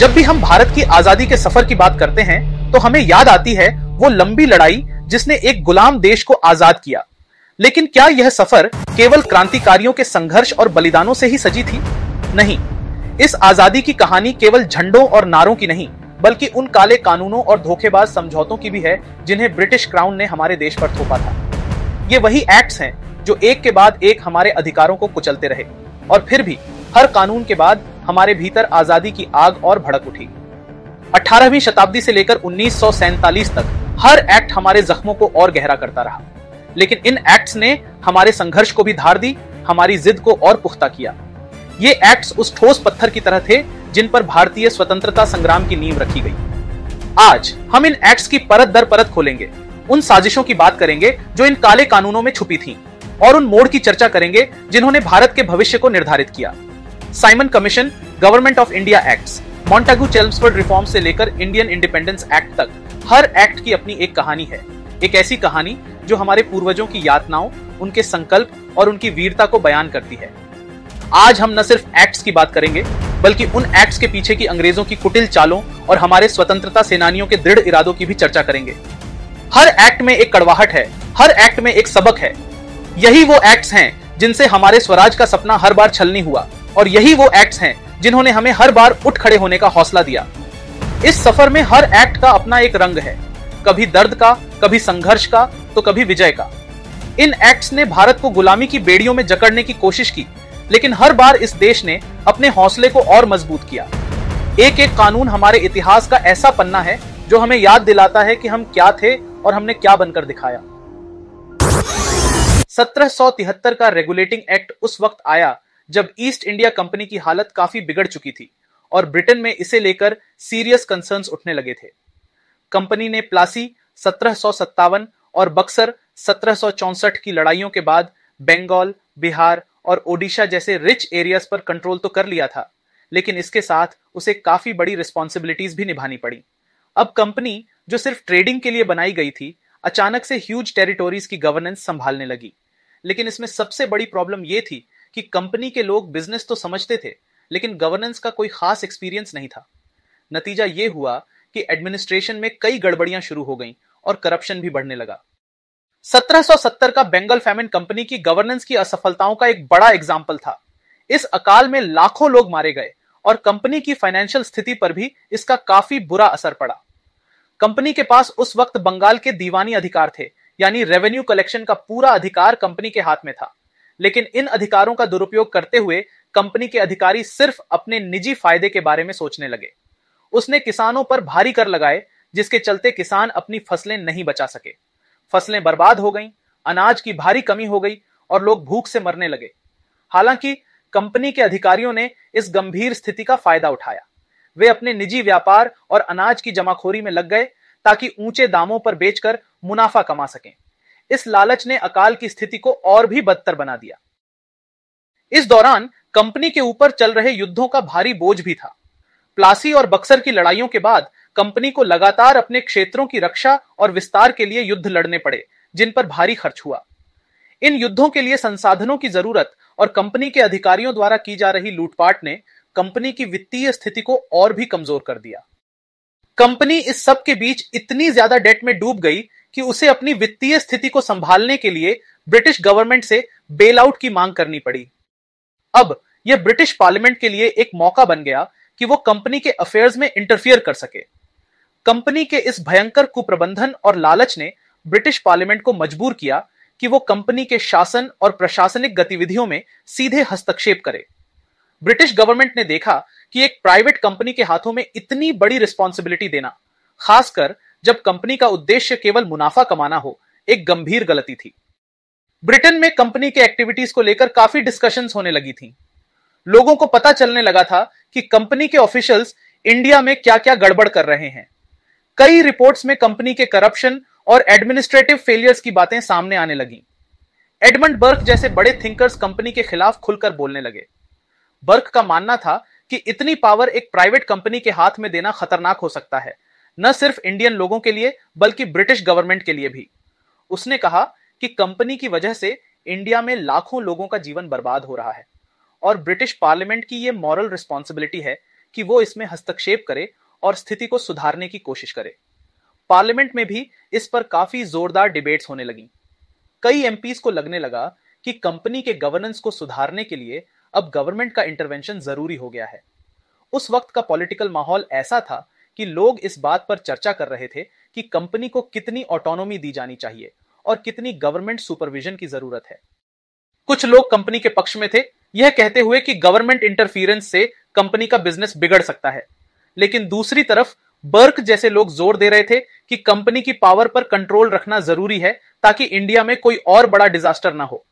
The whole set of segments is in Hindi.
जब भी हम भारत की आजादी के सफर की बात करते हैं तो हमें याद आती है वो लंबी लड़ाई जिसने एक गुलाम देश को आजाद किया लेकिन क्या यह सफर केवल क्रांतिकारियों के संघर्ष और बलिदानों से ही सजी थी नहीं इस आजादी की कहानी केवल झंडों और नारों की नहीं बल्कि उन काले कानूनों और धोखेबाज समझौतों की भी है जिन्हें ब्रिटिश क्राउन ने हमारे देश पर थोपा था ये वही एक्ट्स हैं जो एक के बाद एक हमारे अधिकारों को कुचलते रहे और फिर भी हर कानून के बाद हमारे भीतर आजादी की आग और भड़क उठी 18वीं शताब्दी से लेकर उन्नीस तक हर एक्ट हमारे जख्मों को और गहरा करता रहा लेकिन इन एक्ट्स ने हमारे संघर्ष को भी धार दी हमारी जिद को और पुख्ता किया ये एक्ट्स उस ठोस पत्थर की तरह थे जिन पर भारतीय स्वतंत्रता संग्राम की नींव रखी गई आज हम इन एक्ट्स की परत दर परत खोलेंगे उन साजिशों की बात करेंगे जो इन काले कानूनों में छुपी थी और उन मोड़ की चर्चा करेंगे जिन्होंने भारत के भविष्य को निर्धारित किया Simon Commission Government of India Acts Montagu Chelmsford reform से लेकर इंडियन इंडिपेंडेंस एक्ट तक हर एक्ट की अपनी एक कहानी है एक ऐसी कहानी जो हमारे पूर्वजों की यातनाओं उनके संकल्प और उनकी वीरता को बयान करती है आज हम न सिर्फ एक्ट्स की बात करेंगे बल्कि उन एक्ट्स के पीछे की अंग्रेजों की कुटिल चालों और हमारे स्वतंत्रता सेनानियों के दृढ़ इरादों की भी चर्चा करेंगे हर एक्ट में एक कड़वाहट है हर एक्ट में एक सबक है यही वो एक्ट्स हैं जिनसे हमारे स्वराज का सपना हर बार छलनी हुआ और यही वो एक्ट्स हैं जिन्होंने हमें हर बार उठ खड़े होने का हौसला दिया इस सफर में हर एक्ट का अपना एक रंग है कभी दर्द का कभी संघर्ष का तो कभी विजय का इन एक्ट्स ने भारत को गुलामी की बेड़ियों में जकड़ने की कोशिश की लेकिन हर बार इस देश ने अपने हौसले को और मजबूत किया एक एक कानून हमारे इतिहास का ऐसा पन्ना है जो हमें याद दिलाता है कि हम क्या थे और हमने क्या बनकर दिखाया 1773 का रेगुलेटिंग एक्ट उस वक्त आया जब ईस्ट इंडिया कंपनी की हालत काफी बिगड़ चुकी थी और ब्रिटेन में इसे लेकर सीरियस कंसर्न्स उठने लगे थे कंपनी ने प्लासी सत्रह और बक्सर सत्रह की लड़ाइयों के बाद बंगाल बिहार और ओडिशा जैसे रिच एरियाज पर कंट्रोल तो कर लिया था लेकिन इसके साथ उसे काफी बड़ी रिस्पॉन्सिबिलिटीज भी निभानी पड़ी अब कंपनी जो सिर्फ ट्रेडिंग के लिए बनाई गई थी अचानक से ह्यूज टेरिटोरीज की गवर्नेंस संभालने लगी लेकिन इसमें सबसे बड़ी प्रॉब्लम यह थी कि कंपनी के लोग बिजनेस तो समझते थे लेकिन गवर्नेंस का कोई खास एक्सपीरियंस नहीं था नतीजा ये हुआ कि एडमिनिस्ट्रेशन में कई गड़बड़ियां शुरू हो गईं और करप्शन भी बढ़ने लगा 1770 का बेंगल फैमिन कंपनी की गवर्नेंस की असफलताओं का एक बड़ा एग्जाम्पल था इस अकाल में लाखों लोग मारे गए और कंपनी की फाइनेंशियल स्थिति पर भी इसका काफी बुरा असर पड़ा कंपनी के पास उस वक्त बंगाल के दीवानी अधिकार थे यानी रेवेन्यू कलेक्शन का पूरा अधिकार कंपनी के हाथ में था लेकिन इन अधिकारों का दुरुपयोग करते हुए कंपनी के अधिकारी सिर्फ अपने निजी फायदे के बारे में सोचने लगे उसने किसानों पर भारी कर लगाए जिसके चलते किसान अपनी फसलें नहीं बचा सके फसलें बर्बाद हो गई अनाज की भारी कमी हो गई और लोग भूख से मरने लगे हालांकि कंपनी के अधिकारियों ने इस गंभीर स्थिति का फायदा उठाया वे अपने निजी व्यापार और अनाज की जमाखोरी में लग गए ताकि ऊंचे दामों पर बेचकर मुनाफा कमा सकें इस लालच ने अकाल की स्थिति को और भी बदतर बना दिया इस दौरान कंपनी के ऊपर चल रहे युद्धों का भारी बोझ भी था प्लासी और बक्सर की लड़ाइयों के बाद कंपनी को लगातार अपने क्षेत्रों की रक्षा और विस्तार के लिए युद्ध लड़ने पड़े जिन पर भारी खर्च हुआ इन युद्धों के लिए संसाधनों की जरूरत और कंपनी के अधिकारियों द्वारा की जा रही लूटपाट ने कंपनी की वित्तीय स्थिति को और भी कमजोर कर दिया कंपनी इस सब के बीच इतनी ज्यादा डेट में डूब गई कि उसे अपनी वित्तीय स्थिति को संभालने के लिए ब्रिटिश गवर्नमेंट से बेल आउट की मांग करनी पड़ी अब यह ब्रिटिश पार्लियामेंट के लिए एक मौका बन गया कि वो कंपनी के अफेयर्स में इंटरफियर कर सके कंपनी के इस भयंकर कुप्रबंधन और लालच ने ब्रिटिश पार्लियामेंट को मजबूर किया कि वो कंपनी के शासन और प्रशासनिक गतिविधियों में सीधे हस्तक्षेप करे ब्रिटिश गवर्नमेंट ने देखा कि एक प्राइवेट कंपनी के हाथों में इतनी बड़ी रिस्पॉन्सिबिलिटी देना खासकर जब कंपनी का उद्देश्य केवल मुनाफा कमाना हो एक गंभीर गलती थी ब्रिटेन में कंपनी के एक्टिविटीज को लेकर काफी डिस्कशन होने लगी थी लोगों को पता चलने लगा था कि कंपनी के ऑफिशियल्स इंडिया में क्या क्या गड़बड़ कर रहे हैं कई रिपोर्ट्स में कंपनी के करप्शन और एडमिनिस्ट्रेटिव फेलियर्स की बातें सामने आने लगी एडमंड बर्क जैसे बड़े थिंकर्स कंपनी के खिलाफ खुलकर बोलने लगे बर्क का मानना था कि इतनी पावर एक प्राइवेट कंपनी के हाथ में देना खतरनाक हो सकता है न सिर्फ इंडियन लोगों के लिए बल्कि ब्रिटिश गवर्नमेंट के लिए भी उसने कहा कि कंपनी की वजह से इंडिया में लाखों लोगों का जीवन बर्बाद हो रहा है और ब्रिटिश पार्लियामेंट की यह मॉरल रिस्पॉन्सिबिलिटी है कि वो इसमें हस्तक्षेप करे और स्थिति को सुधारने की कोशिश करे पार्लियामेंट में भी इस पर काफी जोरदार डिबेट्स होने लगी कई एम को लगने लगा कि कंपनी के गवर्नेंस को सुधारने के लिए अब गवर्नमेंट का इंटरवेंशन जरूरी हो गया है उस वक्त का पॉलिटिकल माहौल ऐसा था कि लोग इस बात पर चर्चा कर रहे थे कि कंपनी को कितनी ऑटोनोमी दी जानी चाहिए और कितनी गवर्नमेंट सुपरविजन की जरूरत है कुछ लोग कंपनी के पक्ष में थे यह कहते हुए कि गवर्नमेंट इंटरफियरेंस से कंपनी का बिजनेस बिगड़ सकता है लेकिन दूसरी तरफ बर्क जैसे लोग जोर दे रहे थे कि कंपनी की पावर पर कंट्रोल रखना जरूरी है ताकि इंडिया में कोई और बड़ा डिजास्टर ना हो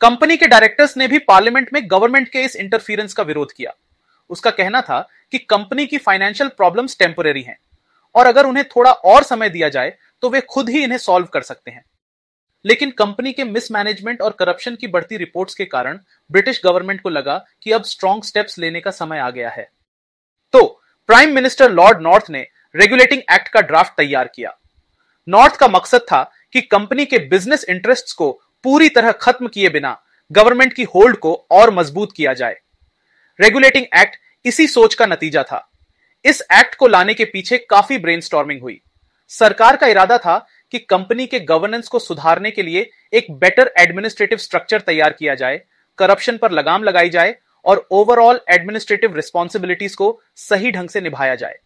कंपनी के डायरेक्टर्स ने भी पार्लियामेंट में गवर्नमेंट के इस इंटरफियरेंस का विरोध किया उसका कहना था कि कंपनी की फाइनेंशियल प्रॉब्लम्स टेम्पोरेरी हैं और अगर उन्हें थोड़ा और समय दिया जाए तो वे खुद ही इन्हें सॉल्व कर सकते हैं लेकिन कंपनी के मिसमैनेजमेंट और करप्शन की बढ़ती रिपोर्ट्स के कारण ब्रिटिश गवर्नमेंट को लगा कि अब स्ट्रॉन्ग स्टेप्स लेने का समय आ गया है तो प्राइम मिनिस्टर लॉर्ड नॉर्थ ने रेगुलेटिंग एक्ट का ड्राफ्ट तैयार किया नॉर्थ का मकसद था कि कंपनी के बिजनेस इंटरेस्ट्स को पूरी तरह खत्म किए बिना गवर्नमेंट की होल्ड को और मजबूत किया जाए रेगुलेटिंग एक्ट इसी सोच का नतीजा था इस एक्ट को लाने के पीछे काफी ब्रेन हुई सरकार का इरादा था कि कंपनी के गवर्नेंस को सुधारने के लिए एक बेटर एडमिनिस्ट्रेटिव स्ट्रक्चर तैयार किया जाए करप्शन पर लगाम लगाई जाए और ओवरऑल एडमिनिस्ट्रेटिव रिस्पॉन्सिबिलिटीज को सही ढंग से निभाया जाए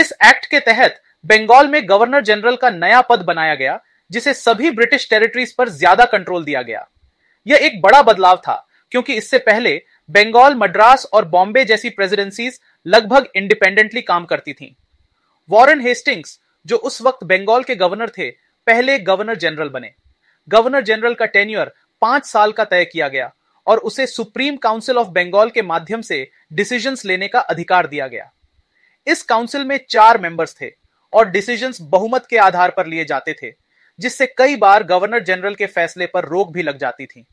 इस एक्ट के तहत बंगाल में गवर्नर जनरल का नया पद बनाया गया जिसे सभी ब्रिटिश टेरिटरीज पर ज्यादा कंट्रोल दिया गया यह एक बड़ा बदलाव था क्योंकि इससे पहले बंगाल मद्रास और बॉम्बे जैसी प्रेसिडेंसीज लगभग इंडिपेंडेंटली काम करती थीं। वॉरेन हेस्टिंग्स जो उस वक्त बंगाल के गवर्नर थे पहले गवर्नर जनरल बने गवर्नर जनरल का टेन्यूअर पांच साल का तय किया गया और उसे सुप्रीम काउंसिल ऑफ बंगाल के माध्यम से डिसीजन लेने का अधिकार दिया गया इस काउंसिल में चार मेंबर्स थे और डिसीजन बहुमत के आधार पर लिए जाते थे जिससे कई बार गवर्नर जनरल के फैसले पर रोक भी लग जाती थी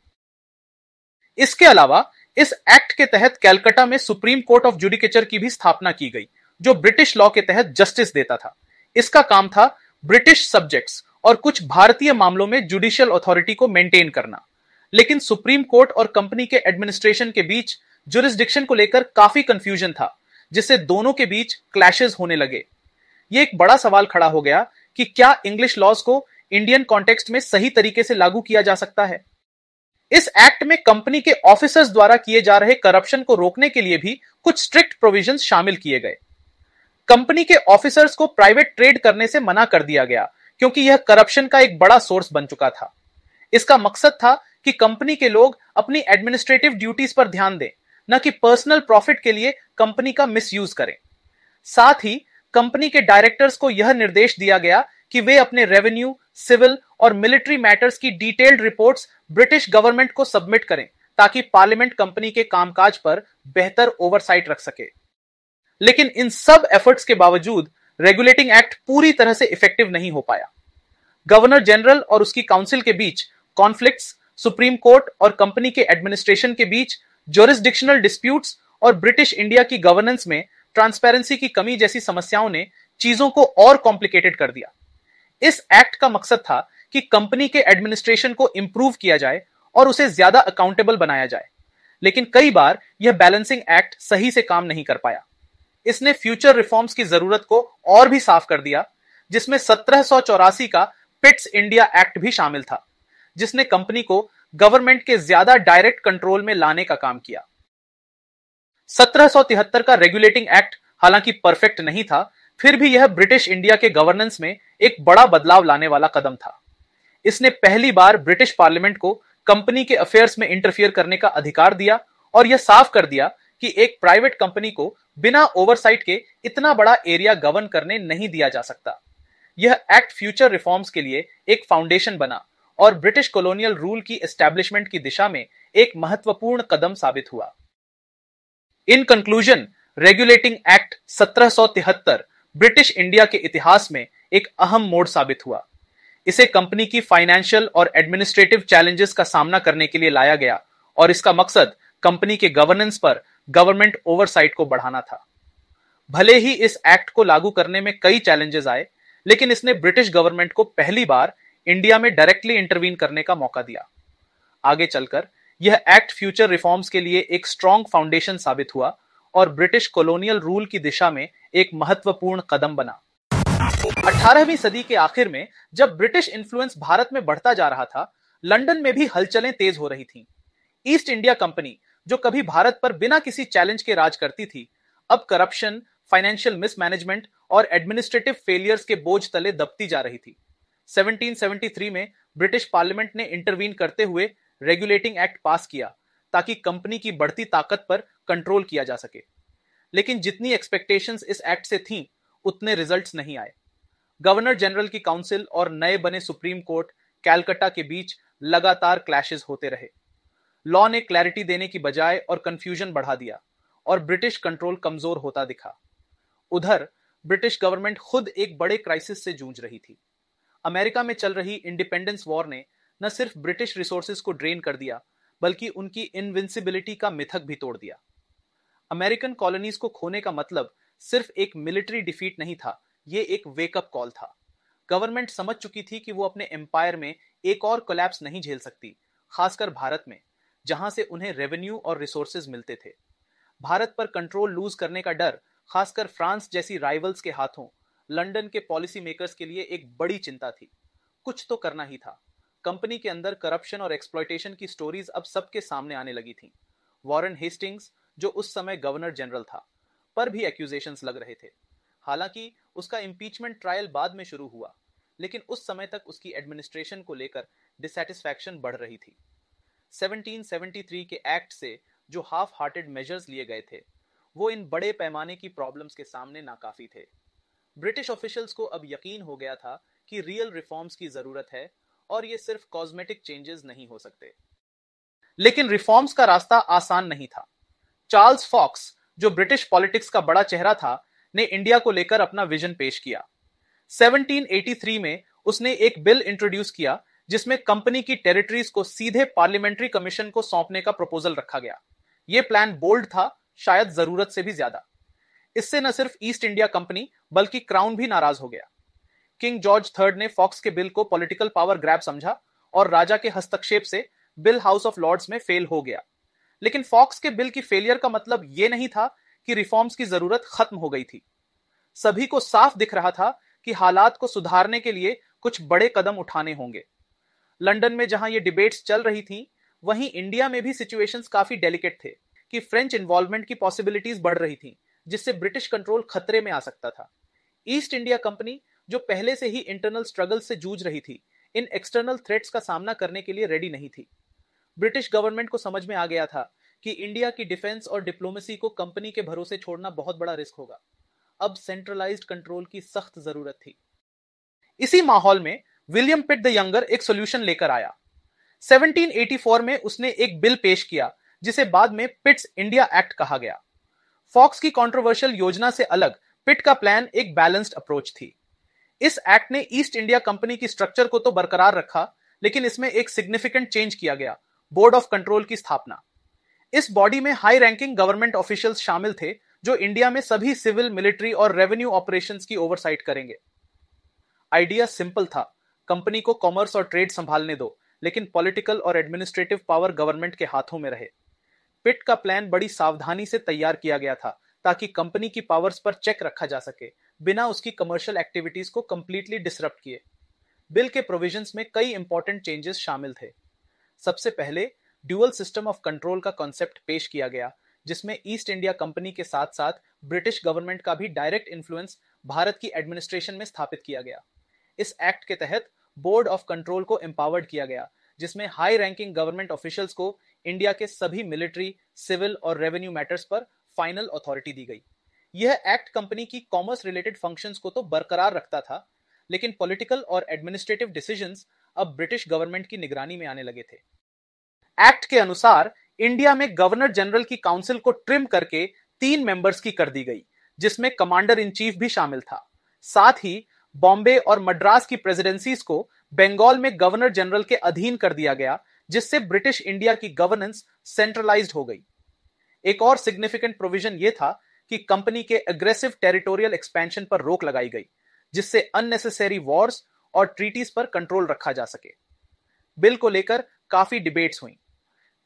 इसके अलावा इस एक्ट के तहत कैलकाटा में सुप्रीम कोर्ट ऑफ जुडिकेचर की भी स्थापना की गई जो ब्रिटिश लॉ के तहत जस्टिस देता था इसका काम था ब्रिटिश सब्जेक्ट्स और कुछ भारतीय मामलों में जुडिशियल अथॉरिटी को मेंटेन करना लेकिन सुप्रीम कोर्ट और कंपनी के एडमिनिस्ट्रेशन के बीच जुरिस्डिक्शन को लेकर काफी कंफ्यूजन था जिससे दोनों के बीच क्लैशेस होने लगे ये एक बड़ा सवाल खड़ा हो गया कि क्या इंग्लिश लॉज को इंडियन कॉन्टेक्स्ट में सही तरीके से लागू किया जा सकता है इस एक्ट में कंपनी के ऑफिसर्स द्वारा किए जा रहे करप्शन को रोकने के लिए भी कुछ स्ट्रिक्ट प्रोविजन शामिल किए गए कंपनी के ऑफिसर्स को प्राइवेट ट्रेड करने से मना कर दिया गया क्योंकि यह करप्शन का एक बड़ा सोर्स बन चुका था इसका मकसद था कि कंपनी के लोग अपनी एडमिनिस्ट्रेटिव ड्यूटीज पर ध्यान दें न कि पर्सनल प्रॉफिट के लिए कंपनी का मिसयूज करें साथ ही कंपनी के डायरेक्टर्स को यह निर्देश दिया गया कि वे अपने रेवेन्यू सिविल और मिलिट्री मैटर्स की डिटेल्ड रिपोर्ट्स ब्रिटिश गवर्नमेंट को सबमिट करें ताकि पार्लियामेंट कंपनी के कामकाज पर बेहतर ओवरसाइट रख सके लेकिन इन सब एफर्ट्स के बावजूद रेगुलेटिंग एक्ट पूरी तरह से इफेक्टिव नहीं हो पाया गवर्नर जनरल और उसकी काउंसिल के बीच कॉन्फ्लिक्ट्स सुप्रीम कोर्ट और कंपनी के एडमिनिस्ट्रेशन के बीच जोरिस्डिक्शनल डिस्प्यूट्स और ब्रिटिश इंडिया की गवर्नेंस में ट्रांसपेरेंसी की कमी जैसी समस्याओं ने चीजों को और कॉम्प्लिकेटेड कर दिया इस एक्ट का मकसद था कि कंपनी के एडमिनिस्ट्रेशन को इम्प्रूव किया जाए और उसे ज्यादा अकाउंटेबल बनाया जाए लेकिन कई बार यह बैलेंसिंग एक्ट सही से काम नहीं कर पाया इसने फ्यूचर रिफॉर्म्स की जरूरत को और भी साफ कर दिया जिसमें सत्रह का पिट्स इंडिया एक्ट भी शामिल था जिसने कंपनी को गवर्नमेंट के ज्यादा डायरेक्ट कंट्रोल में लाने का काम किया सत्रह का रेगुलेटिंग एक्ट हालांकि परफेक्ट नहीं था फिर भी यह ब्रिटिश इंडिया के गवर्नेंस में एक बड़ा बदलाव लाने वाला कदम था इसने पहली बार ब्रिटिश पार्लियामेंट को कंपनी के अफेयर्स में इंटरफियर करने का अधिकार दिया और यह साफ कर दिया कि एक प्राइवेट कंपनी को बिना ओवरसाइट के इतना बड़ा एरिया गवर्न करने नहीं दिया जा सकता यह एक्ट फ्यूचर रिफॉर्म्स के लिए एक फाउंडेशन बना और ब्रिटिश कॉलोनियल रूल की एस्टेब्लिशमेंट की दिशा में एक महत्वपूर्ण कदम साबित हुआ इन कंक्लूजन रेगुलेटिंग एक्ट सत्रह ब्रिटिश इंडिया के इतिहास में एक अहम मोड़ साबित हुआ इसे कंपनी की फाइनेंशियल और एडमिनिस्ट्रेटिव चैलेंजेस का सामना करने के लिए लाया गया और इसका मकसद कंपनी के गवर्नेंस पर गवर्नमेंट ओवरसाइट को बढ़ाना था भले ही इस एक्ट को लागू करने में कई चैलेंजेस आए लेकिन इसने ब्रिटिश गवर्नमेंट को पहली बार इंडिया में डायरेक्टली इंटरवीन करने का मौका दिया आगे चलकर यह एक्ट फ्यूचर रिफॉर्म्स के लिए एक स्ट्रॉन्ग फाउंडेशन साबित हुआ और ब्रिटिश कॉलोनियल रूल की दिशा में एक महत्वपूर्ण कदम बना 18वीं सदी के आखिर में जब ब्रिटिश इन्फ्लुएंस भारत में बढ़ता जा रहा था लंदन में भी हलचलें तेज हो रही थीं। ईस्ट इंडिया कंपनी जो कभी भारत पर बिना किसी चैलेंज के राज करती थी अब करप्शन फाइनेंशियल मिसमैनेजमेंट और एडमिनिस्ट्रेटिव फेलियर्स के बोझ तले दबती जा रही थी 1773 में ब्रिटिश पार्लियामेंट ने इंटरवीन करते हुए रेगुलेटिंग एक्ट पास किया ताकि कंपनी की बढ़ती ताकत पर कंट्रोल किया जा सके लेकिन जितनी एक्सपेक्टेशन इस एक्ट से थी उतने रिजल्ट नहीं आए गवर्नर जनरल की काउंसिल और नए बने सुप्रीम कोर्ट कैलकटा के बीच लगातार क्लैशेज होते रहे लॉ ने क्लैरिटी देने की बजाय और कंफ्यूजन बढ़ा दिया और ब्रिटिश कंट्रोल कमजोर होता दिखा उधर ब्रिटिश गवर्नमेंट खुद एक बड़े क्राइसिस से जूझ रही थी अमेरिका में चल रही इंडिपेंडेंस वॉर ने न सिर्फ ब्रिटिश रिसोर्सेज को ड्रेन कर दिया बल्कि उनकी इनविंसिबिलिटी का मिथक भी तोड़ दिया अमेरिकन कॉलोनीज को खोने का मतलब सिर्फ एक मिलिट्री डिफीट नहीं था ये एक वेकअप कॉल था गवर्नमेंट समझ चुकी थी कि वो अपने एम्पायर में एक और कोलैप्स नहीं झेल सकती खासकर भारत में जहां से उन्हें रेवेन्यू और रिसोर्सेज मिलते थे भारत पर कंट्रोल लूज करने का डर खासकर फ्रांस जैसी राइवल्स के हाथों लंदन के पॉलिसी मेकर्स के लिए एक बड़ी चिंता थी कुछ तो करना ही था कंपनी के अंदर करप्शन और एक्सप्लॉयटेशन की स्टोरीज अब सबके सामने आने लगी थी वॉरन हेस्टिंग्स जो उस समय गवर्नर जनरल था पर भी एक्यूजेशन लग रहे थे हालांकि उसका इम्पीचमेंट ट्रायल बाद में शुरू हुआ लेकिन उस समय तक उसकी एडमिनिस्ट्रेशन को लेकर डिसटिस्फैक्शन बढ़ रही थी 1773 के एक्ट से जो हाफ हार्टेड मेजर्स लिए गए थे वो इन बड़े पैमाने की प्रॉब्लम्स के सामने नाकाफी थे ब्रिटिश ऑफिशियल्स को अब यकीन हो गया था कि रियल रिफॉर्म्स की ज़रूरत है और ये सिर्फ कॉस्मेटिक चेंजेस नहीं हो सकते लेकिन रिफॉर्म्स का रास्ता आसान नहीं था चार्ल्स फॉक्स जो ब्रिटिश पॉलिटिक्स का बड़ा चेहरा था ने इंडिया को लेकर अपना विजन पेश किया 1783 में उसने एक बिल इंट्रोड्यूस किया जिसमें कंपनी की टेरिटरीज को सीधे पार्लियामेंट्री कमीशन को सौंपने का प्रपोजल रखा गया ये प्लान बोल्ड था शायद जरूरत से भी ज्यादा इससे न सिर्फ ईस्ट इंडिया कंपनी बल्कि क्राउन भी नाराज हो गया किंग जॉर्ज थर्ड ने फॉक्स के बिल को पॉलिटिकल पावर ग्रैब समझा और राजा के हस्तक्षेप से बिल हाउस ऑफ लॉर्ड्स में फेल हो गया लेकिन फॉक्स के बिल की फेलियर का मतलब यह नहीं था कि रिफॉर्म्स की जरूरत खत्म हो गई थी सभी को साफ दिख रहा था कि हालात को सुधारने के लिए कुछ बड़े कदम उठाने होंगे लंदन में जहां ये डिबेट्स चल रही थी वहीं इंडिया में भी सिचुएशंस काफी डेलिकेट थे कि फ्रेंच इन्वॉल्वमेंट की पॉसिबिलिटीज बढ़ रही थी जिससे ब्रिटिश कंट्रोल खतरे में आ सकता था ईस्ट इंडिया कंपनी जो पहले से ही इंटरनल स्ट्रगल से जूझ रही थी इन एक्सटर्नल थ्रेट्स का सामना करने के लिए रेडी नहीं थी ब्रिटिश गवर्नमेंट को समझ में आ गया था कि इंडिया की डिफेंस और डिप्लोमेसी को कंपनी के भरोसे छोड़ना बहुत बड़ा रिस्क होगा अब सेंट्रलाइज्ड कंट्रोल की सख्त जरूरत थी इसी माहौल में विलियम पिट द यंगर एक सोल्यूशन लेकर आया 1784 में उसने एक बिल पेश किया जिसे बाद में पिट्स इंडिया एक्ट कहा गया फॉक्स की कंट्रोवर्शियल योजना से अलग पिट का प्लान एक बैलेंस्ड अप्रोच थी इस एक्ट ने ईस्ट इंडिया कंपनी की स्ट्रक्चर को तो बरकरार रखा लेकिन इसमें एक सिग्निफिकेंट चेंज किया गया बोर्ड ऑफ कंट्रोल की स्थापना इस बॉडी में हाई रैंकिंग गवर्नमेंट ऑफिशियल्स शामिल थे जो इंडिया में सभी सिविल मिलिट्री और रेवेन्यू ऑपरेशन की ओवरसाइट करेंगे आइडिया सिंपल था कंपनी को कॉमर्स और ट्रेड संभालने दो लेकिन पॉलिटिकल और एडमिनिस्ट्रेटिव पावर गवर्नमेंट के हाथों में रहे पिट का प्लान बड़ी सावधानी से तैयार किया गया था ताकि कंपनी की पावर्स पर चेक रखा जा सके बिना उसकी कमर्शियल एक्टिविटीज को कम्प्लीटली डिसरप्ट किए बिल के प्रोविजंस में कई इंपॉर्टेंट चेंजेस शामिल थे सबसे पहले ड्यूअल सिस्टम ऑफ कंट्रोल का कॉन्सेप्ट पेश किया गया जिसमें ईस्ट इंडिया कंपनी के साथ साथ ब्रिटिश गवर्नमेंट का भी डायरेक्ट इन्फ्लुएंस भारत की एडमिनिस्ट्रेशन में स्थापित किया गया इस एक्ट के तहत बोर्ड ऑफ कंट्रोल को एम्पावर्ड किया गया जिसमें हाई रैंकिंग गवर्नमेंट ऑफिशियल्स को इंडिया के सभी मिलिट्री सिविल और रेवेन्यू मैटर्स पर फाइनल अथॉरिटी दी गई यह एक्ट कंपनी की कॉमर्स रिलेटेड फंक्शंस को तो बरकरार रखता था लेकिन पॉलिटिकल और एडमिनिस्ट्रेटिव डिसीजंस अब ब्रिटिश गवर्नमेंट की निगरानी में आने लगे थे एक्ट के अनुसार इंडिया में गवर्नर जनरल की काउंसिल को ट्रिम करके तीन मेंबर्स की कर दी गई जिसमें कमांडर इन चीफ भी शामिल था साथ ही बॉम्बे और मद्रास की प्रेसिडेंसीज को बंगाल में गवर्नर जनरल के अधीन कर दिया गया जिससे ब्रिटिश इंडिया की गवर्नेंस सेंट्रलाइज्ड हो गई एक और सिग्निफिकेंट प्रोविजन यह था कि कंपनी के अग्रेसिव टेरिटोरियल एक्सपेंशन पर रोक लगाई गई जिससे अननेसेसरी वॉर्स और ट्रीटीज पर कंट्रोल रखा जा सके बिल को लेकर काफी डिबेट्स हुई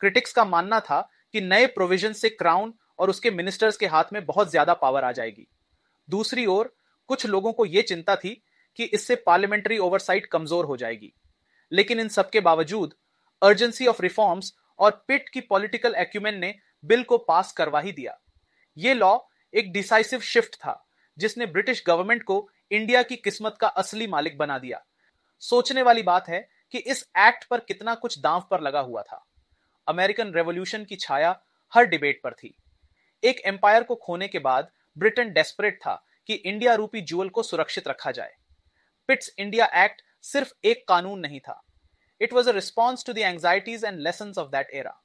क्रिटिक्स का मानना था कि नए प्रोविजन से क्राउन और उसके मिनिस्टर्स के हाथ में बहुत ज्यादा पावर आ जाएगी दूसरी ओर कुछ लोगों को यह चिंता थी कि इससे पार्लियामेंट्री ओवरसाइट कमजोर हो जाएगी लेकिन इन सबके बावजूद अर्जेंसी ऑफ रिफॉर्म्स और पिट की पॉलिटिकल एक्यूमेंट ने बिल को पास करवा ही दिया ये लॉ एक डिसाइसिव शिफ्ट था जिसने ब्रिटिश गवर्नमेंट को इंडिया की किस्मत का असली मालिक बना दिया सोचने वाली बात है कि इस एक्ट पर कितना कुछ दांव पर लगा हुआ था अमेरिकन रेवोल्यूशन की छाया हर डिबेट पर थी एक एम्पायर को खोने के बाद ब्रिटेन डेस्परेट था कि इंडिया रूपी ज्वेल को सुरक्षित रखा जाए पिट्स इंडिया एक्ट सिर्फ एक कानून नहीं था it was a response to deities and lesson of that era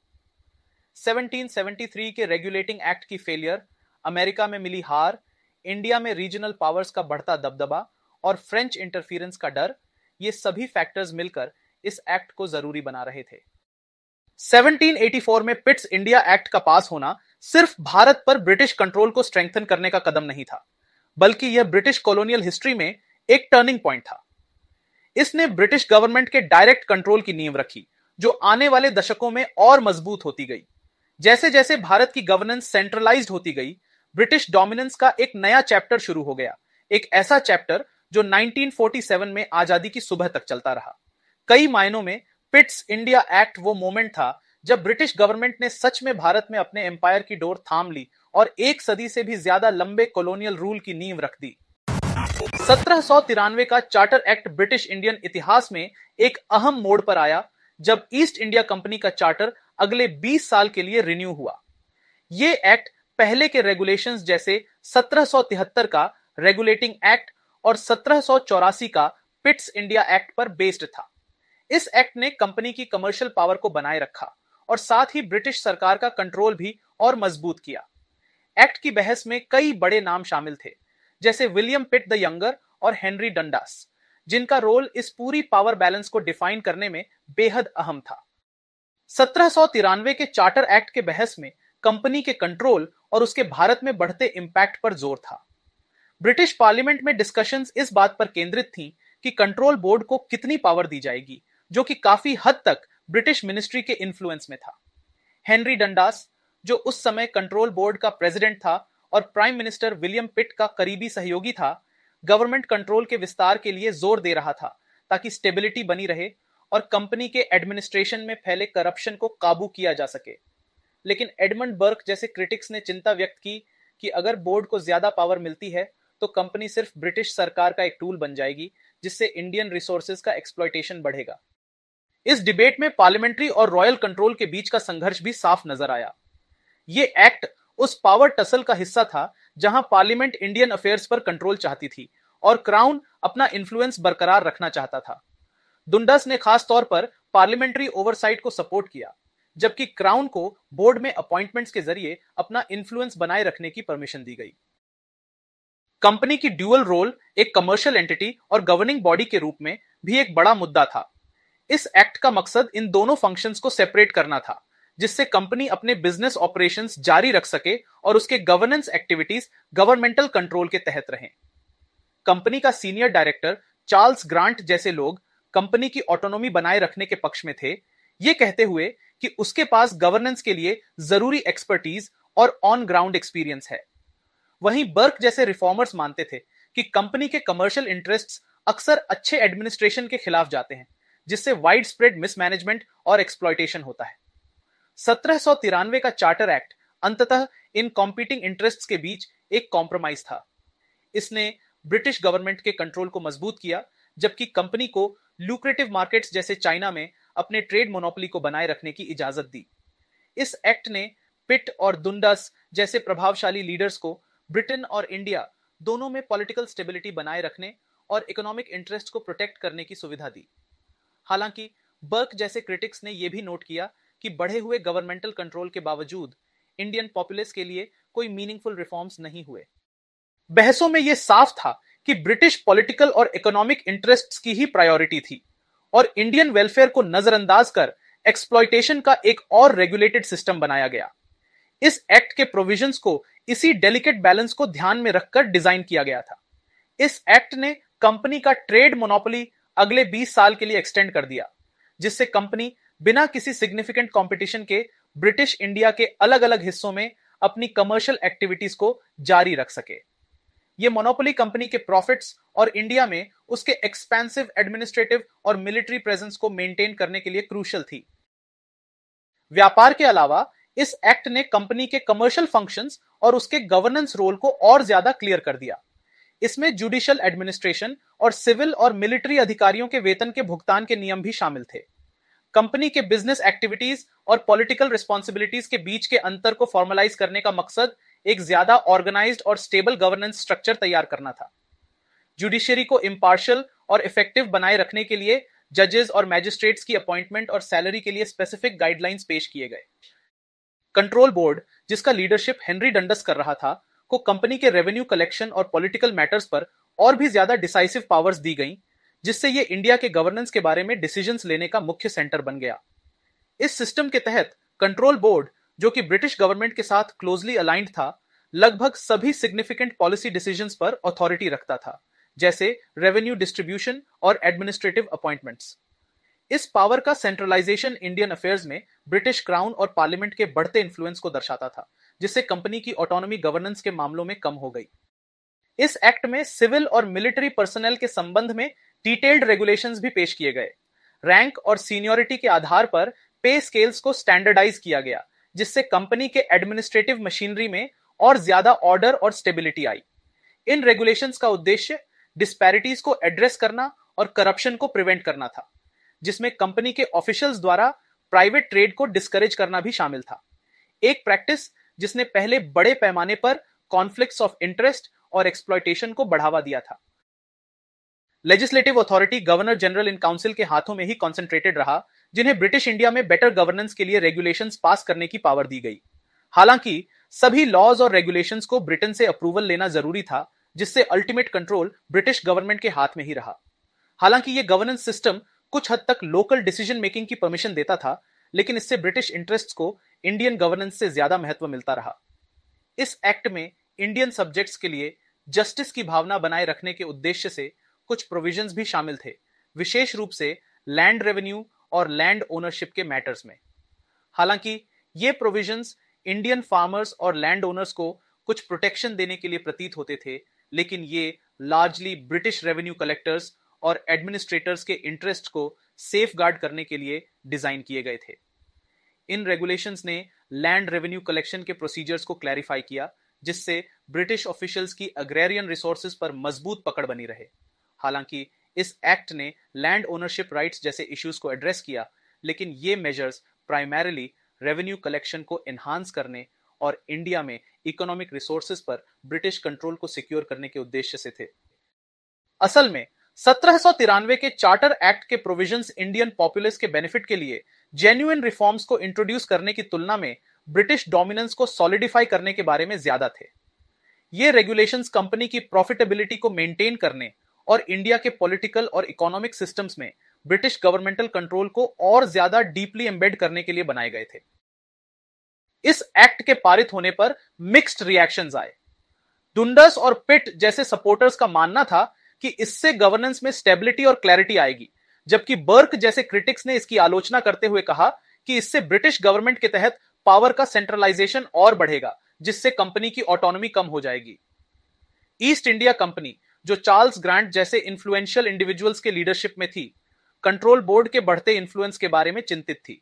1773 के रेगुलेटिंग एक्ट की फेलियर अमेरिका में मिली हार इंडिया में रीजनल पावर्स का बढ़ता दबदबा और फ्रेंच इंटरफेरेंस का डर ये सभी फैक्टर्स मिलकर इस एक्ट को जरूरी बना रहे थे 1784 में पिट्स इंडिया एक्ट का पास होना सिर्फ भारत पर ब्रिटिश कंट्रोल को स्ट्रेंथन करने का कदम नहीं था बल्कि यह ब्रिटिश कॉलोनियल हिस्ट्री में एक टर्निंग पॉइंट था इसने ब्रिटिश गवर्नमेंट के डायरेक्ट कंट्रोल की नींव रखी जो आने वाले दशकों में और मजबूत होती गई जैसे जैसे भारत की गवर्नेंस सेंट्रलाइज होती गई ब्रिटिश डोमिनेंस का एक नया चैप्टर शुरू हो गया एक ऐसा चैप्टर जो 1947 में आजादी की सुबह तक चलता रहा कई मायनों में पिट्स इंडिया एक्ट वो मोमेंट था जब ब्रिटिश गवर्नमेंट ने सच में भारत में अपने एम्पायर की डोर थाम ली और एक सदी से भी ज्यादा लंबे कॉलोनियल रूल की नींव रख दी सत्रह का चार्टर एक्ट ब्रिटिश इंडियन इतिहास में एक अहम मोड़ पर आया जब ईस्ट इंडिया कंपनी का चार्टर अगले 20 साल के लिए रिन्यू हुआ ये एक्ट पहले के रेगुलेशंस जैसे 1773 का रेगुलेटिंग एक्ट और 1784 का पिट्स इंडिया एक्ट पर बेस्ड था इस एक्ट ने कंपनी की कमर्शियल पावर को बनाए रखा और साथ ही ब्रिटिश सरकार का कंट्रोल भी और मजबूत किया एक्ट की बहस में कई बड़े नाम शामिल थे जैसे विलियम पिट द यंगर और हेनरी डंडास जिनका रोल इस पूरी पावर बैलेंस को डिफाइन करने में बेहद अहम था सत्रह के चार्टर एक्ट के बहस में कंपनी के कंट्रोल और उसके भारत में बढ़ते इम्पैक्ट पर जोर था ब्रिटिश पार्लियामेंट में डिस्कशन इस बात पर केंद्रित थी कि कंट्रोल बोर्ड को कितनी पावर दी जाएगी जो कि काफी हद तक ब्रिटिश मिनिस्ट्री के इन्फ्लुएंस में था हेनरी डंडास जो उस समय कंट्रोल बोर्ड का प्रेसिडेंट था और प्राइम मिनिस्टर विलियम पिट का करीबी सहयोगी था गवर्नमेंट कंट्रोल के विस्तार के लिए जोर दे रहा था ताकि स्टेबिलिटी बनी रहे और कंपनी के एडमिनिस्ट्रेशन में फैले करप्शन को काबू किया जा सके लेकिन एडमंड बर्क जैसे क्रिटिक्स ने चिंता व्यक्त की कि अगर बोर्ड को ज्यादा पावर मिलती है तो कंपनी सिर्फ ब्रिटिश सरकार का एक टूल बन जाएगी जिससे इंडियन रिसोर्सेज का एक्सप्लॉयटेशन बढ़ेगा इस डिबेट में पार्लियामेंट्री और रॉयल कंट्रोल के बीच का संघर्ष भी साफ नजर आया ये एक्ट उस पावर टसल का हिस्सा था जहां पार्लियामेंट इंडियन अफेयर्स पर कंट्रोल चाहती थी और क्राउन अपना इन्फ्लुएंस बरकरार रखना चाहता था दुंडस ने खास तौर पर पार्लियामेंट्री ओवरसाइट को सपोर्ट किया जबकि क्राउन को बोर्ड में अपॉइंटमेंट्स के जरिए अपना इन्फ्लुएंस बनाए रखने की परमिशन दी गई कंपनी की ड्यूअल रोल एक कमर्शियल एंटिटी और गवर्निंग बॉडी के रूप में भी एक बड़ा मुद्दा था इस एक्ट का मकसद इन दोनों फंक्शंस को सेपरेट करना था जिससे कंपनी अपने बिजनेस ऑपरेशंस जारी रख सके और उसके गवर्नेंस एक्टिविटीज गवर्नमेंटल कंट्रोल के तहत रहें कंपनी का सीनियर डायरेक्टर चार्ल्स ग्रांट जैसे लोग कंपनी की ऑटोनोमी बनाए रखने के पक्ष में थे ये कहते हुए कि उसके पास गवर्नेंस के लिए जरूरी एक्सपर्टीज और ऑन ग्राउंड एक्सपीरियंस है वहीं बर्क जैसे रिफॉर्मर्स मानते थे कि कंपनी के कमर्शियल इंटरेस्ट्स अक्सर अच्छे एडमिनिस्ट्रेशन के खिलाफ जाते हैं जिससे वाइड स्प्रेड मिसमैनेजमेंट और एक्सप्लॉयटेशन होता है सत्रह का चार्टर एक्ट अंततः इन कॉम्पीटिंग इंटरेस्ट के बीच एक कॉम्प्रोमाइज था इसने ब्रिटिश गवर्नमेंट के कंट्रोल को मजबूत किया जबकि कंपनी को लुक्रेटिव मार्केट्स जैसे चाइना में अपने ट्रेड मोनोपोली को बनाए रखने की इजाजत दी इस एक्ट ने पिट और दुंडस जैसे प्रभावशाली लीडर्स को ब्रिटेन और इंडिया दोनों में पॉलिटिकल स्टेबिलिटी बनाए रखने और इकोनॉमिक इंटरेस्ट को प्रोटेक्ट करने की सुविधा दी हालांकि बर्क जैसे क्रिटिक्स ने यह भी नोट किया कि बढ़े हुए गवर्नमेंटल कंट्रोल के बावजूद इंडियन पॉपुलस के लिए कोई मीनिंगफुल रिफॉर्म्स नहीं हुए बहसों में यह साफ था कि ब्रिटिश पॉलिटिकल और इकोनॉमिक इंटरेस्ट्स की ही प्रायोरिटी थी और इंडियन वेलफेयर को नजरअंदाज कर एक्सप्लॉयटेशन का एक और रेगुलेटेड सिस्टम बनाया गया इस एक्ट के प्रोविजंस को इसी डेलिकेट बैलेंस को ध्यान में रखकर डिजाइन किया गया था इस एक्ट ने कंपनी का ट्रेड मोनोपोली अगले 20 साल के लिए एक्सटेंड कर दिया जिससे कंपनी बिना किसी सिग्निफिकेंट कंपटीशन के ब्रिटिश इंडिया के अलग अलग हिस्सों में अपनी कमर्शियल एक्टिविटीज को जारी रख सके ये मोनोपोली कंपनी के प्रॉफिट्स और इंडिया में उसके एक्सपेंसिव एडमिनिस्ट्रेटिव और मिलिट्री प्रेजेंस को मेंटेन करने के लिए क्रूशल थी व्यापार के अलावा इस एक्ट ने कंपनी के कमर्शियल फंक्शंस और उसके गवर्नेंस रोल को और ज्यादा क्लियर कर दिया इसमें जुडिशियल एडमिनिस्ट्रेशन और सिविल और मिलिट्री अधिकारियों के वेतन के भुगतान के नियम भी शामिल थे कंपनी के बिजनेस एक्टिविटीज और पॉलिटिकल रिस्पॉन्सिबिलिटीज के बीच के अंतर को फॉर्मलाइज करने का मकसद एक ज्यादा ऑर्गेनाइज और स्टेबल गवर्नेंस स्ट्रक्चर तैयार करना था जुडिशियरी को इम्पार्शल और इफेक्टिव बनाए रखने के लिए जजेस और मैजिस्ट्रेट्स की अपॉइंटमेंट और सैलरी के लिए स्पेसिफिक गाइडलाइंस पेश किए गए कंट्रोल बोर्ड जिसका लीडरशिप हेनरी डंडस कर रहा था को कंपनी के रेवेन्यू कलेक्शन और पॉलिटिकल मैटर्स पर और भी ज्यादा डिसाइसिव पावर्स दी गई जिससे ये इंडिया के गवर्नेंस के बारे में डिसीजंस लेने का मुख्य सेंटर बन गया इस सिस्टम के तहत कंट्रोल बोर्ड जो कि ब्रिटिश गवर्नमेंट के साथ क्लोजली अलाइंड था लगभग सभी सिग्निफिकेंट पॉलिसी डिसीजन पर अथॉरिटी रखता था जैसे रेवेन्यू डिस्ट्रीब्यूशन और एडमिनिस्ट्रेटिव अपॉइंटमेंट्स इस पावर का सेंट्रलाइजेशन इंडियन अफेयर्स में ब्रिटिश क्राउन और पार्लियामेंट के बढ़ते इन्फ्लुएंस को दर्शाता था जिससे कंपनी की ऑटोनॉमी गवर्नेंस के मामलों में कम हो गई इस एक्ट में सिविल और मिलिट्री पर्सनल के संबंध में डिटेल्ड रेगुलेशंस भी पेश किए गए रैंक और सीनियोरिटी के आधार पर पे स्केल्स को स्टैंडर्डाइज किया गया जिससे कंपनी के एडमिनिस्ट्रेटिव मशीनरी में और ज्यादा ऑर्डर और स्टेबिलिटी आई इन रेगुलेशंस का उद्देश्य डिस्पैरिटीज को एड्रेस करना और करप्शन को प्रिवेंट करना था जिसमें कंपनी के ऑफिशियल्स द्वारा प्राइवेट ट्रेड को डिस्करेज करना भी शामिल था एक प्रैक्टिस जिसने पहले बड़े पैमाने पर कॉन्फ्लिक्ट ऑफ इंटरेस्ट और एक्सप्लॉयटेशन को बढ़ावा दिया था legislative authority governor general in council के हाथों में ही कॉन्सेंट्रेटेड रहा जिन्हें ब्रिटिश इंडिया में बेटर गवर्नेंस के लिए रेगुलेशंस पास करने की पावर दी गई हालांकि सभी लॉज और रेगुलेशंस को ब्रिटेन से अप्रूवल लेना जरूरी था जिससे अल्टीमेट कंट्रोल ब्रिटिश गवर्नमेंट के हाथ में ही रहा हालांकि ये गवर्नेंस सिस्टम कुछ हद तक लोकल डिसीजन मेकिंग की परमिशन देता था लेकिन इससे ब्रिटिश इंटरेस्ट को इंडियन गवर्नेंस से ज्यादा महत्व मिलता रहा इस एक्ट में इंडियन सब्जेक्ट्स के लिए जस्टिस की भावना बनाए रखने के उद्देश्य से कुछ प्रोविजंस भी शामिल थे विशेष रूप से लैंड रेवेन्यू और लैंड ओनरशिप के मैटर्स में हालांकि ये प्रोविजंस इंडियन फार्मर्स और लैंड ओनर्स को कुछ प्रोटेक्शन देने के लिए प्रतीत होते थे लेकिन ये लार्जली ब्रिटिश रेवेन्यू कलेक्टर्स और एडमिनिस्ट्रेटर्स के इंटरेस्ट को सेफ करने के लिए डिजाइन किए गए थे इन रेगुलेशंस ने लैंड रेवेन्यू कलेक्शन के प्रोसीजर्स को क्लैरिफाई किया जिससे ब्रिटिश ऑफिशियल्स की अग्रेरियन रिसोर्सेज पर मजबूत पकड़ बनी रहे हालांकि इस एक्ट ने लैंड ओनरशिप राइट्स जैसे इश्यूज को एड्रेस किया लेकिन ये मेजर्स प्राइमरीली रेवेन्यू कलेक्शन को एनहांस करने और इंडिया में इकोनॉमिक रिसोर्सेज पर ब्रिटिश कंट्रोल को सिक्योर करने के उद्देश्य से थे असल में सत्रह के चार्टर एक्ट के प्रोविजंस इंडियन पॉपुलर्स के बेनिफिट के लिए जेन्युन रिफॉर्म्स को इंट्रोड्यूस करने की तुलना में ब्रिटिश डोमिनेंस को सॉलिडिफाई करने के बारे में ज्यादा थे ये रेगुलेशंस कंपनी की प्रॉफिटेबिलिटी को मेंटेन करने और इंडिया के पॉलिटिकल और इकोनॉमिक सिस्टम्स में ब्रिटिश गवर्नमेंटल कंट्रोल को और ज्यादा डीपली एम्बेड करने के लिए बनाए गए थे इस एक्ट के पारित होने पर मिक्स्ड रिएक्शन आए डुंडस और पिट जैसे सपोर्टर्स का मानना था कि इससे गवर्नेंस में स्टेबिलिटी और क्लैरिटी आएगी जबकि बर्क जैसे क्रिटिक्स ने इसकी आलोचना करते हुए कहा कि इससे ब्रिटिश गवर्नमेंट के तहत पावर का सेंट्रलाइजेशन और बढ़ेगा जिससे कंपनी की ऑटोनॉमी कम हो जाएगी ईस्ट इंडिया कंपनी जो चार्ल्स ग्रांट जैसे इन्फ्लुएंशियल इंडिविजुअल्स के लीडरशिप में थी कंट्रोल बोर्ड के बढ़ते इन्फ्लुएंस के बारे में चिंतित थी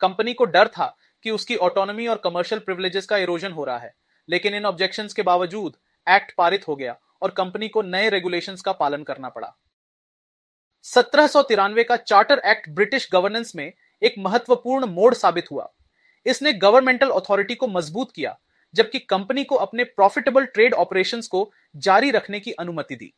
कंपनी को डर था कि उसकी ऑटोनॉमी और कमर्शियल प्रिविलेजेस का इरोजन हो रहा है लेकिन इन ऑब्जेक्शंस के बावजूद एक्ट पारित हो गया और कंपनी को नए रेगुलेशंस का पालन करना पड़ा सत्रह का चार्टर एक्ट ब्रिटिश गवर्नेंस में एक महत्वपूर्ण मोड़ साबित हुआ इसने गवर्नमेंटल अथॉरिटी को मजबूत किया जबकि कंपनी को अपने प्रॉफिटेबल ट्रेड ऑपरेशंस को जारी रखने की अनुमति दी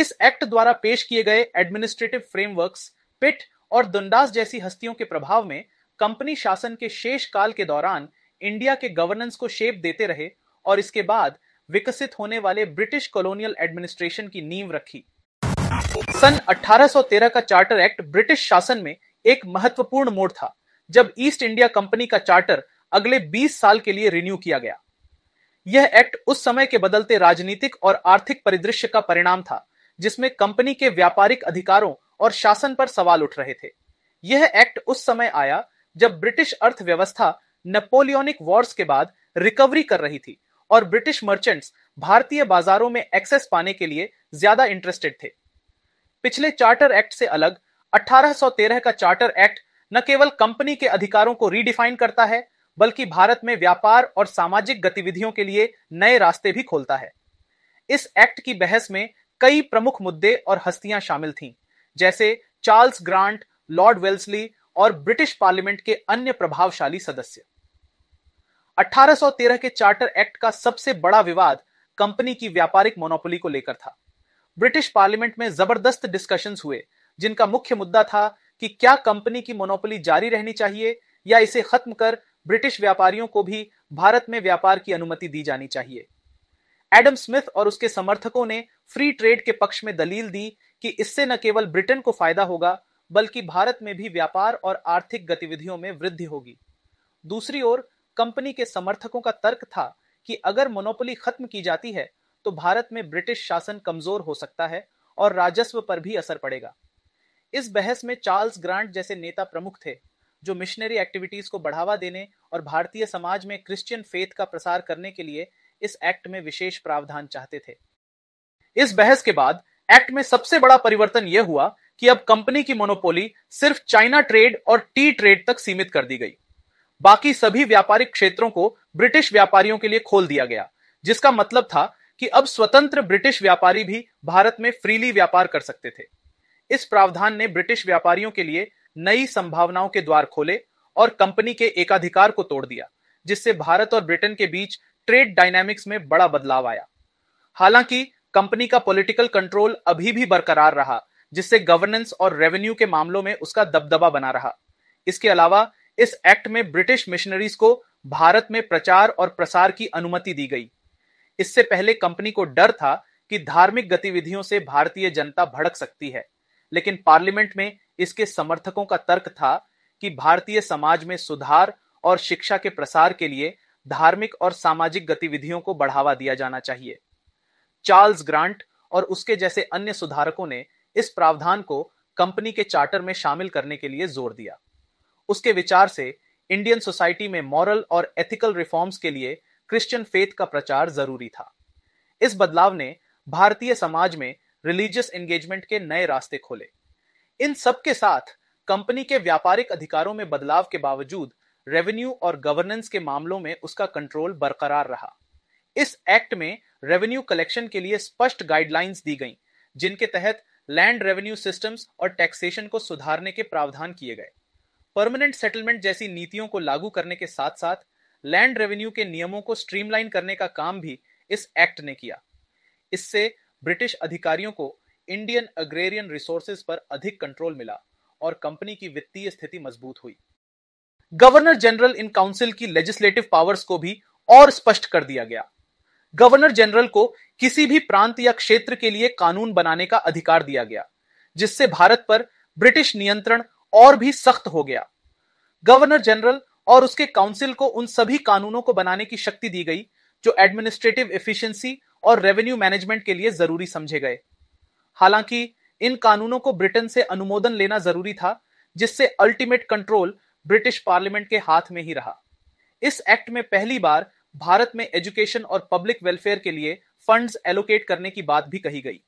इस एक्ट द्वारा पेश किए गए एडमिनिस्ट्रेटिव फ्रेमवर्क्स पिट और दुंडास जैसी हस्तियों के प्रभाव में कंपनी शासन के शेष काल के दौरान इंडिया के गवर्नेंस को शेप देते रहे और इसके बाद विकसित होने वाले ब्रिटिश कॉलोनियल एडमिनिस्ट्रेशन की नींव रखी सन 1813 का चार्टर एक्ट ब्रिटिश शासन में एक महत्वपूर्ण मोड़ था जब ईस्ट इंडिया कंपनी का चार्टर अगले 20 साल के लिए रिन्यू किया गया यह एक्ट उस समय के बदलते राजनीतिक और आर्थिक परिदृश्य का परिणाम था जिसमें कंपनी के व्यापारिक अधिकारों और शासन पर सवाल उठ रहे थे यह एक्ट उस समय आया जब ब्रिटिश अर्थव्यवस्था नेपोलियोनिक वॉर्स के बाद रिकवरी कर रही थी और ब्रिटिश मर्चेंट्स भारतीय बाजारों में एक्सेस पाने के लिए ज्यादा इंटरेस्टेड थे पिछले चार्टर एक्ट से अलग 1813 का चार्टर एक्ट न केवल कंपनी के अधिकारों को रीडिफाइन करता है बल्कि भारत में व्यापार और सामाजिक गतिविधियों के लिए नए रास्ते भी खोलता है इस एक्ट की बहस में कई प्रमुख मुद्दे और हस्तियां शामिल थीं जैसे चार्ल्स ग्रांट लॉर्ड वेल्सली और ब्रिटिश पार्लियामेंट के अन्य प्रभावशाली सदस्य 1813 के चार्टर एक्ट का सबसे बड़ा विवाद कंपनी की व्यापारिक मोनोपोली को लेकर था ब्रिटिश पार्लियामेंट में जबरदस्त डिस्कशंस हुए जिनका मुख्य मुद्दा था कि क्या कंपनी की मोनोपोली जारी रहनी चाहिए या इसे खत्म कर ब्रिटिश व्यापारियों को भी भारत में व्यापार की अनुमति दी जानी चाहिए एडम स्मिथ और उसके समर्थकों ने फ्री ट्रेड के पक्ष में दलील दी कि इससे न केवल ब्रिटेन को फायदा होगा बल्कि भारत में भी व्यापार और आर्थिक गतिविधियों में वृद्धि होगी दूसरी ओर कंपनी के समर्थकों का तर्क था कि अगर मोनोपोली खत्म की जाती है तो भारत में ब्रिटिश शासन कमजोर हो सकता है और राजस्व पर भी असर पड़ेगा इस बहस में चार्ल्स ग्रांट जैसे नेता प्रमुख थे जो मिशनरी एक्टिविटीज को बढ़ावा देने और भारतीय समाज में क्रिश्चियन फेथ का प्रसार करने के लिए इस एक्ट में विशेष प्रावधान चाहते थे इस बहस के बाद एक्ट में सबसे बड़ा परिवर्तन यह हुआ कि अब कंपनी की मोनोपोली सिर्फ चाइना ट्रेड और टी ट्रेड तक सीमित कर दी गई बाकी सभी व्यापारिक क्षेत्रों को ब्रिटिश व्यापारियों के लिए खोल दिया गया जिसका मतलब था कि अब स्वतंत्र ब्रिटिश व्यापारी भी भारत में फ्रीली व्यापार कर सकते थे इस प्रावधान ने ब्रिटिश व्यापारियों के लिए नई संभावनाओं के द्वार खोले और कंपनी के एकाधिकार को तोड़ दिया जिससे भारत और ब्रिटेन के बीच ट्रेड डायनामिक्स में बड़ा बदलाव आया हालांकि कंपनी का पॉलिटिकल कंट्रोल अभी भी बरकरार रहा जिससे गवर्नेंस और रेवेन्यू के मामलों में उसका दबदबा बना रहा इसके अलावा इस एक्ट में ब्रिटिश मिशनरीज को भारत में प्रचार और प्रसार की अनुमति दी गई इससे पहले कंपनी को डर था कि धार्मिक गतिविधियों से भारतीय जनता भड़क सकती है लेकिन पार्लियामेंट में इसके समर्थकों का तर्क था कि भारतीय समाज में सुधार और शिक्षा के प्रसार के लिए धार्मिक और सामाजिक गतिविधियों को बढ़ावा दिया जाना चाहिए चार्ल्स ग्रांट और उसके जैसे अन्य सुधारकों ने इस प्रावधान को कंपनी के चार्टर में शामिल करने के लिए जोर दिया उसके विचार से इंडियन सोसाइटी में मॉरल और एथिकल रिफॉर्म्स के लिए क्रिश्चियन फेथ का प्रचार जरूरी था इस बदलाव ने भारतीय समाज में रिलीजियस एंगेजमेंट के नए रास्ते खोले इन सब के साथ कंपनी के व्यापारिक अधिकारों में बदलाव के बावजूद रेवेन्यू और गवर्नेंस के मामलों में उसका कंट्रोल बरकरार रहा इस एक्ट में रेवेन्यू कलेक्शन के लिए स्पष्ट गाइडलाइंस दी गई जिनके तहत लैंड रेवेन्यू सिस्टम्स और टैक्सेशन को सुधारने के प्रावधान किए गए परमानेंट सेटलमेंट जैसी नीतियों को लागू करने के साथ साथ लैंड रेवेन्यू के नियमों को स्ट्रीमलाइन करने का काम भी इस एक्ट ने किया इससे ब्रिटिश अधिकारियों को इंडियन अग्रेरियन रिसोर्सेज पर अधिक कंट्रोल मिला और कंपनी की वित्तीय स्थिति मजबूत हुई गवर्नर जनरल इन काउंसिल की लेजिस्लेटिव पावर्स को भी और स्पष्ट कर दिया गया गवर्नर जनरल को किसी भी प्रांत या क्षेत्र के लिए कानून बनाने का अधिकार दिया गया जिससे भारत पर ब्रिटिश नियंत्रण और भी सख्त हो गया गवर्नर जनरल और उसके काउंसिल को उन सभी कानूनों को बनाने की शक्ति दी गई जो एडमिनिस्ट्रेटिव एफिशिएंसी और रेवेन्यू मैनेजमेंट के लिए जरूरी समझे गए हालांकि इन कानूनों को ब्रिटेन से अनुमोदन लेना जरूरी था जिससे अल्टीमेट कंट्रोल ब्रिटिश पार्लियामेंट के हाथ में ही रहा इस एक्ट में पहली बार भारत में एजुकेशन और पब्लिक वेलफेयर के लिए फंड्स एलोकेट करने की बात भी कही गई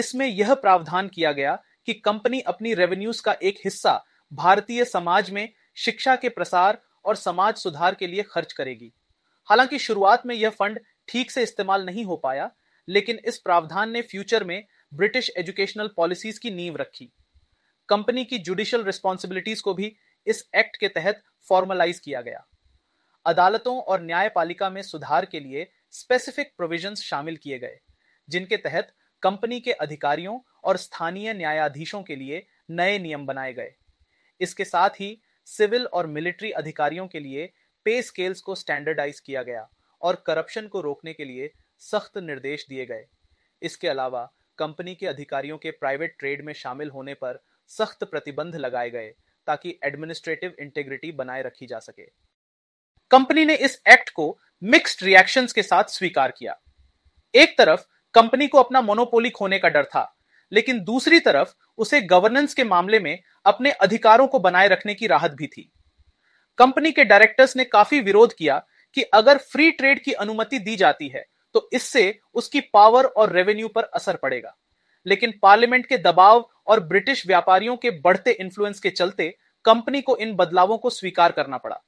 इसमें यह प्रावधान किया गया कि कंपनी अपनी रेवेन्यूज का एक हिस्सा भारतीय समाज में शिक्षा के प्रसार और समाज सुधार के लिए खर्च करेगी हालांकि शुरुआत में यह फंड ठीक से इस्तेमाल नहीं हो पाया लेकिन इस प्रावधान ने फ्यूचर में ब्रिटिश एजुकेशनल पॉलिसीज की नींव रखी कंपनी की जुडिशल रिस्पॉन्सिबिलिटीज को भी इस एक्ट के तहत फॉर्मलाइज किया गया अदालतों और न्यायपालिका में सुधार के लिए स्पेसिफिक प्रोविजंस शामिल किए गए जिनके तहत कंपनी के अधिकारियों और स्थानीय न्यायाधीशों के लिए नए नियम बनाए गए इसके साथ ही सिविल और मिलिट्री अधिकारियों के लिए पे स्केल्स को स्टैंडर्डाइज किया गया और करप्शन को रोकने के लिए सख्त निर्देश दिए गए इसके अलावा कंपनी के अधिकारियों के प्राइवेट ट्रेड में शामिल होने पर सख्त प्रतिबंध लगाए गए ताकि एडमिनिस्ट्रेटिव इंटेग्रिटी बनाए रखी जा सके कंपनी ने इस एक्ट को मिक्स्ड रिएक्शंस के साथ स्वीकार किया एक तरफ कंपनी को अपना मोनोपोली खोने का डर था लेकिन दूसरी तरफ उसे गवर्नेंस के मामले में अपने अधिकारों को बनाए रखने की राहत भी थी कंपनी के डायरेक्टर्स ने काफी विरोध किया कि अगर फ्री ट्रेड की अनुमति दी जाती है तो इससे उसकी पावर और रेवेन्यू पर असर पड़ेगा लेकिन पार्लियामेंट के दबाव और ब्रिटिश व्यापारियों के बढ़ते इन्फ्लुएंस के चलते कंपनी को इन बदलावों को स्वीकार करना पड़ा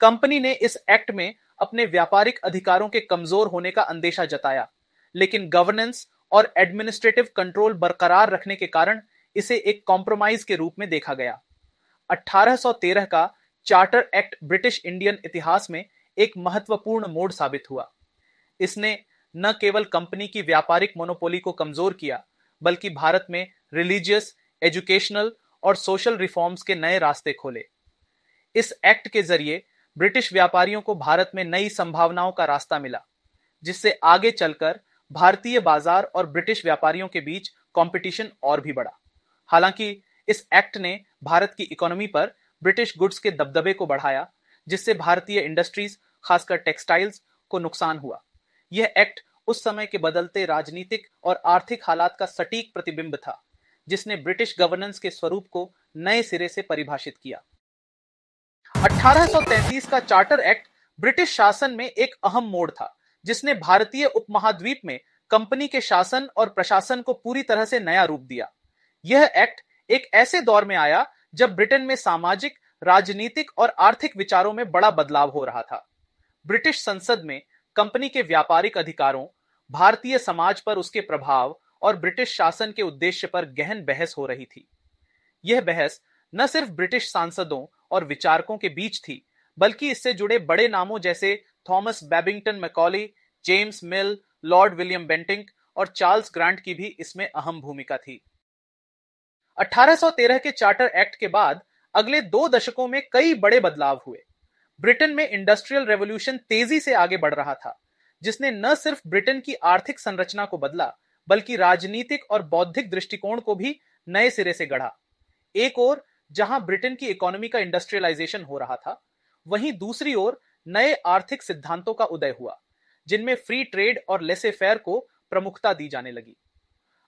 कंपनी ने इस एक्ट में अपने व्यापारिक अधिकारों के कमजोर होने का अंदेशा जताया लेकिन गवर्नेंस और एडमिनिस्ट्रेटिव कंट्रोल बरकरार रखने के कारण इसे एक कॉम्प्रोमाइज के रूप में देखा गया 1813 का चार्टर एक्ट ब्रिटिश इंडियन इतिहास में एक महत्वपूर्ण मोड़ साबित हुआ इसने न केवल कंपनी की व्यापारिक मोनोपोली को कमजोर किया बल्कि भारत में रिलीजियस एजुकेशनल और सोशल रिफॉर्म्स के नए रास्ते खोले इस एक्ट के जरिए ब्रिटिश व्यापारियों को भारत में नई संभावनाओं का रास्ता मिला जिससे आगे चलकर भारतीय बाजार और ब्रिटिश व्यापारियों के बीच कंपटीशन और भी बढ़ा हालांकि इस एक्ट ने भारत की इकोनॉमी पर ब्रिटिश गुड्स के दबदबे को बढ़ाया जिससे भारतीय इंडस्ट्रीज खासकर टेक्सटाइल्स को नुकसान हुआ यह एक्ट उस समय के बदलते राजनीतिक और आर्थिक हालात का सटीक प्रतिबिंब था जिसने ब्रिटिश गवर्नेंस के स्वरूप को नए सिरे से परिभाषित किया 1833 का चार्टर एक्ट ब्रिटिश शासन में एक अहम मोड़ था जिसने भारतीय उपमहाद्वीप में कंपनी के शासन और प्रशासन को पूरी तरह से नया रूप दिया यह एक्ट एक ऐसे दौर में आया जब ब्रिटेन में सामाजिक राजनीतिक और आर्थिक विचारों में बड़ा बदलाव हो रहा था ब्रिटिश संसद में कंपनी के व्यापारिक अधिकारों भारतीय समाज पर उसके प्रभाव और ब्रिटिश शासन के उद्देश्य पर गहन बहस हो रही थी यह बहस न सिर्फ ब्रिटिश सांसदों और विचारकों के बीच थी बल्कि इससे जुड़े बड़े नामों जैसे Thomas Babington Macaulay James Mill Lord William Bentinck और चार्ल्स ग्रांट की भी इसमें अहम भूमिका थी 1813 के चार्टर एक्ट के बाद अगले दो दशकों में कई बड़े बदलाव हुए ब्रिटेन में इंडस्ट्रियल रेवोल्यूशन तेजी से आगे बढ़ रहा था जिसने न सिर्फ ब्रिटेन की आर्थिक संरचना को बदला बल्कि राजनीतिक और बौद्धिक दृष्टिकोण को भी नए सिरे से गढ़ा एक ओर जहां ब्रिटेन की इकोनॉमी का इंडस्ट्रियलाइजेशन हो रहा था वहीं दूसरी ओर नए आर्थिक सिद्धांतों का उदय हुआ जिनमें फ्री ट्रेड और लेसे फेयर को प्रमुखता दी जाने लगी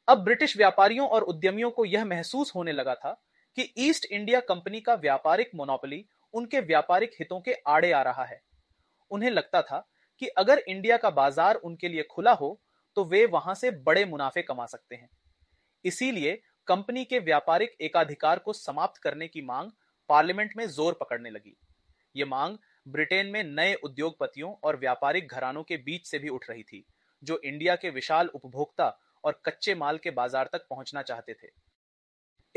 अब ब्रिटिश व्यापारियों और उद्यमियों को यह महसूस होने लगा था कि ईस्ट इंडिया कंपनी का व्यापारिक मोनोपोली उनके व्यापारिक हितों के आड़े आ रहा है उन्हें लगता था कि अगर इंडिया का बाजार उनके लिए खुला हो तो वे वहां से बड़े मुनाफे कमा सकते हैं इसीलिए कंपनी के व्यापारिक एकाधिकार को समाप्त करने की मांग पार्लियामेंट में जोर पकड़ने लगी ये मांग ब्रिटेन में नए उद्योगपतियों और व्यापारिक घरानों के बीच से भी उठ रही थी जो इंडिया के विशाल उपभोक्ता और कच्चे माल के बाजार तक पहुंचना चाहते थे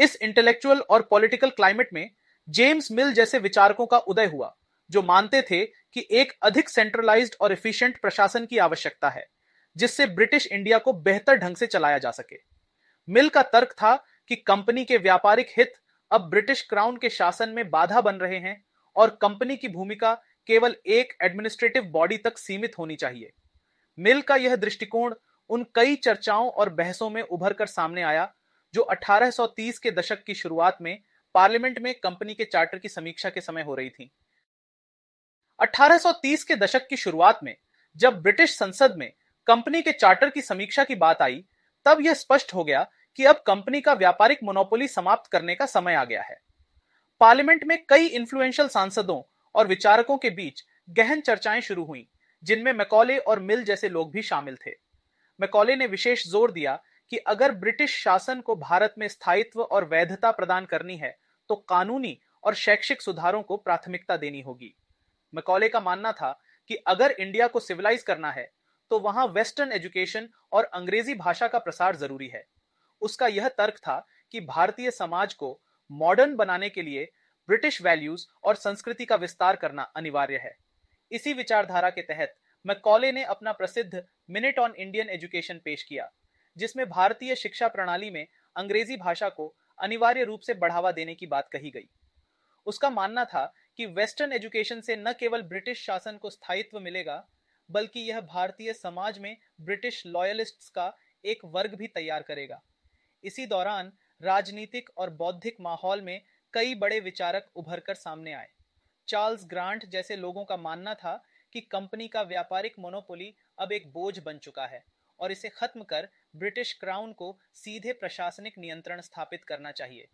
इस इंटेलेक्चुअल और पॉलिटिकल क्लाइमेट में जेम्स मिल जैसे विचारकों का उदय हुआ जो मानते थे कि एक अधिक सेंट्रलाइज्ड और एफिशिएंट प्रशासन की आवश्यकता है जिससे ब्रिटिश इंडिया को बेहतर ढंग से चलाया जा सके मिल का तर्क था कि कंपनी के व्यापारिक हित अब ब्रिटिश क्राउन के शासन में बाधा बन रहे हैं और कंपनी की भूमिका केवल एक एडमिनिस्ट्रेटिव बॉडी तक सीमित होनी चाहिए मिल का यह दृष्टिकोण उन कई चर्चाओं और बहसों में उभर कर सामने आया जो 1830 के दशक की शुरुआत में पार्लियामेंट में कंपनी के चार्टर की समीक्षा के समय हो रही थी 1830 के दशक की शुरुआत में जब ब्रिटिश संसद में कंपनी के चार्टर की समीक्षा की बात आई तब यह स्पष्ट हो गया कि अब कंपनी का व्यापारिक मोनोपोली समाप्त करने का समय आ गया है पार्लियामेंट में कई इन्फ्लुएंशियल सांसदों और विचारकों के बीच गहन चर्चाएं शुरू हुई जिनमें मैकॉले और मिल जैसे लोग भी शामिल थे मैकॉले ने विशेष जोर दिया कि अगर ब्रिटिश शासन को भारत में स्थायित्व और वैधता प्रदान करनी है तो कानूनी और शैक्षिक सुधारों को प्राथमिकता देनी होगी मकौले का मानना था कि अगर इंडिया को सिविलाइज करना है तो वहां वेस्टर्न एजुकेशन और अंग्रेजी भाषा का प्रसार जरूरी है उसका यह तर्क था कि भारतीय समाज को मॉडर्न बनाने के लिए ब्रिटिश वैल्यूज और संस्कृति का विस्तार करना अनिवार्य है इसी विचारधारा के तहत मैकॉले ने अपना प्रसिद्ध मिनट ऑन इंडियन एजुकेशन पेश किया जिसमें भारतीय शिक्षा प्रणाली में अंग्रेजी भाषा को अनिवार्य रूप से बढ़ावा देने की बात कही गई उसका मानना था कि वेस्टर्न एजुकेशन से न केवल ब्रिटिश शासन को स्थायित्व मिलेगा बल्कि यह भारतीय समाज में ब्रिटिश लॉयलिस्ट का एक वर्ग भी तैयार करेगा इसी दौरान राजनीतिक और बौद्धिक माहौल में कई बड़े विचारक उभर कर सामने आए चार्ल्स ग्रांट जैसे लोगों का मानना था कि कंपनी का व्यापारिक मोनोपोली अब एक बोझ बन चुका है और इसे खत्म कर ब्रिटिश क्राउन को सीधे प्रशासनिक नियंत्रण स्थापित करना चाहिए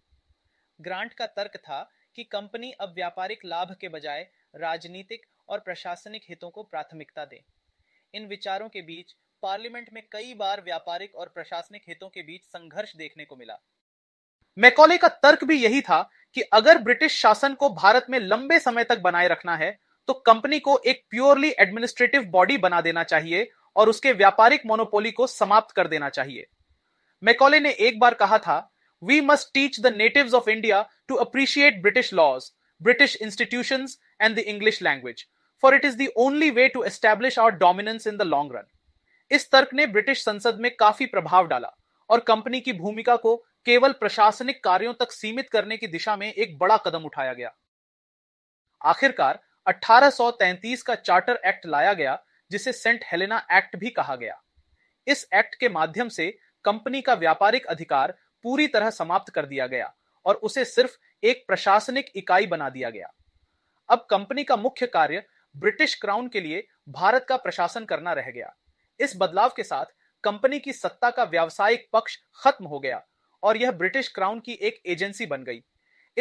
ग्रांट का तर्क था कि कंपनी अब व्यापारिक लाभ के बजाय राजनीतिक और प्रशासनिक हितों को प्राथमिकता दे इन विचारों के बीच पार्लियामेंट में कई बार व्यापारिक और प्रशासनिक हितों के बीच संघर्ष देखने को मिला मैकॉले का तर्क भी यही था कि अगर ब्रिटिश शासन को भारत में लंबे समय तक बनाए रखना है तो कंपनी को एक प्योरली एडमिनिस्ट्रेटिव बॉडी बना देना चाहिए और उसके व्यापारिक मोनोपोली को समाप्त कर देना चाहिए मैकॉले ने एक बार कहा था we must teach the native of India to appreciate British laws British institution and the English language for it is the only way to establish our dominance in the long run इस तर्क ने ब्रिटिश संसद में काफी प्रभाव डाला और कंपनी की भूमिका को केवल प्रशासनिक कार्यों तक सीमित करने की दिशा में एक बड़ा कदम उठाया गया आखिरकार 1833 का चार्टर एक्ट लाया गया जिसे सेंट हेलेना एक्ट भी कहा गया इस एक्ट के माध्यम से कंपनी का व्यापारिक अधिकार पूरी तरह समाप्त कर दिया गया और उसे सिर्फ एक प्रशासनिक इकाई बना दिया गया अब कंपनी का मुख्य कार्य ब्रिटिश क्राउन के लिए भारत का प्रशासन करना रह गया इस बदलाव के साथ कंपनी की सत्ता का व्यावसायिक पक्ष खत्म हो गया और यह ब्रिटिश क्राउन की एक एजेंसी बन गई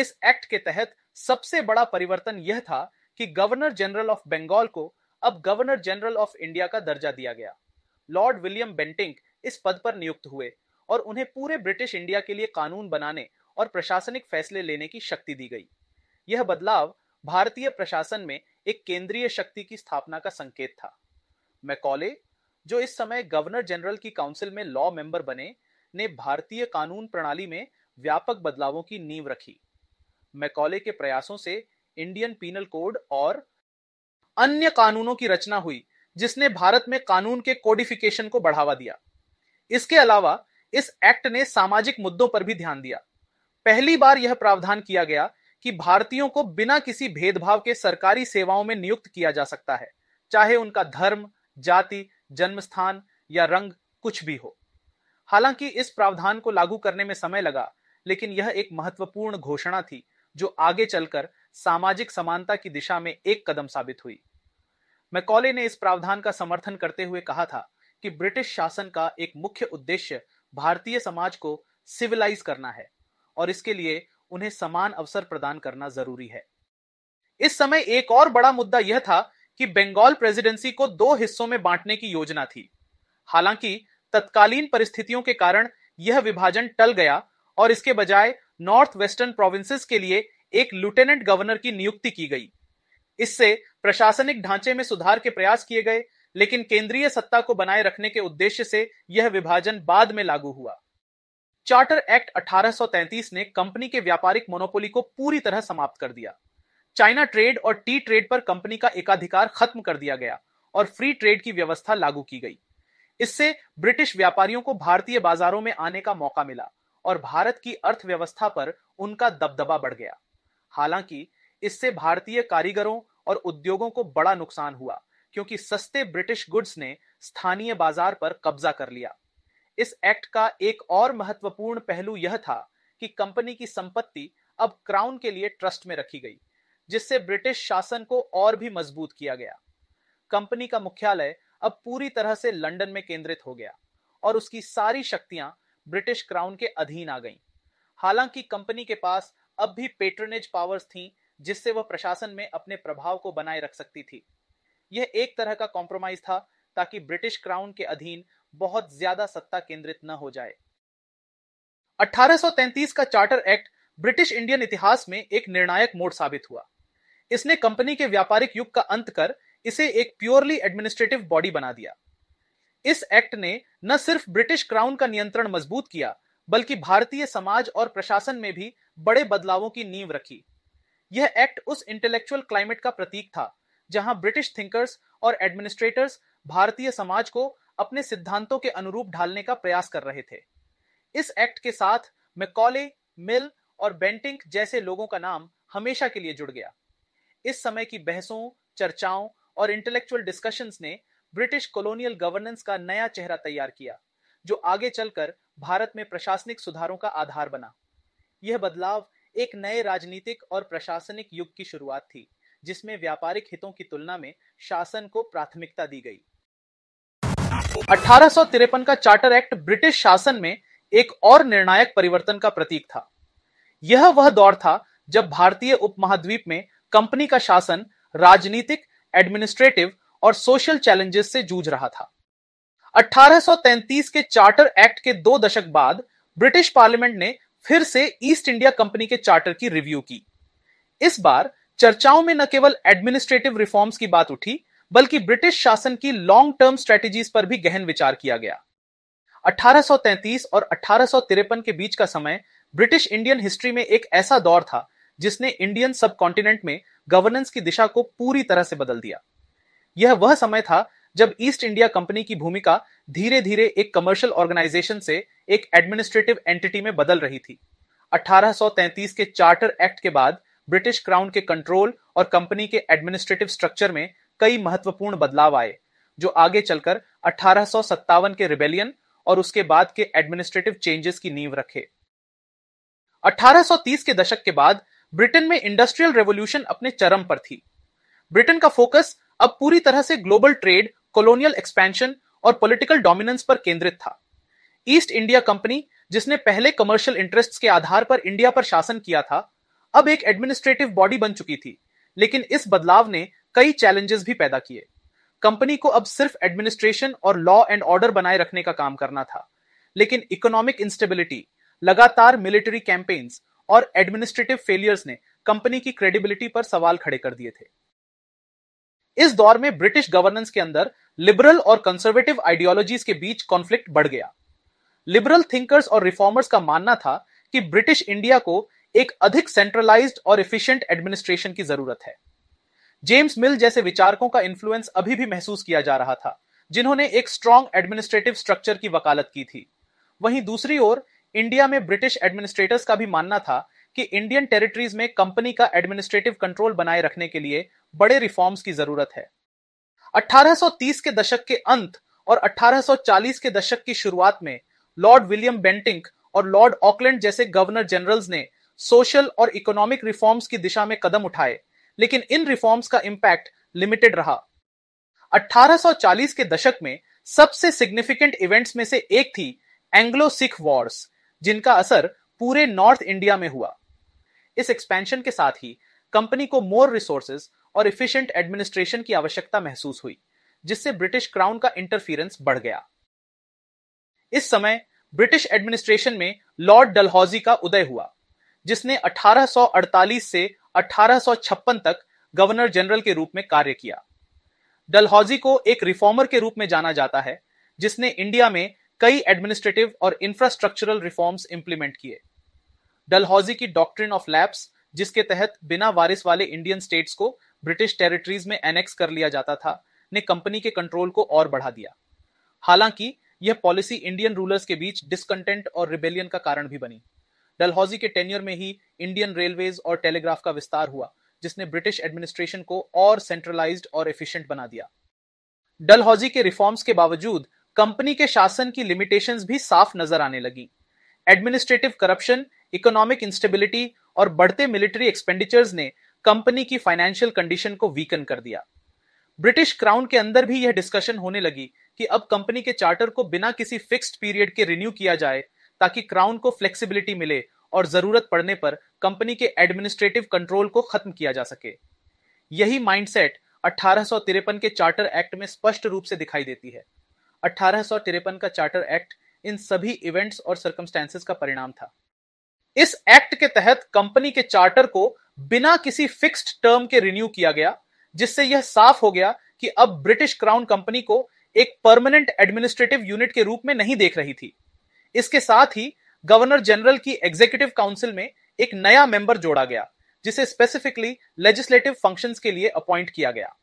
इस एक्ट के तहत सबसे बड़ा परिवर्तन यह था कि गवर्नर जनरल ऑफ बंगाल को अब गवर्नर जनरल ऑफ इंडिया का दर्जा दिया गया लॉर्ड विलियम बेंटिंक इस पद पर नियुक्त हुए और उन्हें पूरे ब्रिटिश इंडिया के लिए कानून बनाने और प्रशासनिक फैसले लेने की शक्ति दी गई यह बदलाव भारतीय प्रशासन में एक केंद्रीय शक्ति की स्थापना का संकेत था मैकॉले जो इस समय गवर्नर जनरल की काउंसिल में लॉ मेंबर बने ने भारतीय कानून प्रणाली में व्यापक बदलावों की नींव रखी मैकॉले के प्रयासों से इंडियन पीनल कोड और अन्य कानूनों की रचना हुई जिसने भारत में कानून के कोडिफिकेशन को बढ़ावा दिया इसके अलावा इस एक्ट ने सामाजिक मुद्दों पर भी ध्यान दिया पहली बार यह प्रावधान किया गया कि भारतीयों को बिना किसी भेदभाव के सरकारी सेवाओं में नियुक्त किया जा सकता है चाहे उनका धर्म जाति जन्म स्थान या रंग कुछ भी हो हालांकि इस प्रावधान को लागू करने में समय लगा लेकिन यह एक महत्वपूर्ण घोषणा थी जो आगे चलकर सामाजिक समानता की दिशा में एक कदम साबित हुई मैकॉले ने इस प्रावधान का समर्थन करते हुए कहा था कि ब्रिटिश शासन का एक मुख्य उद्देश्य भारतीय समाज को सिविलाइज करना है और इसके लिए उन्हें समान अवसर प्रदान करना जरूरी है इस समय एक और बड़ा मुद्दा यह था कि बंगाल प्रेसिडेंसी को दो हिस्सों में बांटने की योजना थी हालांकि तत्कालीन परिस्थितियों के कारण यह विभाजन टल गया और इसके बजाय नॉर्थ वेस्टर्न प्रोविंसेस के लिए एक लेफ्टिनेंट गवर्नर की नियुक्ति की गई इससे प्रशासनिक ढांचे में सुधार के प्रयास किए गए लेकिन केंद्रीय सत्ता को बनाए रखने के उद्देश्य से यह विभाजन बाद में लागू हुआ चार्टर एक्ट 1833 ने कंपनी के व्यापारिक मोनोपोली को पूरी तरह समाप्त कर दिया चाइना ट्रेड और टी ट्रेड पर कंपनी का एकाधिकार खत्म कर दिया गया और फ्री ट्रेड की व्यवस्था लागू की गई इससे ब्रिटिश व्यापारियों को भारतीय बाजारों में आने का मौका मिला और भारत की अर्थव्यवस्था पर उनका दबदबा बढ़ गया हालांकि इससे भारतीय कारीगरों और उद्योगों को बड़ा नुकसान हुआ क्योंकि सस्ते ब्रिटिश गुड्स ने स्थानीय बाजार पर कब्जा कर लिया इस एक्ट का एक और महत्वपूर्ण पहलू यह था कि कंपनी की संपत्ति अब क्राउन के लिए ट्रस्ट में रखी गई जिससे ब्रिटिश शासन को और भी मजबूत किया गया कंपनी का मुख्यालय अब पूरी तरह से लंदन में केंद्रित हो गया और उसकी सारी शक्तियां ब्रिटिश क्राउन के अधीन आ गईं। हालांकि कंपनी के पास अब भी पेट्रनेज पावर्स थीं जिससे वह प्रशासन में अपने प्रभाव को बनाए रख सकती थी यह एक तरह का कॉम्प्रोमाइज था ताकि ब्रिटिश क्राउन के अधीन बहुत ज्यादा सत्ता केंद्रित न हो जाए 1833 का चार्टर एक्ट ब्रिटिश इंडियन इतिहास में एक निर्णायक मोड़ साबित हुआ इसने कंपनी के व्यापारिक युग का अंत कर इसे एक प्योरली एडमिनिस्ट्रेटिव बॉडी बना दिया इस एक्ट ने न सिर्फ ब्रिटिश क्राउन का नियंत्रण मजबूत किया बल्कि भारतीय समाज और प्रशासन में भी बड़े बदलावों की नींव रखी यह एक्ट उस इंटेलेक्चुअल क्लाइमेट का प्रतीक था जहां ब्रिटिश थिंकर्स और एडमिनिस्ट्रेटर्स भारतीय समाज को अपने सिद्धांतों के अनुरूप ढालने का प्रयास कर रहे थे इस एक्ट के साथ मैकॉले मिल और बेंटिंक जैसे लोगों का नाम हमेशा के लिए जुड़ गया इस समय की बहसों चर्चाओं और इंटेलेक्चुअल डिस्कशंस ने ब्रिटिश कॉलोनियल गवर्नेंस का नया चेहरा तैयार किया जो आगे चलकर भारत में प्रशासनिक सुधारों का आधार बना यह बदलाव एक नए राजनीतिक और प्रशासनिक युग की शुरुआत थी जिसमें व्यापारिक हितों की तुलना में शासन को प्राथमिकता दी गई अठारह का चार्टर एक्ट ब्रिटिश शासन में एक और निर्णायक परिवर्तन का प्रतीक था यह वह दौर था जब भारतीय उपमहाद्वीप में कंपनी का शासन राजनीतिक एडमिनिस्ट्रेटिव और सोशल चैलेंजेस से जूझ रहा था 1833 के चार्टर एक्ट के दो दशक बाद ब्रिटिश पार्लियामेंट ने फिर से ईस्ट इंडिया कंपनी के चार्टर की रिव्यू की इस बार चर्चाओं में न केवल एडमिनिस्ट्रेटिव रिफॉर्म्स की बात उठी बल्कि ब्रिटिश शासन की लॉन्ग टर्म स्ट्रेटेजीज पर भी गहन विचार किया गया 1833 और अठारह के बीच का समय ब्रिटिश इंडियन हिस्ट्री में एक ऐसा दौर था जिसने इंडियन सब में गवर्नेंस की दिशा को पूरी तरह से बदल दिया यह वह समय था जब ईस्ट इंडिया कंपनी की भूमिका धीरे धीरे एक कमर्शियल ऑर्गेनाइजेशन से एक एडमिनिस्ट्रेटिव एंटिटी में बदल रही थी 1833 के चार्टर एक्ट के बाद ब्रिटिश क्राउन के कंट्रोल और कंपनी के एडमिनिस्ट्रेटिव स्ट्रक्चर में कई महत्वपूर्ण बदलाव आए जो आगे चलकर अठारह के रिबेलियन और उसके बाद के एडमिनिस्ट्रेटिव चेंजेस की नींव रखे 1830 के दशक के बाद ब्रिटेन में इंडस्ट्रियल रेवोल्यूशन अपने चरम पर थी ब्रिटेन का फोकस अब पूरी तरह से ग्लोबल ट्रेड कॉलोनियल एक्सपेंशन और पॉलिटिकल डोमिनेंस पर केंद्रित था ईस्ट इंडिया कंपनी जिसने पहले कमर्शियल इंटरेस्ट्स के आधार पर इंडिया पर शासन किया था अब एक एडमिनिस्ट्रेटिव बॉडी बन चुकी थी लेकिन इस बदलाव ने कई चैलेंजेस भी पैदा किए कंपनी को अब सिर्फ एडमिनिस्ट्रेशन और लॉ एंड ऑर्डर बनाए रखने का काम करना था लेकिन इकोनॉमिक इंस्टेबिलिटी लगातार मिलिट्री कैंपेन्स और एडमिनिस्ट्रेटिव फेलियर्स ने कंपनी की क्रेडिबिलिटी पर सवाल खड़े कर दिए थे इस दौर में ब्रिटिश गवर्नेंस के अंदर लिबरल और कंजर्वेटिव आइडियोलॉजीज के बीच कॉन्फ्लिक्ट बढ़ गया लिबरल थिंकर्स और रिफॉर्मर्स का मानना था कि ब्रिटिश इंडिया को एक अधिक सेंट्रलाइज्ड और इफिशियंट एडमिनिस्ट्रेशन की जरूरत है जेम्स मिल जैसे विचारकों का इन्फ्लुएंस अभी भी महसूस किया जा रहा था जिन्होंने एक स्ट्रॉन्ग एडमिनिस्ट्रेटिव स्ट्रक्चर की वकालत की थी वहीं दूसरी ओर इंडिया में ब्रिटिश एडमिनिस्ट्रेटर्स का भी मानना था कि इंडियन टेरिटरीज में कंपनी का एडमिनिस्ट्रेटिव कंट्रोल बनाए रखने के लिए बड़े रिफॉर्म्स की जरूरत है 1830 के दशक के अंत और 1840 के दशक की शुरुआत में लॉर्ड विलियम बेंटिंक और लॉर्ड ऑकलैंड जैसे गवर्नर जनरल्स ने सोशल और इकोनॉमिक रिफॉर्म्स की दिशा में कदम उठाए लेकिन इन रिफॉर्म्स का इम्पैक्ट लिमिटेड रहा 1840 के दशक में सबसे सिग्निफिकेंट इवेंट्स में से एक थी एंग्लो सिख वॉर्स जिनका असर पूरे नॉर्थ इंडिया में हुआ इस एक्सपेंशन के साथ ही कंपनी को मोर रिसोर्सेज और इफिशियंट एडमिनिस्ट्रेशन की आवश्यकता महसूस हुई जिससे ब्रिटिश क्राउन का इंटरफियरेंस बढ़ गया इस समय ब्रिटिश एडमिनिस्ट्रेशन में लॉर्ड डलहौजी का उदय हुआ जिसने 1848 से 1856 तक गवर्नर जनरल के रूप में कार्य किया डलहौजी को एक रिफॉर्मर के रूप में जाना जाता है जिसने इंडिया में कई एडमिनिस्ट्रेटिव और इंफ्रास्ट्रक्चरल रिफॉर्म्स इंप्लीमेंट किए डलहौजी की डॉक्ट्रिन ऑफ लैप्स जिसके तहत बिना वारिस वाले इंडियन स्टेट्स को ब्रिटिश टेरिटरीज में एनेक्स कर लिया जाता था ने कंपनी के कंट्रोल को और बढ़ा दिया हालांकि यह पॉलिसी इंडियन रूलर्स के बीच डिसकंटेंट और रिबेलियन का कारण भी बनी डलहौजी के टेन्यर में ही इंडियन रेलवेज और टेलीग्राफ का विस्तार हुआ जिसने ब्रिटिश एडमिनिस्ट्रेशन को और सेंट्रलाइज्ड और एफिशिएंट बना दिया डलहौजी के रिफॉर्म्स के बावजूद कंपनी के शासन की लिमिटेशंस भी साफ नजर आने लगी एडमिनिस्ट्रेटिव करप्शन इकोनॉमिक इंस्टेबिलिटी और बढ़ते मिलिट्री एक्सपेंडिचर्स ने कंपनी की फाइनेंशियल कंडीशन को वीकन कर दिया ब्रिटिश क्राउन के अंदर भी यह डिस्कशन होने लगी कि अब कंपनी के चार्टर को बिना किसी फिक्स्ड पीरियड के रिन्यू किया जाए ताकि क्राउन को फ्लेक्सिबिलिटी मिले और जरूरत पड़ने पर कंपनी के एडमिनिस्ट्रेटिव कंट्रोल को खत्म किया जा सके यही माइंडसेट अठारह के चार्टर एक्ट में स्पष्ट रूप से दिखाई देती है अठारह का चार्टर एक्ट इन सभी इवेंट्स और सर्कमस्टेंसेस का परिणाम था इस एक्ट के तहत कंपनी के चार्टर को बिना किसी फिक्स्ड टर्म के रिन्यू किया गया जिससे यह साफ हो गया कि अब ब्रिटिश क्राउन कंपनी को एक परमानेंट एडमिनिस्ट्रेटिव यूनिट के रूप में नहीं देख रही थी इसके साथ ही गवर्नर जनरल की एग्जीक्यूटिव काउंसिल में एक नया मेंबर जोड़ा गया जिसे स्पेसिफिकली लेजिस्लेटिव फंक्शंस के लिए अपॉइंट किया गया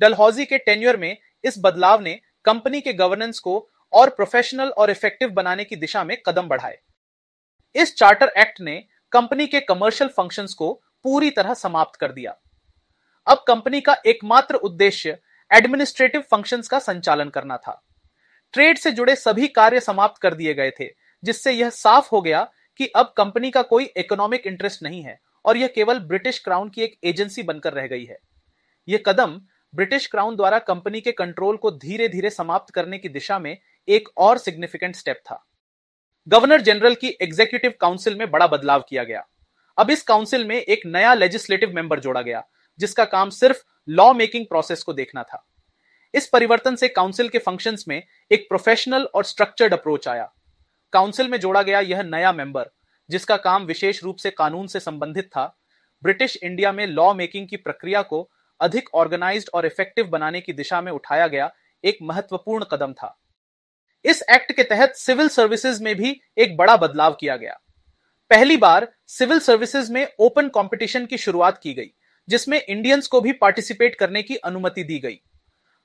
डलहौजी के टेन्यूर में इस बदलाव ने कंपनी के गवर्नेंस को और प्रोफेशनल और इफेक्टिव बनाने की दिशा में कदम बढ़ाए इस चार्टर एक्ट ने कंपनी के कमर्शियल फंक्शंस को पूरी तरह समाप्त कर दिया अब कंपनी का एकमात्र उद्देश्य एडमिनिस्ट्रेटिव फंक्शंस का संचालन करना था ट्रेड से जुड़े सभी कार्य समाप्त कर दिए गए थे जिससे यह साफ हो गया कि अब कंपनी का कोई इकोनॉमिक इंटरेस्ट नहीं है और यह केवल ब्रिटिश क्राउन की एक एजेंसी बनकर रह गई है यह कदम ब्रिटिश क्राउन द्वारा कंपनी के कंट्रोल को धीरे धीरे समाप्त करने की दिशा में एक और सिग्निफिकेंट स्टेप था गवर्नर जनरल की एग्जीक्यूटिव काउंसिल में बड़ा बदलाव किया गया अब इस काउंसिल में एक नया लेजिस्लेटिव मेंबर जोड़ा गया जिसका काम सिर्फ लॉ मेकिंग प्रोसेस को देखना था इस परिवर्तन से काउंसिल के फंक्शंस में एक प्रोफेशनल और स्ट्रक्चर्ड अप्रोच आया काउंसिल में जोड़ा गया यह नया मेंबर जिसका काम विशेष रूप से कानून से संबंधित था ब्रिटिश इंडिया में लॉ मेकिंग की प्रक्रिया को अधिक ऑर्गेनाइज्ड और इफेक्टिव बनाने की दिशा में उठाया गया एक महत्वपूर्ण कदम था इस एक्ट के तहत सिविल सर्विसेज में भी एक बड़ा बदलाव किया गया पहली बार सिविल सर्विसेज में ओपन कंपटीशन की शुरुआत की गई जिसमें इंडियंस को भी पार्टिसिपेट करने की अनुमति दी गई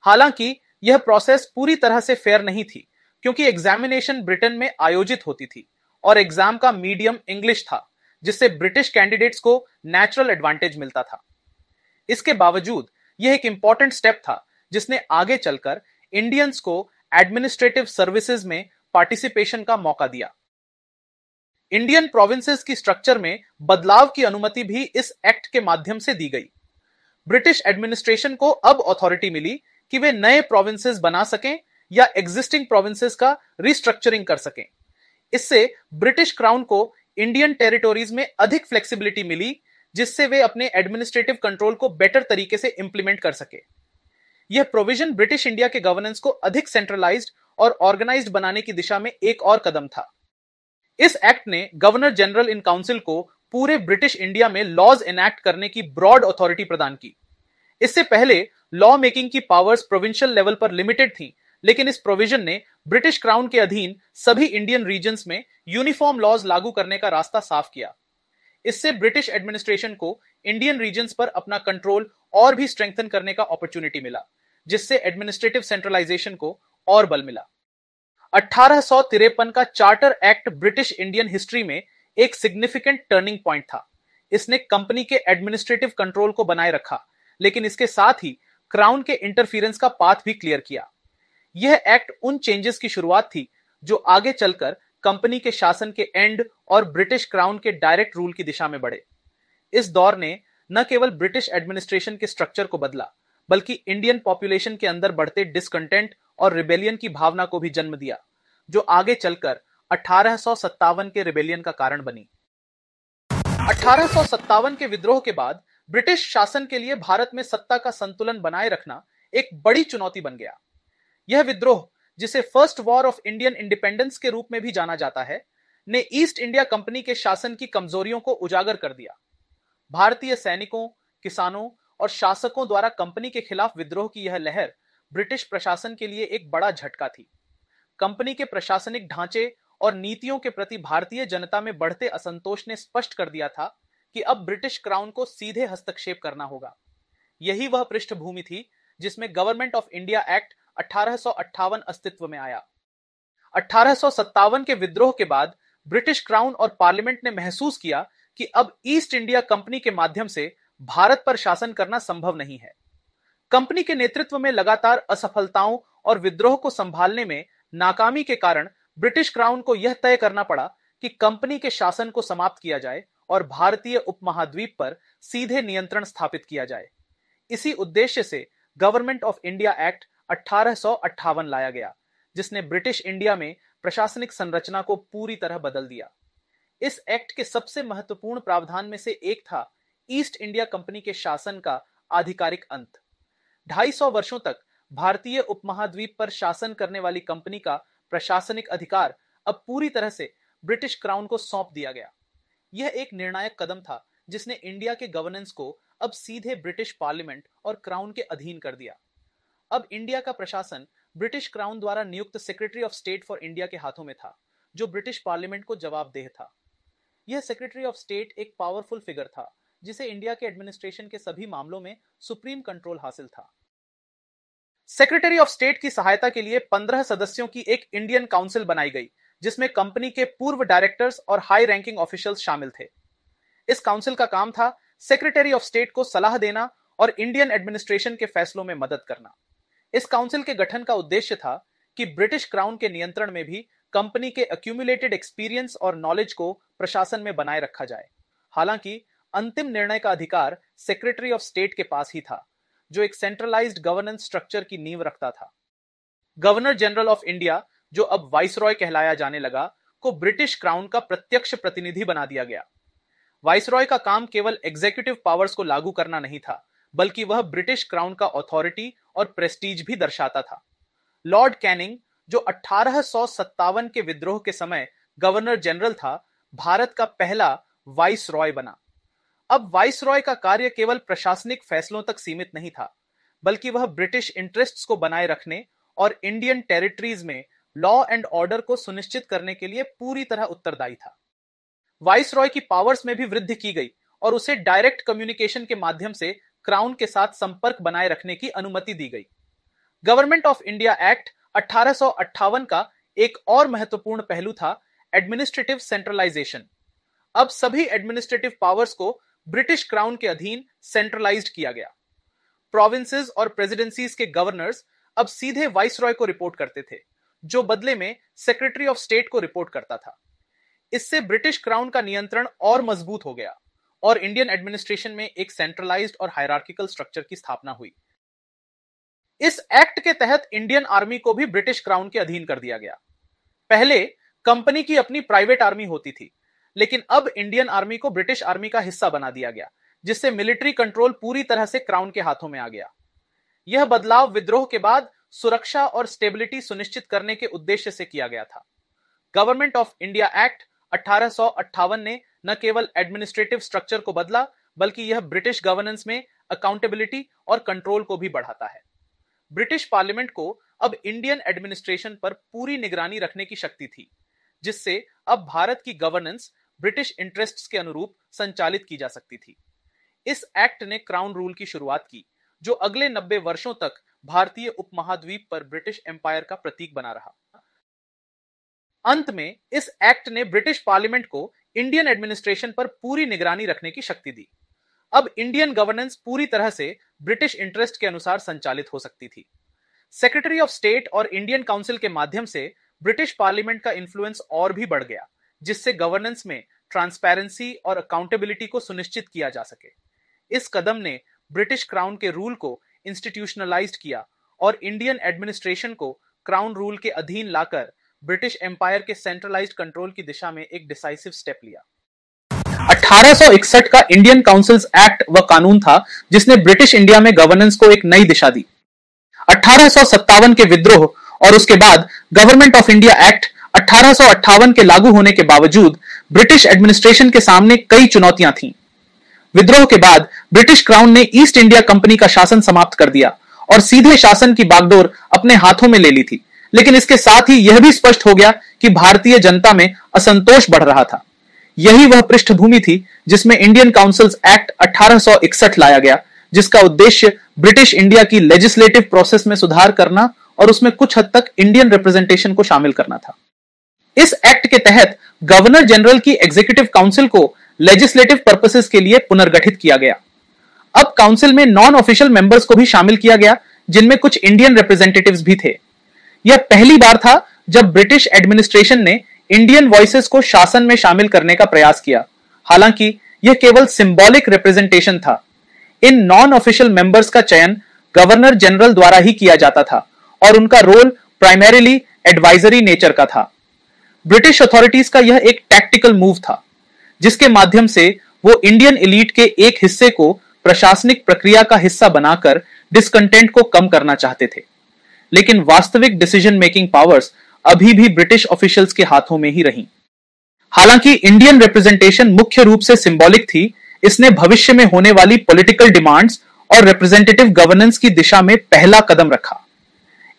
हालांकि यह प्रोसेस पूरी तरह से फेयर नहीं थी क्योंकि एग्जामिनेशन ब्रिटेन में आयोजित होती थी और एग्जाम का मीडियम इंग्लिश था जिससे ब्रिटिश कैंडिडेट्स को नेचुरल एडवांटेज मिलता था इसके बावजूद यह एक इंपॉर्टेंट स्टेप था जिसने आगे चलकर इंडियंस को एडमिनिस्ट्रेटिव सर्विसेज में पार्टिसिपेशन का मौका दिया इंडियन प्रोविंसेस की स्ट्रक्चर में बदलाव की अनुमति भी इस एक्ट के माध्यम से दी गई ब्रिटिश एडमिनिस्ट्रेशन को अब अथॉरिटी मिली कि वे नए प्रोविंसेस बना सकें या एग्जिस्टिंग प्रोविंसेस का रिस्ट्रक्चरिंग कर सकें इससे ब्रिटिश क्राउन को इंडियन टेरिटोरीज में अधिक फ्लेक्सिबिलिटी मिली जिससे वे अपने एडमिनिस्ट्रेटिव कंट्रोल को बेटर तरीके से इंप्लीमेंट कर सके यह प्रोविजन ब्रिटिश इंडिया के गवर्नेंस को अधिक सेंट्रलाइज्ड और ऑर्गेनाइज्ड बनाने की दिशा में एक और कदम था इस एक्ट ने गवर्नर जनरल इन काउंसिल को पूरे ब्रिटिश इंडिया में लॉज एनैक्ट करने की ब्रॉड अथॉरिटी प्रदान की इससे पहले लॉ मेकिंग की पावर्स प्रोविंशियल लेवल पर लिमिटेड थी लेकिन इस प्रोविजन ने ब्रिटिश क्राउन के अधीन सभी इंडियन रीजन में यूनिफॉर्म लॉज लागू करने का रास्ता साफ किया इससे ब्रिटिश एडमिनिस्ट्रेशन को इंडियन रीजन पर अपना कंट्रोल और भी स्ट्रेंथन करने का अपॉर्चुनिटी मिला जिससे एडमिनिस्ट्रेटिव सेंट्रलाइजेशन को और बल मिला अठारह का charter act British Indian history में एक सिग्निफिकेंट टर्निंग पॉइंट था इसने कंपनी के एडमिनिस्ट्रेटिव कंट्रोल को बनाए रखा लेकिन इसके साथ ही क्राउन के इंटरफेरेंस का पाथ भी क्लियर किया यह एक्ट उन चेंजेस की शुरुआत थी जो आगे चलकर कंपनी के शासन के एंड और ब्रिटिश क्राउन के डायरेक्ट रूल की दिशा में बढ़े इस दौर ने न केवल ब्रिटिश एडमिनिस्ट्रेशन के स्ट्रक्चर को बदला बल्कि इंडियन पॉपुलेशन के अंदर बढ़ते डिसकंटेंट और रिबेलियन की भावना को भी जन्म दिया जो आगे चलकर अठारह के रिबेलियन का कारण बनी अठारह के विद्रोह के बाद ब्रिटिश शासन के लिए भारत में सत्ता का संतुलन बनाए रखना एक बड़ी चुनौती बन गया यह विद्रोह जिसे first war of Indian independence के रूप में भी जाना जाता है ने ईस्ट इंडिया कंपनी के शासन की कमजोरियों को उजागर कर दिया भारतीय सैनिकों किसानों और शासकों द्वारा कंपनी के खिलाफ विद्रोह की यह लहर ब्रिटिश प्रशासन के लिए एक बड़ा झटका थी कंपनी के प्रशासनिक ढांचे और नीतियों के प्रति भारतीय जनता में बढ़ते असंतोष ने स्पष्ट कर दिया था कि अब ब्रिटिश क्राउन को सीधे हस्तक्षेप करना होगा यही वह पृष्ठभूमि थी जिसमें गवर्नमेंट ऑफ इंडिया एक्ट अठारह अस्तित्व में आया अठारह के विद्रोह के बाद ब्रिटिश क्राउन और पार्लियामेंट ने महसूस किया कि अब ईस्ट इंडिया कंपनी के माध्यम से भारत पर शासन करना संभव नहीं है कंपनी के नेतृत्व में लगातार असफलताओं और विद्रोह को संभालने में नाकामी के कारण ब्रिटिश क्राउन को यह तय करना पड़ा कि कंपनी के शासन को समाप्त किया जाए और भारतीय उपमहाद्वीप पर सीधे नियंत्रण स्थापित किया जाए इसी उद्देश्य से गवर्नमेंट ऑफ इंडिया एक्ट अठारह लाया गया जिसने ब्रिटिश इंडिया में प्रशासनिक संरचना को पूरी तरह बदल दिया इस एक्ट के सबसे महत्वपूर्ण प्रावधान में से एक था ईस्ट इंडिया कंपनी के शासन का आधिकारिक अंत ढाई सौ वर्षों तक भारतीय उपमहाद्वीप पर शासन करने वाली कंपनी का प्रशासनिक अधिकार अब पूरी तरह से ब्रिटिश क्राउन को सौंप दिया गया यह एक निर्णायक कदम था जिसने इंडिया के गवर्नेंस को अब सीधे ब्रिटिश पार्लियामेंट और क्राउन के अधीन कर दिया अब इंडिया का प्रशासन ब्रिटिश क्राउन द्वारा नियुक्त secretary of state for India के हाथों में था जो ब्रिटिश पार्लियामेंट को जवाबदेह था यह सेक्रेटरी ऑफ स्टेट एक पावरफुल फिगर था जिसे इंडिया के एडमिनिस्ट्रेशन के सभी मामलों में सुप्रीम कंट्रोल हासिल था सेक्रेटरी ऑफ स्टेट की सहायता के लिए पंद्रह सदस्यों की एक इंडियन काउंसिल बनाई गई जिसमें कंपनी के पूर्व डायरेक्टर्स और हाई रैंकिंग ऑफिशियल्स शामिल थे इस काउंसिल का काम था सेक्रेटरी ऑफ स्टेट को सलाह देना और इंडियन एडमिनिस्ट्रेशन के फैसलों में मदद करना इस काउंसिल के गठन का उद्देश्य था कि ब्रिटिश क्राउन के नियंत्रण में भी कंपनी के अक्यूमुलेटेड एक्सपीरियंस और नॉलेज को प्रशासन में बनाए रखा जाए हालांकि अंतिम निर्णय का अधिकार सेक्रेटरी ऑफ स्टेट के पास ही था जो एक सेंट्रलाइज्ड गवर्नेंस स्ट्रक्चर की नींव रखता था गवर्नर जनरल ऑफ इंडिया जो अब वाइस रॉय कहलाया जाने लगा को ब्रिटिश क्राउन का प्रत्यक्ष प्रतिनिधि बना दिया गया वाइस रॉय का काम केवल एग्जीक्यूटिव पावर्स को लागू करना नहीं था बल्कि वह ब्रिटिश क्राउन का अथॉरिटी और प्रेस्टीज भी दर्शाता था लॉर्ड कैनिंग जो अठारह के विद्रोह के समय गवर्नर जनरल था भारत का पहला वाइस रॉय बना अब वाइस रॉय का कार्य केवल प्रशासनिक फैसलों तक सीमित नहीं था बल्कि वह ब्रिटिश इंटरेस्ट्स को बनाए रखने और इंडियन टेरिटरीज में लॉ एंड ऑर्डर को सुनिश्चित करने के लिए पूरी तरह उत्तरदायी था वाइस रॉय की पावर्स में भी वृद्धि की गई और उसे डायरेक्ट कम्युनिकेशन के माध्यम से क्राउन के साथ संपर्क बनाए रखने की अनुमति दी गई गवर्नमेंट ऑफ इंडिया एक्ट अठारह का एक और महत्वपूर्ण पहलू था एडमिनिस्ट्रेटिव सेंट्रलाइजेशन अब सभी एडमिनिस्ट्रेटिव पावर्स को ब्रिटिश क्राउन के अधीन सेंट्रलाइज्ड किया गया प्रोविंसेस और प्रेसिडेंसीज के गवर्नर्स अब सीधे वाइस रॉय को रिपोर्ट करते थे जो बदले में सेक्रेटरी ऑफ स्टेट को रिपोर्ट करता था इससे ब्रिटिश क्राउन का नियंत्रण और मजबूत हो गया और इंडियन एडमिनिस्ट्रेशन में एक सेंट्रलाइज्ड और हायरार्किकल स्ट्रक्चर की स्थापना हुई इस एक्ट के तहत इंडियन आर्मी को भी ब्रिटिश क्राउन के अधीन कर दिया गया पहले कंपनी की अपनी प्राइवेट आर्मी होती थी लेकिन अब इंडियन आर्मी को ब्रिटिश आर्मी का हिस्सा बना दिया गया जिससे मिलिट्री कंट्रोल पूरी तरह से क्राउन के हाथों में आ गया यह बदलाव विद्रोह के बाद सुरक्षा और स्टेबिलिटी सुनिश्चित करने के उद्देश्य से किया गया था गवर्नमेंट ऑफ इंडिया एक्ट अठारह ने न केवल एडमिनिस्ट्रेटिव स्ट्रक्चर को बदला बल्कि यह ब्रिटिश गवर्नेंस में अकाउंटेबिलिटी और कंट्रोल को भी बढ़ाता है ब्रिटिश पार्लियामेंट को अब इंडियन एडमिनिस्ट्रेशन पर पूरी निगरानी रखने की शक्ति थी जिससे अब भारत की गवर्नेंस ब्रिटिश इंटरेस्ट्स के अनुरूप संचालित की जा सकती थी इस एक्ट ने क्राउन रूल की शुरुआत की जो अगले नब्बे वर्षों तक भारतीय उपमहाद्वीप पर ब्रिटिश एम्पायर का प्रतीक बना रहा अंत में इस एक्ट ने ब्रिटिश पार्लियामेंट को इंडियन एडमिनिस्ट्रेशन पर पूरी निगरानी रखने की शक्ति दी अब इंडियन गवर्नेंस पूरी तरह से ब्रिटिश इंटरेस्ट के अनुसार संचालित हो सकती थी सेक्रेटरी ऑफ स्टेट और इंडियन काउंसिल के माध्यम से ब्रिटिश पार्लियामेंट का इन्फ्लुएंस और भी बढ़ गया जिससे गवर्नेंस में ट्रांसपेरेंसी और अकाउंटेबिलिटी को सुनिश्चित किया जा सके इस कदम ने ब्रिटिश क्राउन के रूल को इंस्टीट्यूशनलाइज किया और इंडियन एडमिनिस्ट्रेशन को क्राउन रूल के अधीन लाकर ब्रिटिश एम्पायर के सेंट्रलाइज कंट्रोल की दिशा में एक डिसाइसिव स्टेप लिया 1861 का इंडियन काउंसिल्स एक्ट व कानून था जिसने ब्रिटिश इंडिया में गवर्नेंस को एक नई दिशा दी अठारह के विद्रोह और उसके बाद गवर्नमेंट ऑफ इंडिया एक्ट अठारह के लागू होने के बावजूद ब्रिटिश एडमिनिस्ट्रेशन के सामने कई चुनौतियां थीं विद्रोह के बाद ब्रिटिश क्राउन ने ईस्ट इंडिया कंपनी का शासन समाप्त कर दिया और सीधे शासन की बागडोर अपने हाथों में ले ली थी लेकिन इसके साथ ही यह भी स्पष्ट हो गया कि भारतीय जनता में असंतोष बढ़ रहा था यही वह पृष्ठभूमि थी जिसमें इंडियन काउंसिल्स एक्ट 1861 लाया गया जिसका उद्देश्य ब्रिटिश इंडिया की लेजिस्लेटिव प्रोसेस में सुधार करना और उसमें कुछ हद तक इंडियन रिप्रेजेंटेशन को शामिल करना था इस एक्ट के तहत गवर्नर जनरल की एग्जीक्यूटिव काउंसिल को लेजिस्लेटिव पर्पसेस के लिए पुनर्गठित किया गया अब काउंसिल में नॉन ऑफिशियल मेंबर्स को भी शामिल किया गया जिनमें कुछ इंडियन रिप्रेजेंटेटिव्स भी थे यह पहली बार था जब ब्रिटिश एडमिनिस्ट्रेशन ने इंडियन वॉइसेस को शासन में शामिल करने का प्रयास किया हालांकि यह केवल सिंबॉलिक रिप्रेजेंटेशन था इन नॉन ऑफिशियल मेंबर्स का चयन गवर्नर जनरल द्वारा ही किया जाता था और उनका रोल प्राइमरीली एडवाइजरी नेचर का था ब्रिटिश अथॉरिटीज का यह एक टैक्टिकल मूव था जिसके माध्यम से वो इंडियन इलीट के एक हिस्से को प्रशासनिक प्रक्रिया का हिस्सा बनाकर डिसकंटेंट को कम करना चाहते थे लेकिन वास्तविक डिसीजन मेकिंग पावर्स अभी भी ब्रिटिश ऑफिशियल्स के हाथों में ही रही हालांकि इंडियन रिप्रेजेंटेशन मुख्य रूप से सिंबॉलिक थी इसने भविष्य में होने वाली पॉलिटिकल डिमांड्स और रिप्रेजेंटेटिव गवर्नेंस की दिशा में पहला कदम रखा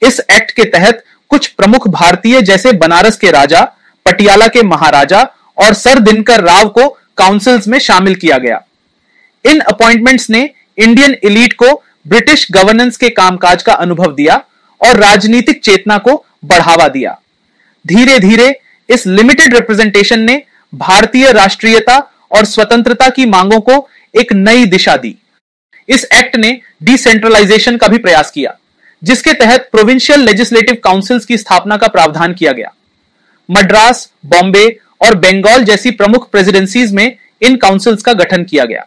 इस एक्ट के तहत कुछ प्रमुख भारतीय जैसे बनारस के राजा पटियाला के महाराजा और सर दिनकर राव को काउंसिल्स में शामिल किया गया इन अपॉइंटमेंट्स ने इंडियन इलीट को ब्रिटिश गवर्नेंस के कामकाज का अनुभव दिया और राजनीतिक चेतना को बढ़ावा दिया धीरे धीरे इस लिमिटेड रिप्रेजेंटेशन ने भारतीय राष्ट्रीयता और स्वतंत्रता की मांगों को एक नई दिशा दी इस एक्ट ने डिसेंट्रलाइजेशन का भी प्रयास किया जिसके तहत प्रोविंशियल लेजिस्लेटिव काउंसिल्स की स्थापना का प्रावधान किया गया मद्रास बॉम्बे और बंगाल जैसी प्रमुख प्रेसिडेंसीज में इन काउंसिल्स का गठन किया गया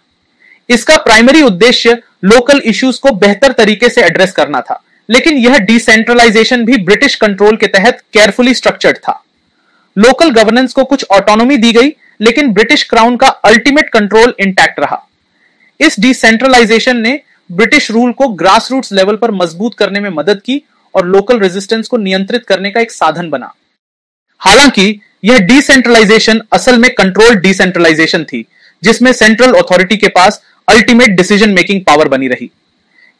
इसका प्राइमरी उद्देश्य लोकल इश्यूज को बेहतर तरीके से एड्रेस करना था लेकिन यह डिसेंट्रलाइजेशन भी ब्रिटिश कंट्रोल के तहत केयरफुली स्ट्रक्चर्ड था लोकल गवर्नेंस को कुछ ऑटोनोमी दी गई लेकिन ब्रिटिश क्राउन का अल्टीमेट कंट्रोल इंटैक्ट रहा इस डिसेंट्रलाइजेशन ने ब्रिटिश रूल को ग्रास रूट लेवल पर मजबूत करने में मदद की और लोकल रेजिस्टेंस को नियंत्रित करने का एक साधन बना हालांकि यह डिसेंट्रलाइजेशन असल में कंट्रोल डिसेंट्रलाइजेशन थी जिसमें सेंट्रल अथॉरिटी के पास अल्टीमेट डिसीजन मेकिंग पावर बनी रही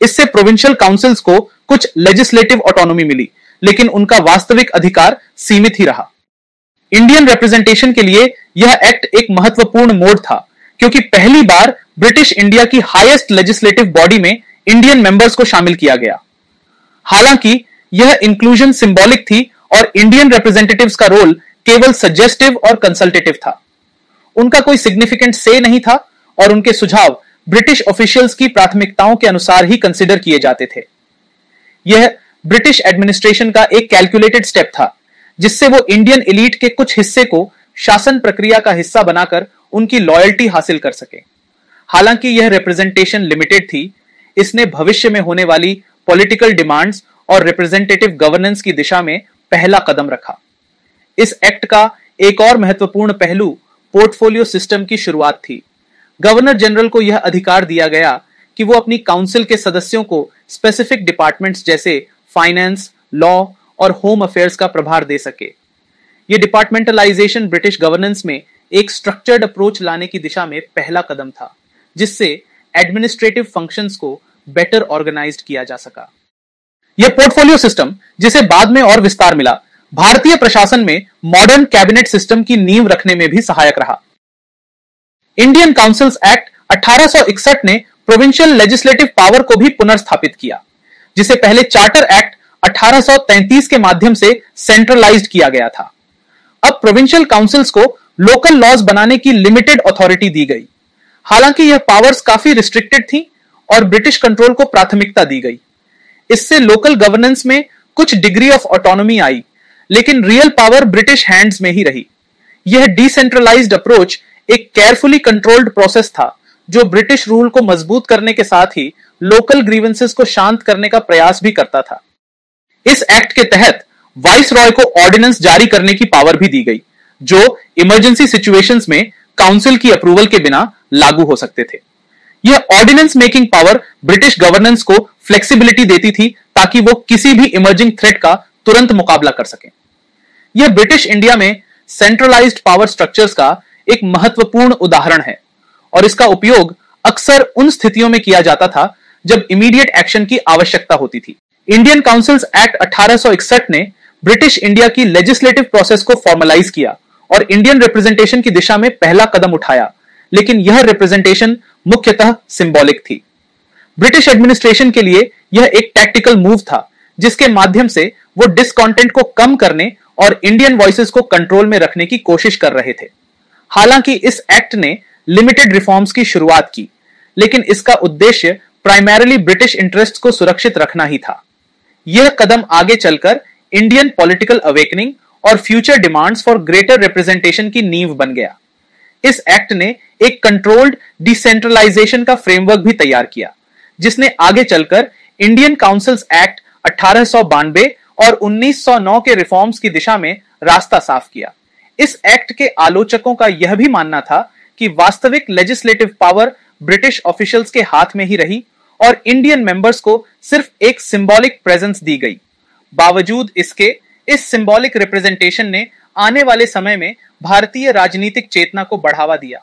इससे प्रोविंशियल काउंसिल्स को कुछ लेजिस्लेटिव ऑटोनोमी मिली लेकिन उनका वास्तविक अधिकार सीमित ही रहा इंडियन रिप्रेजेंटेशन के लिए यह एक्ट एक महत्वपूर्ण मोड था क्योंकि पहली बार ब्रिटिश इंडिया की हाईएस्ट लेजिस्लेटिव बॉडी में इंडियन मेंबर्स को शामिल किया गया हालांकि यह इंक्लूजन सिंबॉलिक थी और इंडियन रिप्रेजेंटेटिव का रोल केवल सजेस्टिव और कंसल्टेटिव था उनका कोई सिग्निफिकेंट से नहीं था और उनके सुझाव ब्रिटिश ऑफिशियल्स की प्राथमिकताओं के अनुसार ही कंसिडर किए जाते थे यह ब्रिटिश एडमिनिस्ट्रेशन का एक कैलकुलेटेड स्टेप था जिससे वो इंडियन इलीट के कुछ हिस्से को शासन प्रक्रिया का हिस्सा बनाकर उनकी लॉयल्टी हासिल कर सके हालांकि यह रिप्रेजेंटेशन लिमिटेड थी इसने भविष्य में होने वाली पॉलिटिकल डिमांड्स और रिप्रेजेंटेटिव गवर्नेंस की दिशा में पहला कदम रखा इस एक्ट का एक और महत्वपूर्ण पहलू पोर्टफोलियो सिस्टम की शुरुआत थी गवर्नर जनरल को यह अधिकार दिया गया कि वो अपनी काउंसिल के सदस्यों को स्पेसिफिक डिपार्टमेंट्स जैसे फाइनेंस लॉ और होम अफेयर्स का प्रभार दे सके ये डिपार्टमेंटलाइजेशन ब्रिटिश गवर्नेंस में एक स्ट्रक्चर्ड अप्रोच लाने की दिशा में पहला कदम था जिससे एडमिनिस्ट्रेटिव फंक्शंस को बेटर ऑर्गेनाइज किया जा सका यह पोर्टफोलियो सिस्टम जिसे बाद में और विस्तार मिला भारतीय प्रशासन में मॉडर्न कैबिनेट सिस्टम की नींव रखने में भी सहायक रहा इंडियन काउंसिल्स एक्ट 1861 ने प्रोविंशियल लेजिस्लेटिव पावर को भी पुनर्स्थापित किया जिसे पहले चार्टर एक्ट 1833 के माध्यम से सेंट्रलाइज्ड किया गया था अब प्रोविंशियल काउंसिल्स को लोकल लॉज बनाने की लिमिटेड अथॉरिटी दी गई हालांकि यह पावर्स काफी रिस्ट्रिक्टेड थी और ब्रिटिश कंट्रोल को प्राथमिकता दी गई इससे लोकल गवर्नेंस में कुछ डिग्री ऑफ ऑटोनोमी आई लेकिन रियल पावर ब्रिटिश हैंड्स में ही रही यह डिसेंट्रलाइज अप्रोच एक केयरफुली कंट्रोल्ड प्रोसेस था जो ब्रिटिश रूल को मजबूत करने के साथ ही लोकल ग्रीवेंसेस को शांत करने का प्रयास भी करता था इस एक्ट के तहत वाइस रॉय को ऑर्डिनेंस जारी करने की पावर भी दी गई जो इमरजेंसी सिचुएशंस में काउंसिल की अप्रूवल के बिना लागू हो सकते थे यह ordinance making power British governance को फ्लेक्सिबिलिटी देती थी ताकि वो किसी भी इमर्जिंग थ्रेट का तुरंत मुकाबला कर सके यह ब्रिटिश इंडिया में सेंट्रलाइज्ड पावर स्ट्रक्चर्स का एक महत्वपूर्ण उदाहरण है और इसका उपयोग अक्सर उन स्थितियों में किया जाता था जब इमीडिएट एक्शन की आवश्यकता होती थी इंडियन काउंसिल्स एक्ट 1861 ने ब्रिटिश इंडिया की लेजिस्लेटिव प्रोसेस को फॉर्मलाइज किया और इंडियन रिप्रेजेंटेशन की दिशा में पहला कदम उठाया लेकिन यह रिप्रेजेंटेशन मुख्यतः सिंबॉलिक थी ब्रिटिश एडमिनिस्ट्रेशन के लिए यह एक टैक्टिकल मूव था जिसके माध्यम से वो डिसकॉन्टेंट को कम करने और इंडियन वॉइस को कंट्रोल में रखने की कोशिश कर रहे थे हालांकि इस एक्ट ने लिमिटेड रिफॉर्म्स की शुरुआत की लेकिन इसका उद्देश्य प्राइमरली ब्रिटिश इंटरेस्ट को सुरक्षित रखना ही था यह कदम आगे चलकर इंडियन पॉलिटिकल अवेकनिंग और future demands for greater representation की नींव बन गया इस एक्ट ने एक कंट्रोल्ड डिसेंट्रलाइजेशन का फ्रेमवर्क भी तैयार किया जिसने आगे चलकर इंडियन काउंसिल्स एक्ट अठारह और 1909 के रिफॉर्म्स की दिशा में रास्ता साफ किया इस एक्ट के आलोचकों का यह भी मानना था कि वास्तविक लेजिस्लेटिव पावर ब्रिटिश ऑफिशियल्स के हाथ में ही रही और इंडियन मेंबर्स को सिर्फ एक सिंबॉलिक प्रेजेंस दी गई बावजूद इसके इस सिंबॉलिक रिप्रेजेंटेशन ने आने वाले समय में भारतीय राजनीतिक चेतना को बढ़ावा दिया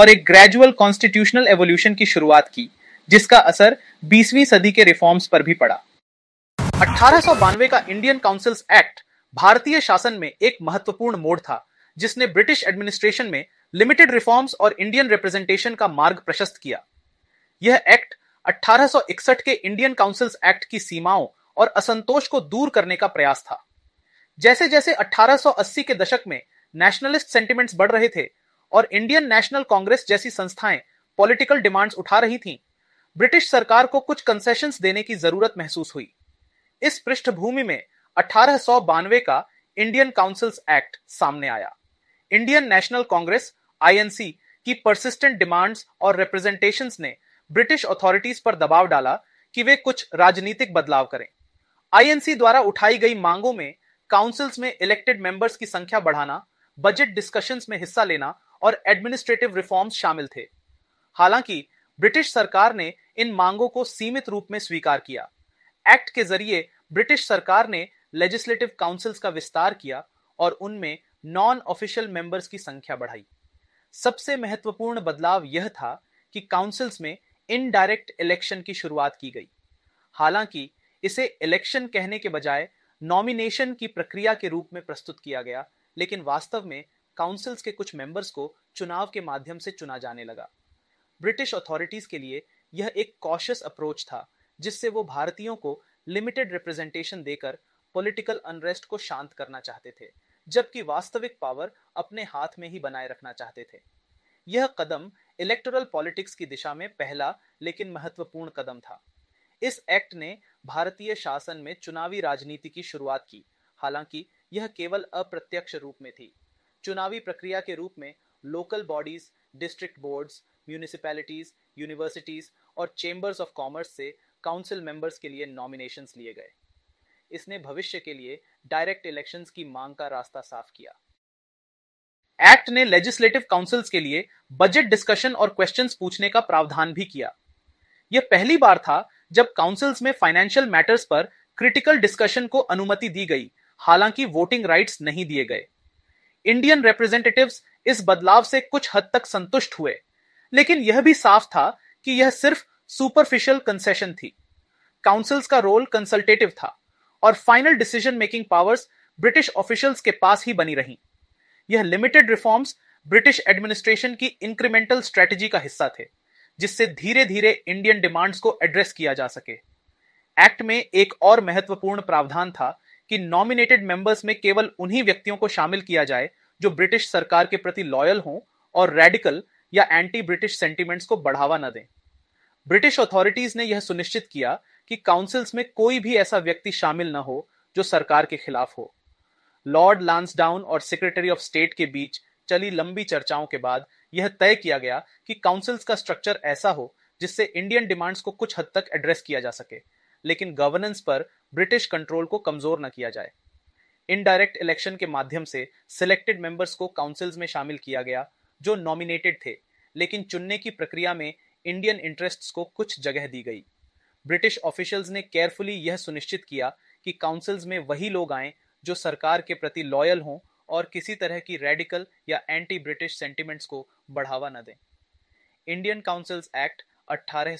और एक ग्रेजुअल कॉन्स्टिट्यूशनल एवोल्यूशन की शुरुआत की जिसका असर 20वीं सदी के रिफॉर्म्स पर भी पड़ा अठारह का इंडियन काउंसिल्स एक्ट भारतीय शासन में एक महत्वपूर्ण मोड़ था जिसने ब्रिटिश एडमिनिस्ट्रेशन में लिमिटेड रिफॉर्म्स और इंडियन रिप्रेजेंटेशन का मार्ग प्रशस्त किया यह एक्ट 1861 के इंडियन काउंसिल्स एक्ट की सीमाओं और असंतोष को दूर करने का प्रयास था जैसे जैसे 1880 के दशक में नेशनलिस्ट सेंटिमेंट्स बढ़ रहे थे और इंडियन नेशनल कांग्रेस जैसी संस्थाएं पॉलिटिकल डिमांड्स उठा रही थीं, ब्रिटिश सरकार को कुछ कंसेशन देने की जरूरत महसूस हुई इस पृष्ठभूमि में अठारह का इंडियन काउंसिल्स एक्ट सामने आया इंडियन नेशनल कांग्रेस आईएनसी की परसिस्टेंट डिमांड्स और रिप्रेजेंटेशन ने ब्रिटिश अथॉरिटीज पर दबाव डाला कि वे कुछ राजनीतिक बदलाव करें आईएनसी द्वारा उठाई गई मांगों में काउंसिल्स में इलेक्टेड मेंबर्स की संख्या बढ़ाना बजट डिस्कशंस में हिस्सा लेना और एडमिनिस्ट्रेटिव रिफॉर्म्स शामिल थे हालांकि ब्रिटिश सरकार ने इन मांगों को सीमित रूप में स्वीकार किया एक्ट के जरिए ब्रिटिश सरकार ने लेजिस्लेटिव काउंसिल्स का विस्तार किया और उनमें नॉन ऑफिशियल मेंबर्स की संख्या बढ़ाई सबसे महत्वपूर्ण बदलाव यह था कि काउंसिल्स में इनडायरेक्ट इलेक्शन की शुरुआत की गई हालांकि इसे इलेक्शन कहने के बजाय नॉमिनेशन की प्रक्रिया के रूप में प्रस्तुत किया गया लेकिन वास्तव में काउंसिल्स के कुछ मेंबर्स को चुनाव के माध्यम से चुना जाने लगा ब्रिटिश अथॉरिटीज के लिए यह एक कॉशियस अप्रोच था जिससे वो भारतीयों को लिमिटेड रिप्रेजेंटेशन देकर पॉलिटिकल अनरेस्ट को शांत करना चाहते थे जबकि वास्तविक पावर अपने हाथ में ही बनाए रखना चाहते थे यह कदम इलेक्टोरल पॉलिटिक्स की दिशा में पहला लेकिन महत्वपूर्ण कदम था इस एक्ट ने भारतीय शासन में चुनावी राजनीति की शुरुआत की हालांकि यह केवल अप्रत्यक्ष रूप में थी चुनावी प्रक्रिया के रूप में local bodies district boards municipalities universities और चेंबर्स ऑफ कॉमर्स से काउंसिल मेंबर्स के लिए नॉमिनेशंस लिए गए इसने भविष्य के लिए डायरेक्ट इलेक्शंस की मांग का रास्ता साफ किया एक्ट ने लेजिस्लेटिव काउंसिल्स के लिए बजट डिस्कशन और क्वेश्चंस पूछने का प्रावधान भी किया यह पहली बार था जब काउंसिल्स में फाइनेंशियल मैटर्स पर क्रिटिकल डिस्कशन को अनुमति दी गई हालांकि वोटिंग राइट्स नहीं दिए गए इंडियन रिप्रेजेंटेटिव्स इस बदलाव से कुछ हद तक संतुष्ट हुए लेकिन यह भी साफ था कि यह सिर्फ सुपरफिशियल कंसेशन थी काउंसिल्स का रोल कंसल्टेटिव था और final decision making powers British officials के पास ही बनी रही यह लिमिटेड रिफॉर्म्स ब्रिटिश एडमिनिस्ट्रेशन की इंक्रीमेंटल स्ट्रेटजी का हिस्सा थे जिससे धीरे धीरे इंडियन डिमांड्स को एड्रेस किया जा सके एक्ट में एक और महत्वपूर्ण प्रावधान था कि नॉमिनेटेड मेंबर्स में केवल उन्हीं व्यक्तियों को शामिल किया जाए जो ब्रिटिश सरकार के प्रति लॉयल हों और रेडिकल या एंटी ब्रिटिश सेंटीमेंट्स को बढ़ावा न दें ब्रिटिश अथॉरिटीज ने यह सुनिश्चित किया कि काउंसिल्स में कोई भी ऐसा व्यक्ति शामिल न हो जो सरकार के खिलाफ हो लॉर्ड लांसडाउन और सेक्रेटरी ऑफ स्टेट के बीच चली लंबी चर्चाओं के बाद यह तय किया गया कि काउंसिल्स का स्ट्रक्चर ऐसा हो जिससे इंडियन डिमांड्स को कुछ हद तक एड्रेस किया जा सके लेकिन गवर्नेंस पर ब्रिटिश कंट्रोल को कमजोर न किया जाए इनडायरेक्ट इलेक्शन के माध्यम से सिलेक्टेड मेंबर्स को काउंसिल्स में शामिल किया गया जो नॉमिनेटेड थे लेकिन चुनने की प्रक्रिया में इंडियन इंटरेस्ट्स को कुछ जगह दी गई ब्रिटिश ऑफिशियल्स ने केयरफुली यह सुनिश्चित किया कि काउंसिल्स में वही लोग आए जो सरकार के प्रति लॉयल हों और किसी तरह की रेडिकल या एंटी ब्रिटिश सेंटिमेंट्स को बढ़ावा न दें इंडियन काउंसिल्स एक्ट अट्ठारह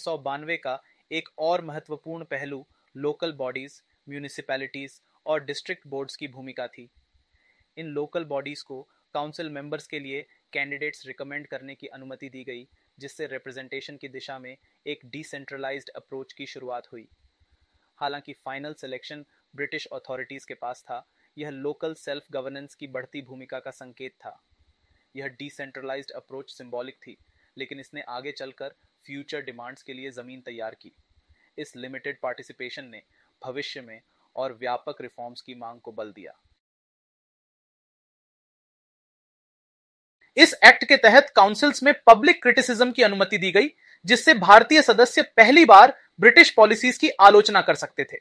का एक और महत्वपूर्ण पहलू लोकल बॉडीज म्यूनिसिपैलिटीज और डिस्ट्रिक्ट बोर्ड्स की भूमिका थी इन लोकल बॉडीज़ को काउंसिल मेंबर्स के लिए कैंडिडेट्स रिकमेंड करने की अनुमति दी गई जिससे रिप्रेजेंटेशन की दिशा में एक डिसेंट्रलाइज अप्रोच की शुरुआत हुई हालांकि फाइनल सिलेक्शन ब्रिटिश अथॉरिटीज़ के पास था यह लोकल सेल्फ गवर्नेंस की बढ़ती भूमिका का संकेत था यह डिसेंट्रलाइज्ड अप्रोच सिंबॉलिक थी लेकिन इसने आगे चलकर फ्यूचर डिमांड्स के लिए ज़मीन तैयार की इस लिमिटेड पार्टिसिपेशन ने भविष्य में और व्यापक रिफॉर्म्स की मांग को बल दिया इस एक्ट के तहत काउंसिल्स में पब्लिक क्रिटिसिज्म की अनुमति दी गई जिससे भारतीय सदस्य पहली बार ब्रिटिश पॉलिसीज की आलोचना कर सकते थे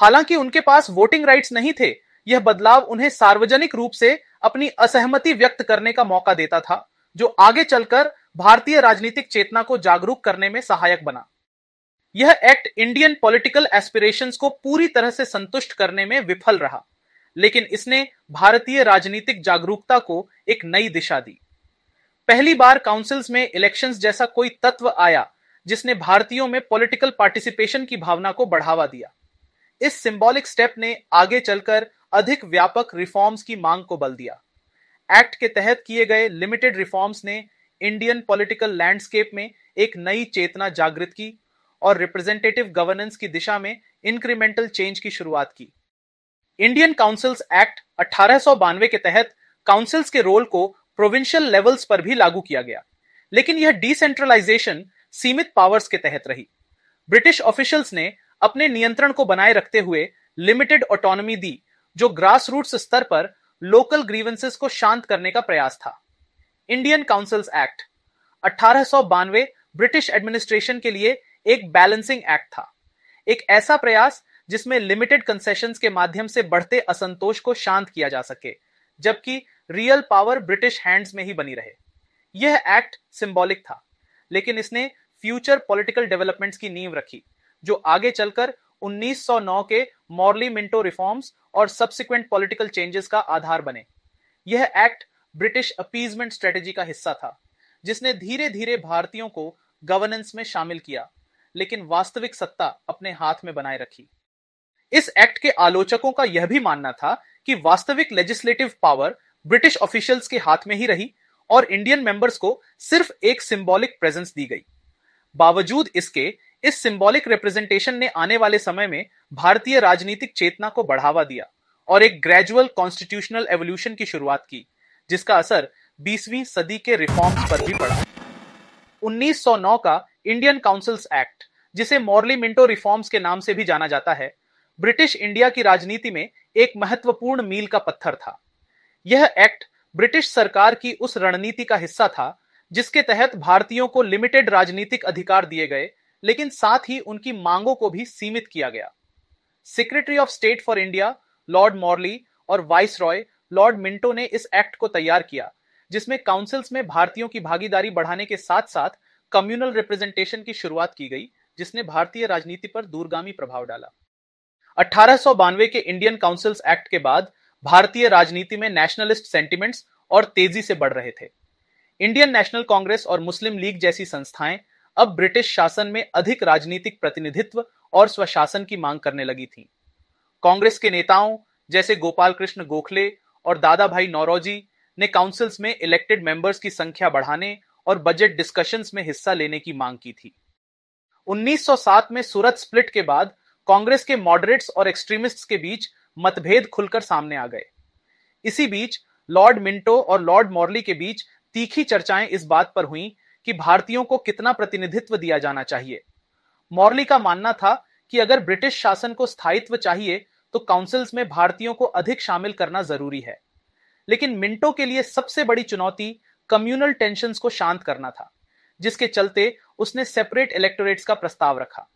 हालांकि उनके पास वोटिंग राइट्स नहीं थे यह बदलाव उन्हें सार्वजनिक रूप से अपनी असहमति व्यक्त करने का मौका देता था जो आगे चलकर भारतीय राजनीतिक चेतना को जागरूक करने में सहायक बना यह एक्ट इंडियन पॉलिटिकल एस्पिरेशंस को पूरी तरह से संतुष्ट करने में विफल रहा लेकिन इसने भारतीय राजनीतिक जागरूकता को एक नई दिशा दी पहली बार काउंसिल्स में इलेक्शंस जैसा कोई तत्व आया जिसने भारतीयों में पॉलिटिकल पार्टिसिपेशन की भावना को बढ़ावा दिया इस सिंबॉलिक स्टेप ने आगे चलकर अधिक व्यापक रिफॉर्म्स की मांग को बल दिया एक्ट के तहत किए गए लिमिटेड रिफॉर्म्स ने इंडियन पॉलिटिकल लैंडस्केप में एक नई चेतना जागृत की और रिप्रेजेंटेटिव गवर्नेंस की दिशा में इंक्रीमेंटल चेंज की शुरुआत की इंडियन काउंसिल्स एक्ट अठारह के तहत काउंसिल्स के रोल को प्रोविंशियल लेवल्स पर भी लागू किया गया लेकिन यह डिसेंट्रलाइजेशन सीमित पावर्स के तहत रही ब्रिटिश ऑफिशियल्स ने अपने नियंत्रण को बनाए रखते हुए लिमिटेड ऑटोनॉमी दी जो ग्रास रूट स्तर पर लोकल ग्रीवेंसेस को शांत करने का प्रयास था इंडियन काउंसिल्स एक्ट अठारह ब्रिटिश एडमिनिस्ट्रेशन के लिए एक बैलेंसिंग एक्ट था एक ऐसा प्रयास जिसमें लिमिटेड कंसेशन के माध्यम से बढ़ते असंतोष को शांत किया जा सके जबकि रियल पावर ब्रिटिश हैंड्स में ही बनी रहे यह एक्ट सिंबॉलिक था लेकिन इसने फ्यूचर पॉलिटिकल डेवलपमेंट्स की नींव रखी जो आगे चलकर 1909 के मॉर्ली मिंटो रिफॉर्म्स और सब्सिक्वेंट पॉलिटिकल चेंजेस का आधार बने यह एक्ट ब्रिटिश अपीजमेंट स्ट्रेटेजी का हिस्सा था जिसने धीरे धीरे भारतीयों को गवर्नेंस में शामिल किया लेकिन वास्तविक सत्ता अपने हाथ में बनाए रखी इस एक्ट के आलोचकों का यह भी मानना था कि वास्तविक लेजिस्लेटिव पावर ब्रिटिश ऑफिशियल्स के हाथ में ही रही और इंडियन मेंबर्स को सिर्फ एक सिंबॉलिक प्रेजेंस दी गई बावजूद इसके इस सिंबॉलिक रिप्रेजेंटेशन ने आने वाले समय में भारतीय राजनीतिक चेतना को बढ़ावा दिया और एक ग्रेजुअल कॉन्स्टिट्यूशनल एवोल्यूशन की शुरुआत की जिसका असर 20वीं सदी के रिफॉर्म्स पर भी पड़ा 1909 का इंडियन काउंसिल्स एक्ट जिसे मॉर्ली मिंटो रिफॉर्म्स के नाम से भी जाना जाता है ब्रिटिश इंडिया की राजनीति में एक महत्वपूर्ण मील का पत्थर था यह एक्ट ब्रिटिश सरकार की उस रणनीति का हिस्सा था जिसके तहत भारतीयों को लिमिटेड राजनीतिक अधिकार दिए गए लेकिन साथ ही उनकी मांगों को भी सीमित किया गया secretary of state for India Lord Morley और वाइस रॉय लॉर्ड मिंटो ने इस एक्ट को तैयार किया जिसमें काउंसिल्स में भारतीयों की भागीदारी बढ़ाने के साथ साथ कम्युनल रिप्रेजेंटेशन की शुरुआत की गई जिसने भारतीय राजनीति पर दूरगामी प्रभाव डाला अठारह के इंडियन काउंसिल्स एक्ट के बाद भारतीय राजनीति में नेशनलिस्ट सेंटिमेंट्स और तेजी से बढ़ रहे थे इंडियन नेशनल कांग्रेस और मुस्लिम लीग जैसी संस्थाएं अब ब्रिटिश शासन में अधिक राजनीतिक प्रतिनिधित्व और स्वशासन की मांग करने लगी थी कांग्रेस के नेताओं जैसे गोपाल कृष्ण गोखले और दादा भाई नौरोजी ने काउंसिल्स में इलेक्टेड मेंबर्स की संख्या बढ़ाने और बजट डिस्कशंस में हिस्सा लेने की मांग की थी 1907 में सूरत स्प्लिट के बाद कांग्रेस के मॉडरेट्स और एक्सट्रीमिस्ट्स के बीच मतभेद खुलकर सामने आ गए इसी बीच लॉर्ड मिंटो और लॉर्ड मॉर्ली के बीच तीखी चर्चाएं इस बात पर हुई कि भारतीयों को कितना प्रतिनिधित्व दिया जाना चाहिए मॉर्ली का मानना था कि अगर ब्रिटिश शासन को स्थायित्व चाहिए तो काउंसिल्स में भारतीयों को अधिक शामिल करना जरूरी है लेकिन मिंटो के लिए सबसे बड़ी चुनौती कम्युनल टेंशन को शांत करना था जिसके चलते उसने सेपरेट इलेक्टोरेट्स का प्रस्ताव रखा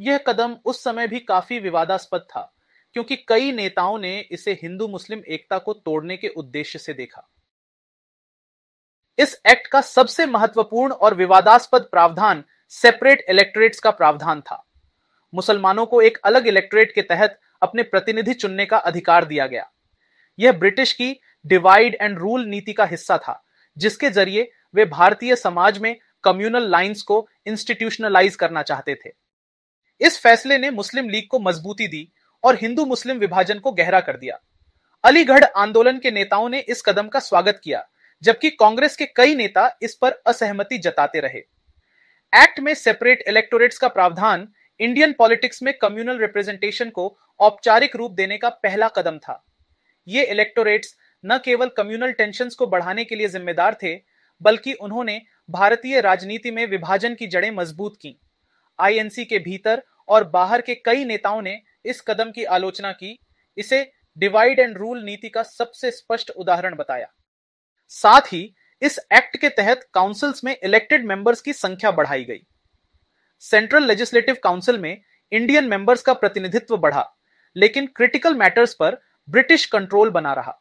यह कदम उस समय भी काफी विवादास्पद था क्योंकि कई नेताओं ने इसे हिंदू मुस्लिम एकता को तोड़ने के उद्देश्य से देखा इस एक्ट का सबसे महत्वपूर्ण और विवादास्पद प्रावधान सेपरेट इलेक्टोरेट्स का प्रावधान था मुसलमानों को एक अलग इलेक्टोरेट के तहत अपने प्रतिनिधि चुनने का अधिकार दिया गया यह ब्रिटिश की डिवाइड एंड रूल नीति का हिस्सा था जिसके जरिए वे भारतीय समाज में कम्युनल लाइंस को इंस्टीट्यूशनलाइज करना चाहते थे इस फैसले ने मुस्लिम लीग को मजबूती दी और हिंदू मुस्लिम विभाजन को गहरा कर दिया अलीगढ़ आंदोलन के नेताओं ने इस कदम का स्वागत किया जबकि कांग्रेस के कई नेता इस पर असहमति जताते रहे एक्ट में सेपरेट इलेक्टोरेट्स का प्रावधान इंडियन पॉलिटिक्स में कम्युनल रिप्रेजेंटेशन को औपचारिक रूप देने का पहला कदम था ये इलेक्टोरेट्स न केवल कम्युनल टेंशन को बढ़ाने के लिए जिम्मेदार थे बल्कि उन्होंने भारतीय राजनीति में विभाजन की जड़ें मजबूत की आईएनसी के भीतर और बाहर के कई नेताओं ने इस कदम की आलोचना की इसे डिवाइड एंड रूल नीति का सबसे स्पष्ट उदाहरण बताया साथ ही इस एक्ट के तहत काउंसिल्स में इलेक्टेड मेंबर्स की संख्या बढ़ाई गई सेंट्रल लेजिस्लेटिव काउंसिल में इंडियन मेंबर्स का प्रतिनिधित्व बढ़ा लेकिन क्रिटिकल मैटर्स पर ब्रिटिश कंट्रोल बना रहा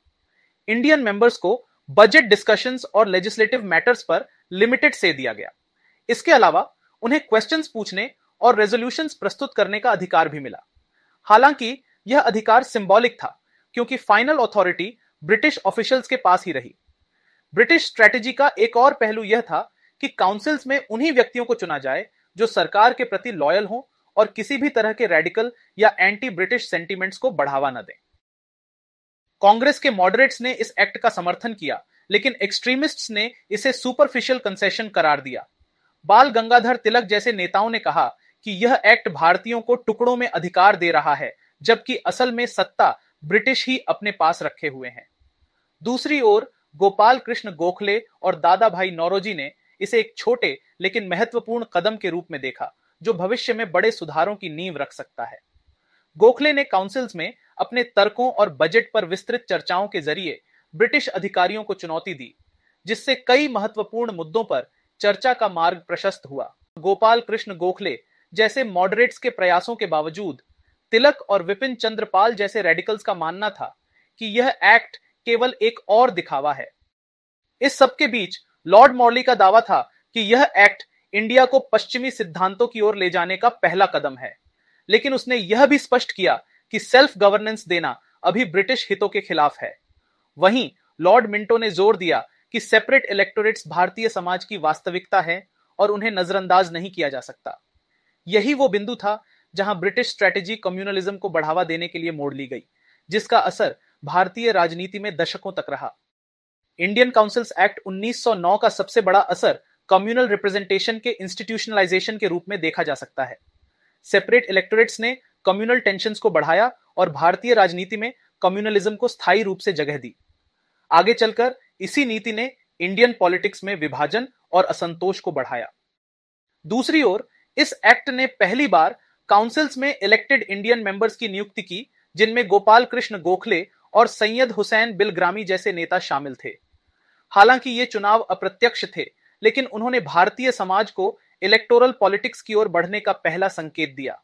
इंडियन मेंबर्स को बजट डिस्कशंस और लेजिस्लेटिव मैटर्स पर लिमिटेड से दिया गया इसके अलावा उन्हें क्वेश्चंस पूछने और रेजोल्यूशन प्रस्तुत करने का अधिकार भी मिला हालांकि यह अधिकार सिंबॉलिक था क्योंकि फाइनल अथॉरिटी ब्रिटिश ऑफिशियल्स के पास ही रही ब्रिटिश स्ट्रेटेजी का एक और पहलू यह था कि काउंसिल्स में उन्हीं व्यक्तियों को चुना जाए जो सरकार के प्रति लॉयल हों और किसी भी तरह के रेडिकल या एंटी ब्रिटिश सेंटीमेंट्स को बढ़ावा न दें कांग्रेस के मॉडरेट्स ने इस एक्ट का समर्थन किया लेकिन एक्सट्रीमिस्ट्स ने इसे सुपरफिशियल कंसेशन करार दिया बाल गंगाधर तिलक जैसे नेताओं ने कहा कि यह एक्ट भारतीयों को टुकड़ों में अधिकार दे रहा है जबकि असल में सत्ता ब्रिटिश ही अपने पास रखे हुए हैं दूसरी ओर गोपाल कृष्ण गोखले और दादा भाई नौरोजी ने इसे एक छोटे लेकिन महत्वपूर्ण कदम के रूप में देखा जो भविष्य में बड़े सुधारों की नींव रख सकता है गोखले ने काउंसिल्स में अपने तर्कों और बजट पर विस्तृत चर्चाओं के जरिए ब्रिटिश अधिकारियों को चुनौती दी जिससे कई महत्वपूर्ण मुद्दों पर चर्चा का मार्ग प्रशस्त हुआ गोपाल कृष्ण गोखले जैसे मॉडरेट्स के प्रयासों के बावजूद तिलक और विपिन चंद्रपाल जैसे रेडिकल्स का मानना था कि यह एक्ट केवल एक और दिखावा है इस सबके बीच लॉर्ड मॉर्ली का दावा था कि यह एक्ट इंडिया को पश्चिमी सिद्धांतों की ओर ले जाने का पहला कदम है लेकिन उसने यह भी स्पष्ट किया कि सेल्फ गवर्नेंस देना अभी ब्रिटिश हितों के खिलाफ है वहीं लॉर्ड मिंटो ने जोर दिया कि सेपरेट इलेक्टोरेट्स भारतीय समाज की वास्तविकता है और उन्हें नजरअंदाज नहीं किया जा सकता यही वो बिंदु था जहां ब्रिटिश स्ट्रेटेजी कम्युनलिज्म को बढ़ावा देने के लिए मोड़ ली गई जिसका असर भारतीय राजनीति में दशकों तक रहा इंडियन काउंसिल्स एक्ट 1909 का सबसे बड़ा असर कम्युनल रिप्रेजेंटेशन के इंस्टीट्यूशनलाइजेशन के रूप में देखा जा सकता है सेपरेट इलेक्टोरेट्स ने कम्युनल टेंशन को बढ़ाया और भारतीय राजनीति में कम्युनलिज्म को स्थायी रूप से जगह दी आगे चलकर इसी नीति ने इंडियन पॉलिटिक्स में विभाजन और असंतोष को बढ़ाया दूसरी ओर इस एक्ट ने पहली बार काउंसिल्स में इलेक्टेड इंडियन मेंबर्स की नियुक्ति की जिनमें गोपाल कृष्ण गोखले और सैयद हुसैन बिलग्रामी जैसे नेता शामिल थे हालांकि ये चुनाव अप्रत्यक्ष थे लेकिन उन्होंने भारतीय समाज को इलेक्टोरल पॉलिटिक्स की ओर बढ़ने का पहला संकेत दिया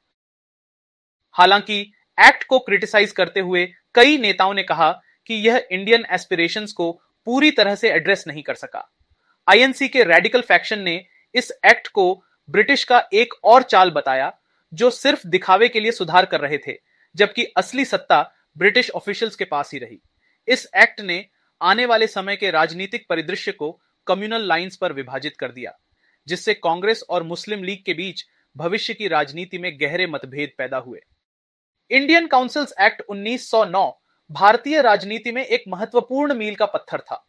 हालांकि एक्ट को क्रिटिसाइज करते हुए कई नेताओं ने कहा कि यह इंडियन एस्पिरेशंस को पूरी तरह से एड्रेस नहीं कर सका आईएनसी के रेडिकल फैक्शन ने इस एक्ट को ब्रिटिश का एक और चाल बताया जो सिर्फ दिखावे के लिए सुधार कर रहे थे जबकि असली सत्ता ब्रिटिश ऑफिशियल्स के पास ही रही इस एक्ट ने आने वाले समय के राजनीतिक परिदृश्य को कम्युनल लाइंस पर विभाजित कर दिया जिससे कांग्रेस और मुस्लिम लीग के बीच भविष्य की राजनीति में गहरे मतभेद पैदा हुए इंडियन काउंसिल्स एक्ट 1909 भारतीय राजनीति में एक महत्वपूर्ण मील का पत्थर था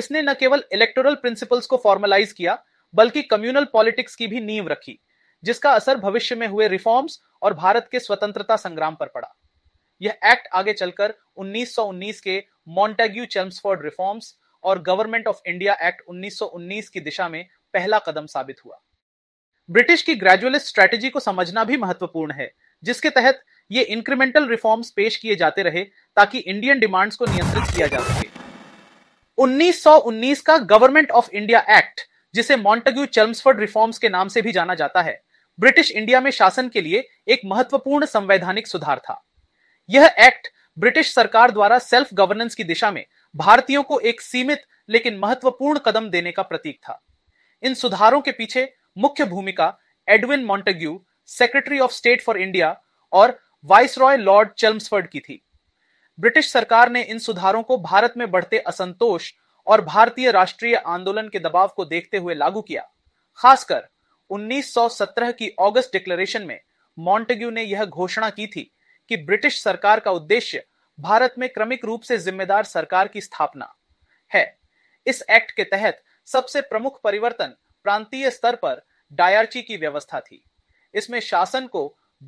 इसने न केवल इलेक्टोरल प्रिंसिपल्स को फॉर्मलाइज किया बल्कि कम्युनल पॉलिटिक्स की भी नींव रखी जिसका असर भविष्य में हुए रिफॉर्म्स और भारत के स्वतंत्रता संग्राम पर पड़ा यह एक्ट आगे चलकर 1919 के मॉन्टेग्यू चेम्सफोर्ड रिफॉर्म्स और गवर्नमेंट ऑफ इंडिया एक्ट 1919 की दिशा में पहला कदम साबित हुआ ब्रिटिश की ग्रेजुअलिस्ट स्ट्रेटेजी को समझना भी महत्वपूर्ण है जिसके तहत ये इंक्रीमेंटल रिफॉर्म्स पेश किए जाते रहे ताकि इंडियन डिमांड्स को नियंत्रित किया जा सके 1919 का गवर्नमेंट ऑफ इंडिया एक्ट जिसे मॉन्टेग्यू चर्म्सफर्ड रिफॉर्म्स के नाम से भी जाना जाता है ब्रिटिश इंडिया में शासन के लिए एक महत्वपूर्ण संवैधानिक सुधार था यह एक्ट ब्रिटिश सरकार द्वारा सेल्फ गवर्नेंस की दिशा में भारतीयों को एक सीमित लेकिन महत्वपूर्ण कदम देने का प्रतीक था इन सुधारों के पीछे मुख्य भूमिका Edwin Montagu secretary of state for India और वाइस रॉय लॉर्ड चेल्मसफर्ड की थी ब्रिटिश सरकार ने इन सुधारों को भारत में बढ़ते असंतोष और भारतीय राष्ट्रीय आंदोलन के दबाव को देखते हुए लागू किया खासकर 1917 की अगस्त डिक्लेरेशन में मॉन्टेग्यू ने यह घोषणा की थी कि ब्रिटिश सरकार का उद्देश्य भारत में क्रमिक रूप से जिम्मेदार सरकार की स्थापना है इस एक्ट के तहत सबसे प्रमुख परिवर्तन प्रांतीय स्तर पर डायर्ची की व्यवस्था थी इसमें शासन को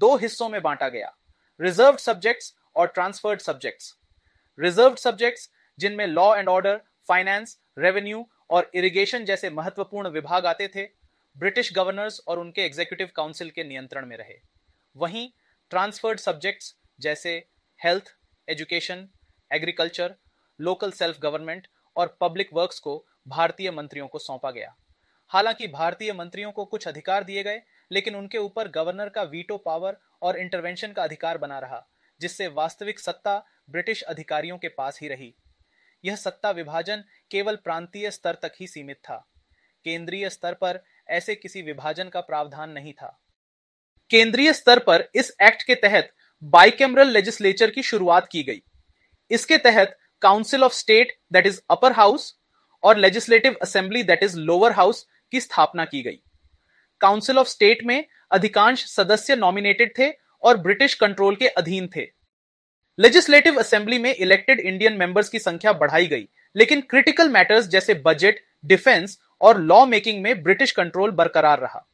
दो हिस्सों में बांटा गया रिजर्व सब्जेक्ट्स और ट्रांसफर्ड सब्जेक्ट्स रिजर्व सब्जेक्ट्स जिनमें law and order finance revenue और इरिगेशन जैसे महत्वपूर्ण विभाग आते थे ब्रिटिश गवर्नर्स और उनके एग्जीक्यूटिव काउंसिल के नियंत्रण में रहे वहीं ट्रांसफर्ड सब्जेक्ट्स जैसे health education agriculture local self government और पब्लिक वर्क्स को भारतीय मंत्रियों को सौंपा गया हालांकि भारतीय मंत्रियों को कुछ अधिकार दिए गए लेकिन उनके ऊपर गवर्नर का वीटो पावर और इंटरवेंशन का अधिकार बना रहा जिससे वास्तविक सत्ता ब्रिटिश अधिकारियों के पास ही रही यह सत्ता विभाजन केवल प्रांतीय स्तर तक ही सीमित था केंद्रीय स्तर पर ऐसे किसी विभाजन का प्रावधान नहीं था केंद्रीय स्तर पर इस एक्ट के तहत बाइकेमरल लेजिस्लेचर की शुरुआत की गई इसके तहत council of state that is upper house और legislative assembly that is lower house की स्थापना की गई काउंसिल ऑफ स्टेट में अधिकांश सदस्य नॉमिनेटेड थे और ब्रिटिश कंट्रोल के अधीन थे लेजिस्लेटिव असेंबली में इलेक्टेड इंडियन मेंबर्स की संख्या बढ़ाई गई लेकिन क्रिटिकल मैटर्स जैसे बजट डिफेंस और लॉ मेकिंग में ब्रिटिश कंट्रोल बरकरार रहा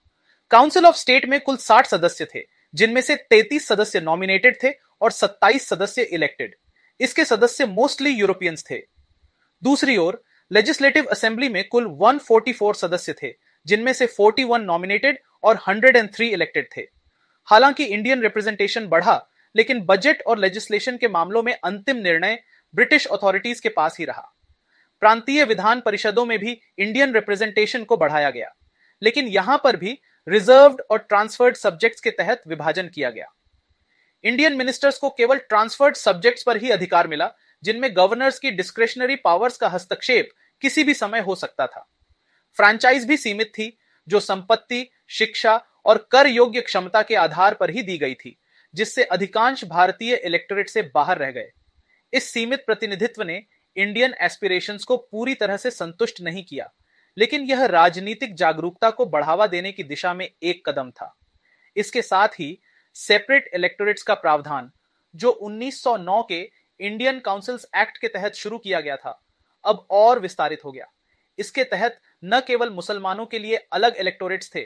काउंसिल ऑफ स्टेट में कुल 60 सदस्य थे जिनमें से 33 सदस्य नॉमिनेटेड थे और 27 सदस्य इलेक्टेड इसके सदस्य मोस्टली यूरोपियंस थे दूसरी ओर लेजिस्लेटिव असेंबली में कुल 144 सदस्य थे जिनमें से 41 नॉमिनेटेड और 103 इलेक्टेड थे हालांकि इंडियन रिप्रेजेंटेशन बढ़ा लेकिन बजट और लेजिस्लेशन के मामलों में अंतिम निर्णय ब्रिटिश अथॉरिटीज के पास ही रहा प्रांतीय विधान परिषदों में भी इंडियन रिप्रेजेंटेशन को बढ़ाया गया लेकिन यहां पर भी रिजर्व्ड और ट्रांसफर्ड सब्जेक्ट्स के तहत विभाजन किया गया इंडियन मिनिस्टर्स को केवल ट्रांसफर्ड सब्जेक्ट्स पर ही अधिकार मिला जिनमें गवर्नर्स की डिस्क्रिशनरी पावर्स का हस्तक्षेप किसी भी समय हो सकता था फ्रेंचाइज भी सीमित थी जो संपत्ति शिक्षा और कर योग्य क्षमता के आधार पर ही दी गई थी जिससे अधिकांश भारतीय इलेक्टोरेट से बाहर रह गए इस सीमित प्रतिनिधित्व ने इंडियन एस्पिरेशंस को पूरी तरह से संतुष्ट नहीं किया लेकिन यह राजनीतिक जागरूकता को बढ़ावा देने की दिशा में एक कदम था इसके साथ ही सेपरेट इलेक्टोरेट्स का प्रावधान जो 1909 के इंडियन काउंसिल्स एक्ट के तहत शुरू किया गया था अब और विस्तारित हो गया इसके तहत न केवल मुसलमानों के लिए अलग इलेक्टोरेट्स थे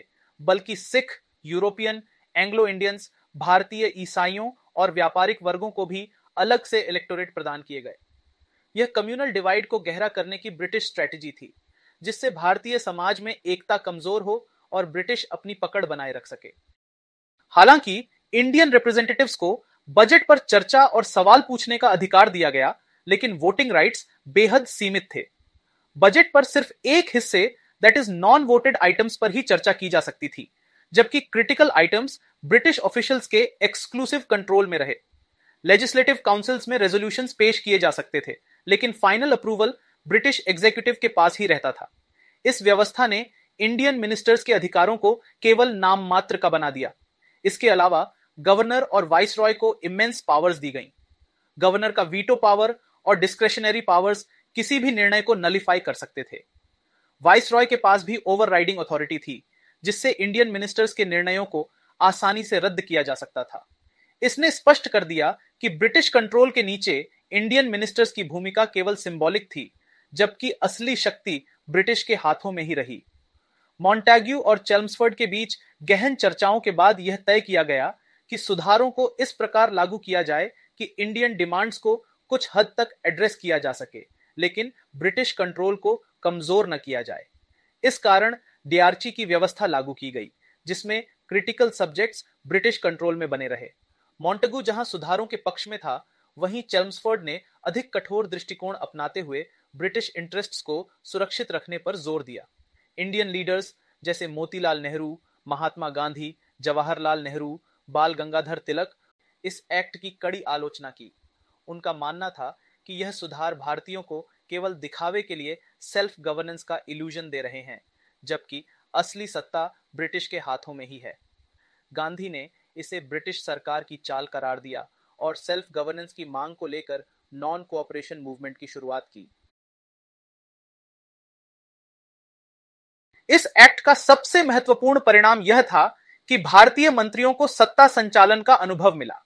बल्कि सिख यूरोपियन एंग्लो इंडियंस भारतीय ईसाइयों और व्यापारिक वर्गों को भी अलग से इलेक्टोरेट प्रदान किए गए यह कम्युनल डिवाइड को गहरा करने की ब्रिटिश स्ट्रेटजी थी जिससे भारतीय समाज में एकता कमजोर हो और ब्रिटिश अपनी पकड़ बनाए रख सके हालांकि इंडियन रिप्रेजेंटेटिव्स को बजट पर चर्चा और सवाल पूछने का अधिकार दिया गया लेकिन वोटिंग राइट्स बेहद सीमित थे बजट पर सिर्फ एक हिस्से that is non voted items पर ही चर्चा की जा सकती थी जबकि क्रिटिकल आइटम्स ब्रिटिश ऑफिशियल्स के एक्सक्लूसिव कंट्रोल में रहे लेजिस्लेटिव काउंसिल्स में रेजोल्यूशन पेश किए जा सकते थे लेकिन फाइनल अप्रूवल ब्रिटिश एग्जीक्यूटिव के पास ही रहता था इस व्यवस्था ने इंडियन मिनिस्टर्स के अधिकारों को केवल नाम मात्र का बना दिया इसके अलावा गवर्नर और वाइस रॉय को इमेंस पावर्स दी गई गवर्नर का वीटो पावर और डिस्क्रेशनरी पावर्स किसी भी निर्णय को नलीफाई कर सकते थे वाइस रॉय के पास भी ओवर अथॉरिटी थी जिससे इंडियन मिनिस्टर्स के निर्णयों को आसानी से रद्द किया जा सकता था इसने स्पष्ट कर दिया कि ब्रिटिश कंट्रोल के नीचे इंडियन मिनिस्टर्स की भूमिका केवल सिंबॉलिक थी जबकि असली शक्ति ब्रिटिश के हाथों में ही रही मॉन्टैग्यू और चेल्मसफर्ड के बीच गहन चर्चाओं के बाद यह तय किया गया कि सुधारों को इस प्रकार लागू किया जाए कि इंडियन डिमांड्स को कुछ हद तक एड्रेस किया जा सके लेकिन ब्रिटिश कंट्रोल को कमजोर न किया जाए इस कारण डीआरची की व्यवस्था लागू की गई जिसमें क्रिटिकल सब्जेक्ट्स ब्रिटिश कंट्रोल में बने रहे मॉन्टेगू जहां सुधारों के पक्ष में था वहीं चेल्मसफोर्ड ने अधिक कठोर दृष्टिकोण अपनाते हुए ब्रिटिश इंटरेस्ट्स को सुरक्षित रखने पर जोर दिया इंडियन लीडर्स जैसे मोतीलाल नेहरू महात्मा गांधी जवाहरलाल नेहरू बाल गंगाधर तिलक इस एक्ट की कड़ी आलोचना की उनका मानना था कि यह सुधार भारतीयों को केवल दिखावे के लिए सेल्फ गवर्नेंस का इल्यूजन दे रहे हैं जबकि असली सत्ता ब्रिटिश के हाथों में ही है गांधी ने इसे ब्रिटिश सरकार की चाल करार दिया और सेल्फ गवर्नेंस की मांग को लेकर नॉन कोऑपरेशन मूवमेंट की शुरुआत की इस एक्ट का सबसे महत्वपूर्ण परिणाम यह था कि भारतीय मंत्रियों को सत्ता संचालन का अनुभव मिला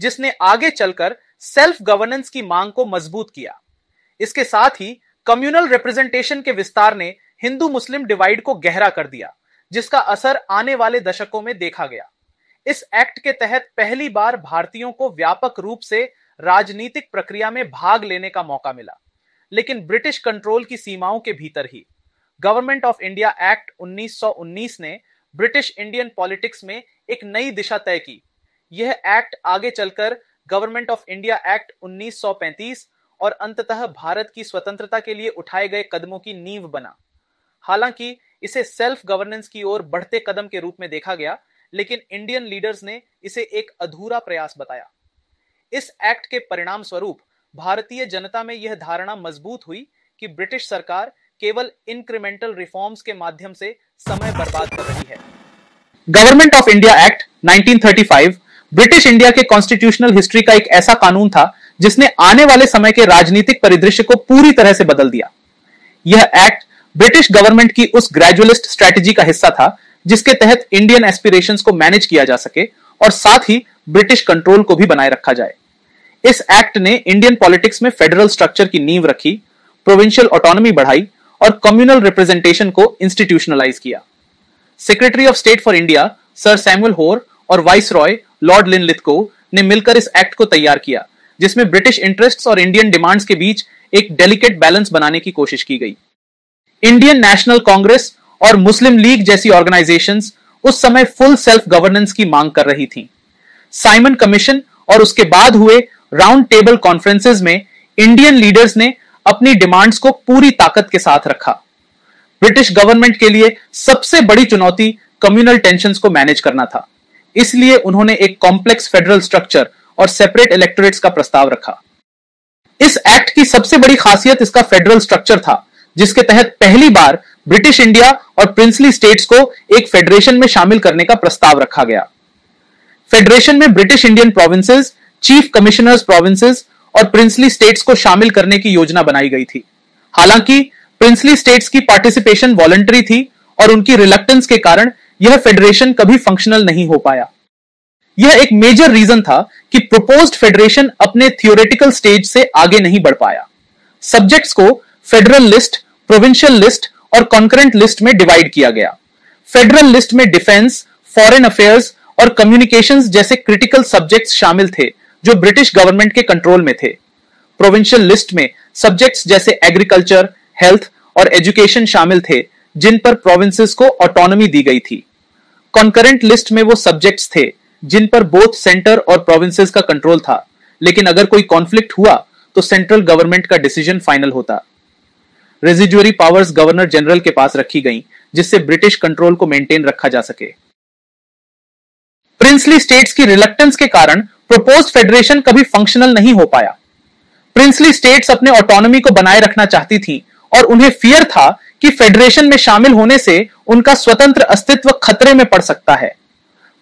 जिसने आगे चलकर सेल्फ गवर्नेंस की मांग को मजबूत किया इसके साथ ही कम्युनल रिप्रेजेंटेशन के विस्तार ने हिंदू मुस्लिम डिवाइड को गहरा कर दिया जिसका असर आने वाले दशकों में देखा गया इस एक्ट के तहत पहली बार भारतीयों को व्यापक रूप से राजनीतिक प्रक्रिया में भाग लेने का मौका मिला लेकिन ब्रिटिश कंट्रोल की सीमाओं के भीतर ही गवर्नमेंट ऑफ इंडिया एक्ट 1919 ने ब्रिटिश इंडियन पॉलिटिक्स में एक नई दिशा तय की यह एक्ट आगे चलकर गवर्नमेंट ऑफ इंडिया एक्ट 1935 और अंततः भारत की स्वतंत्रता के लिए उठाए गए कदमों की नींव बना हालांकि इसे सेल्फ गवर्नेंस की ओर बढ़ते कदम के रूप में देखा गया लेकिन इंडियन लीडर्स ने इसे एक अधूरा प्रयास बताया इस एक्ट के परिणाम स्वरूप भारतीय जनता में यह धारणा मजबूत हुई कि ब्रिटिश सरकार केवल इंक्रीमेंटल रिफॉर्म्स के माध्यम से समय बर्बाद कर रही है government of India act 1935 British India के कॉन्स्टिट्यूशनल हिस्ट्री का एक ऐसा कानून था जिसने आने वाले समय के राजनीतिक परिदृश्य को पूरी तरह से बदल दिया यह एक्ट ब्रिटिश गवर्नमेंट की उस ग्रेजुअलिस्ट स्ट्रैटेजी का हिस्सा था जिसके तहत इंडियन एस्पिरेशन को मैनेज किया जा सके और साथ ही ब्रिटिश कंट्रोल को भी बनाए रखा जाए इस एक्ट ने इंडियन पॉलिटिक्स में फेडरल स्ट्रक्चर की नींव रखी प्रोविंशियल ऑटोनॉमी बढ़ाई और कम्युनल रिप्रेजेंटेशन को इंस्टीट्यूशनलाइज किया secretary of state for India sir Samuel Hoare और वाइस रॉय लॉर्ड लिनलिथको ने मिलकर इस एक्ट को तैयार किया जिसमें ब्रिटिश इंटरेस्ट्स और इंडियन डिमांड्स के बीच एक डेलिकेट बैलेंस बनाने की कोशिश की गई इंडियन नेशनल कांग्रेस और मुस्लिम लीग जैसी ऑर्गेनाइजेशन उस समय फुल सेल्फ गवर्नेंस की मांग कर रही थी साइमन कमीशन और उसके बाद हुए राउंड टेबल कॉन्फ्रेंसेज में इंडियन लीडर्स ने अपनी डिमांड्स को पूरी ताकत के साथ रखा ब्रिटिश गवर्नमेंट के लिए सबसे बड़ी चुनौती कम्युनल टेंशन को मैनेज करना था इसलिए उन्होंने एक कॉम्प्लेक्स फेडरल स्ट्रक्चर और सेपरेट इलेक्टोरेट्स का प्रस्ताव रखा इस एक्ट की सबसे बड़ी खासियत इसका फेडरल स्ट्रक्चर था जिसके तहत पहली बार ब्रिटिश इंडिया और प्रिंसली स्टेट्स को एक फेडरेशन में शामिल करने का प्रस्ताव रखा गया फेडरेशन में British Indian provinces chief commissioners provinces और प्रिंसली स्टेट्स को शामिल करने की योजना बनाई गई थी हालांकि प्रिंसली स्टेट्स की पार्टिसिपेशन वॉलंटरी थी और उनकी रिलक्टेंस के कारण यह फेडरेशन कभी फंक्शनल नहीं हो पाया यह एक मेजर रीजन था कि प्रपोज्ड फेडरेशन अपने थियोरेटिकल स्टेज से आगे नहीं बढ़ पाया सब्जेक्ट्स को फेडरल लिस्ट प्रोविंशियल लिस्ट और कॉन्करेंट लिस्ट में डिवाइड किया गया फेडरल लिस्ट में डिफेंस फॉरेन अफेयर्स और कम्युनिकेशंस जैसे क्रिटिकल सब्जेक्ट्स शामिल थे जो ब्रिटिश गवर्नमेंट के कंट्रोल में थे प्रोविंशियल लिस्ट में सब्जेक्ट्स जैसे एग्रीकल्चर हेल्थ और एजुकेशन शामिल थे जिन पर प्रोविंसेस को ऑटोनॉमी दी गई थी कॉन्करेंट लिस्ट में वो सब्जेक्ट्स थे जिन पर बोथ सेंटर और प्रोविंसेस का कंट्रोल था लेकिन अगर कोई कॉन्फ्लिक्ट हुआ तो सेंट्रल गवर्नमेंट का डिसीजन फाइनल होता रेजिजुअरी पावर्स गवर्नर जनरल के पास रखी गई जिससे ब्रिटिश कंट्रोल को मेंटेन रखा जा सके प्रिंसली स्टेट्स की रिलक्टेंस के कारण प्रपोज फेडरेशन कभी फंक्शनल नहीं हो पाया प्रिंसली स्टेट्स अपने ऑटोनॉमी को बनाए रखना चाहती थी और उन्हें फियर था कि फेडरेशन में शामिल होने से उनका स्वतंत्र अस्तित्व खतरे में पड़ सकता है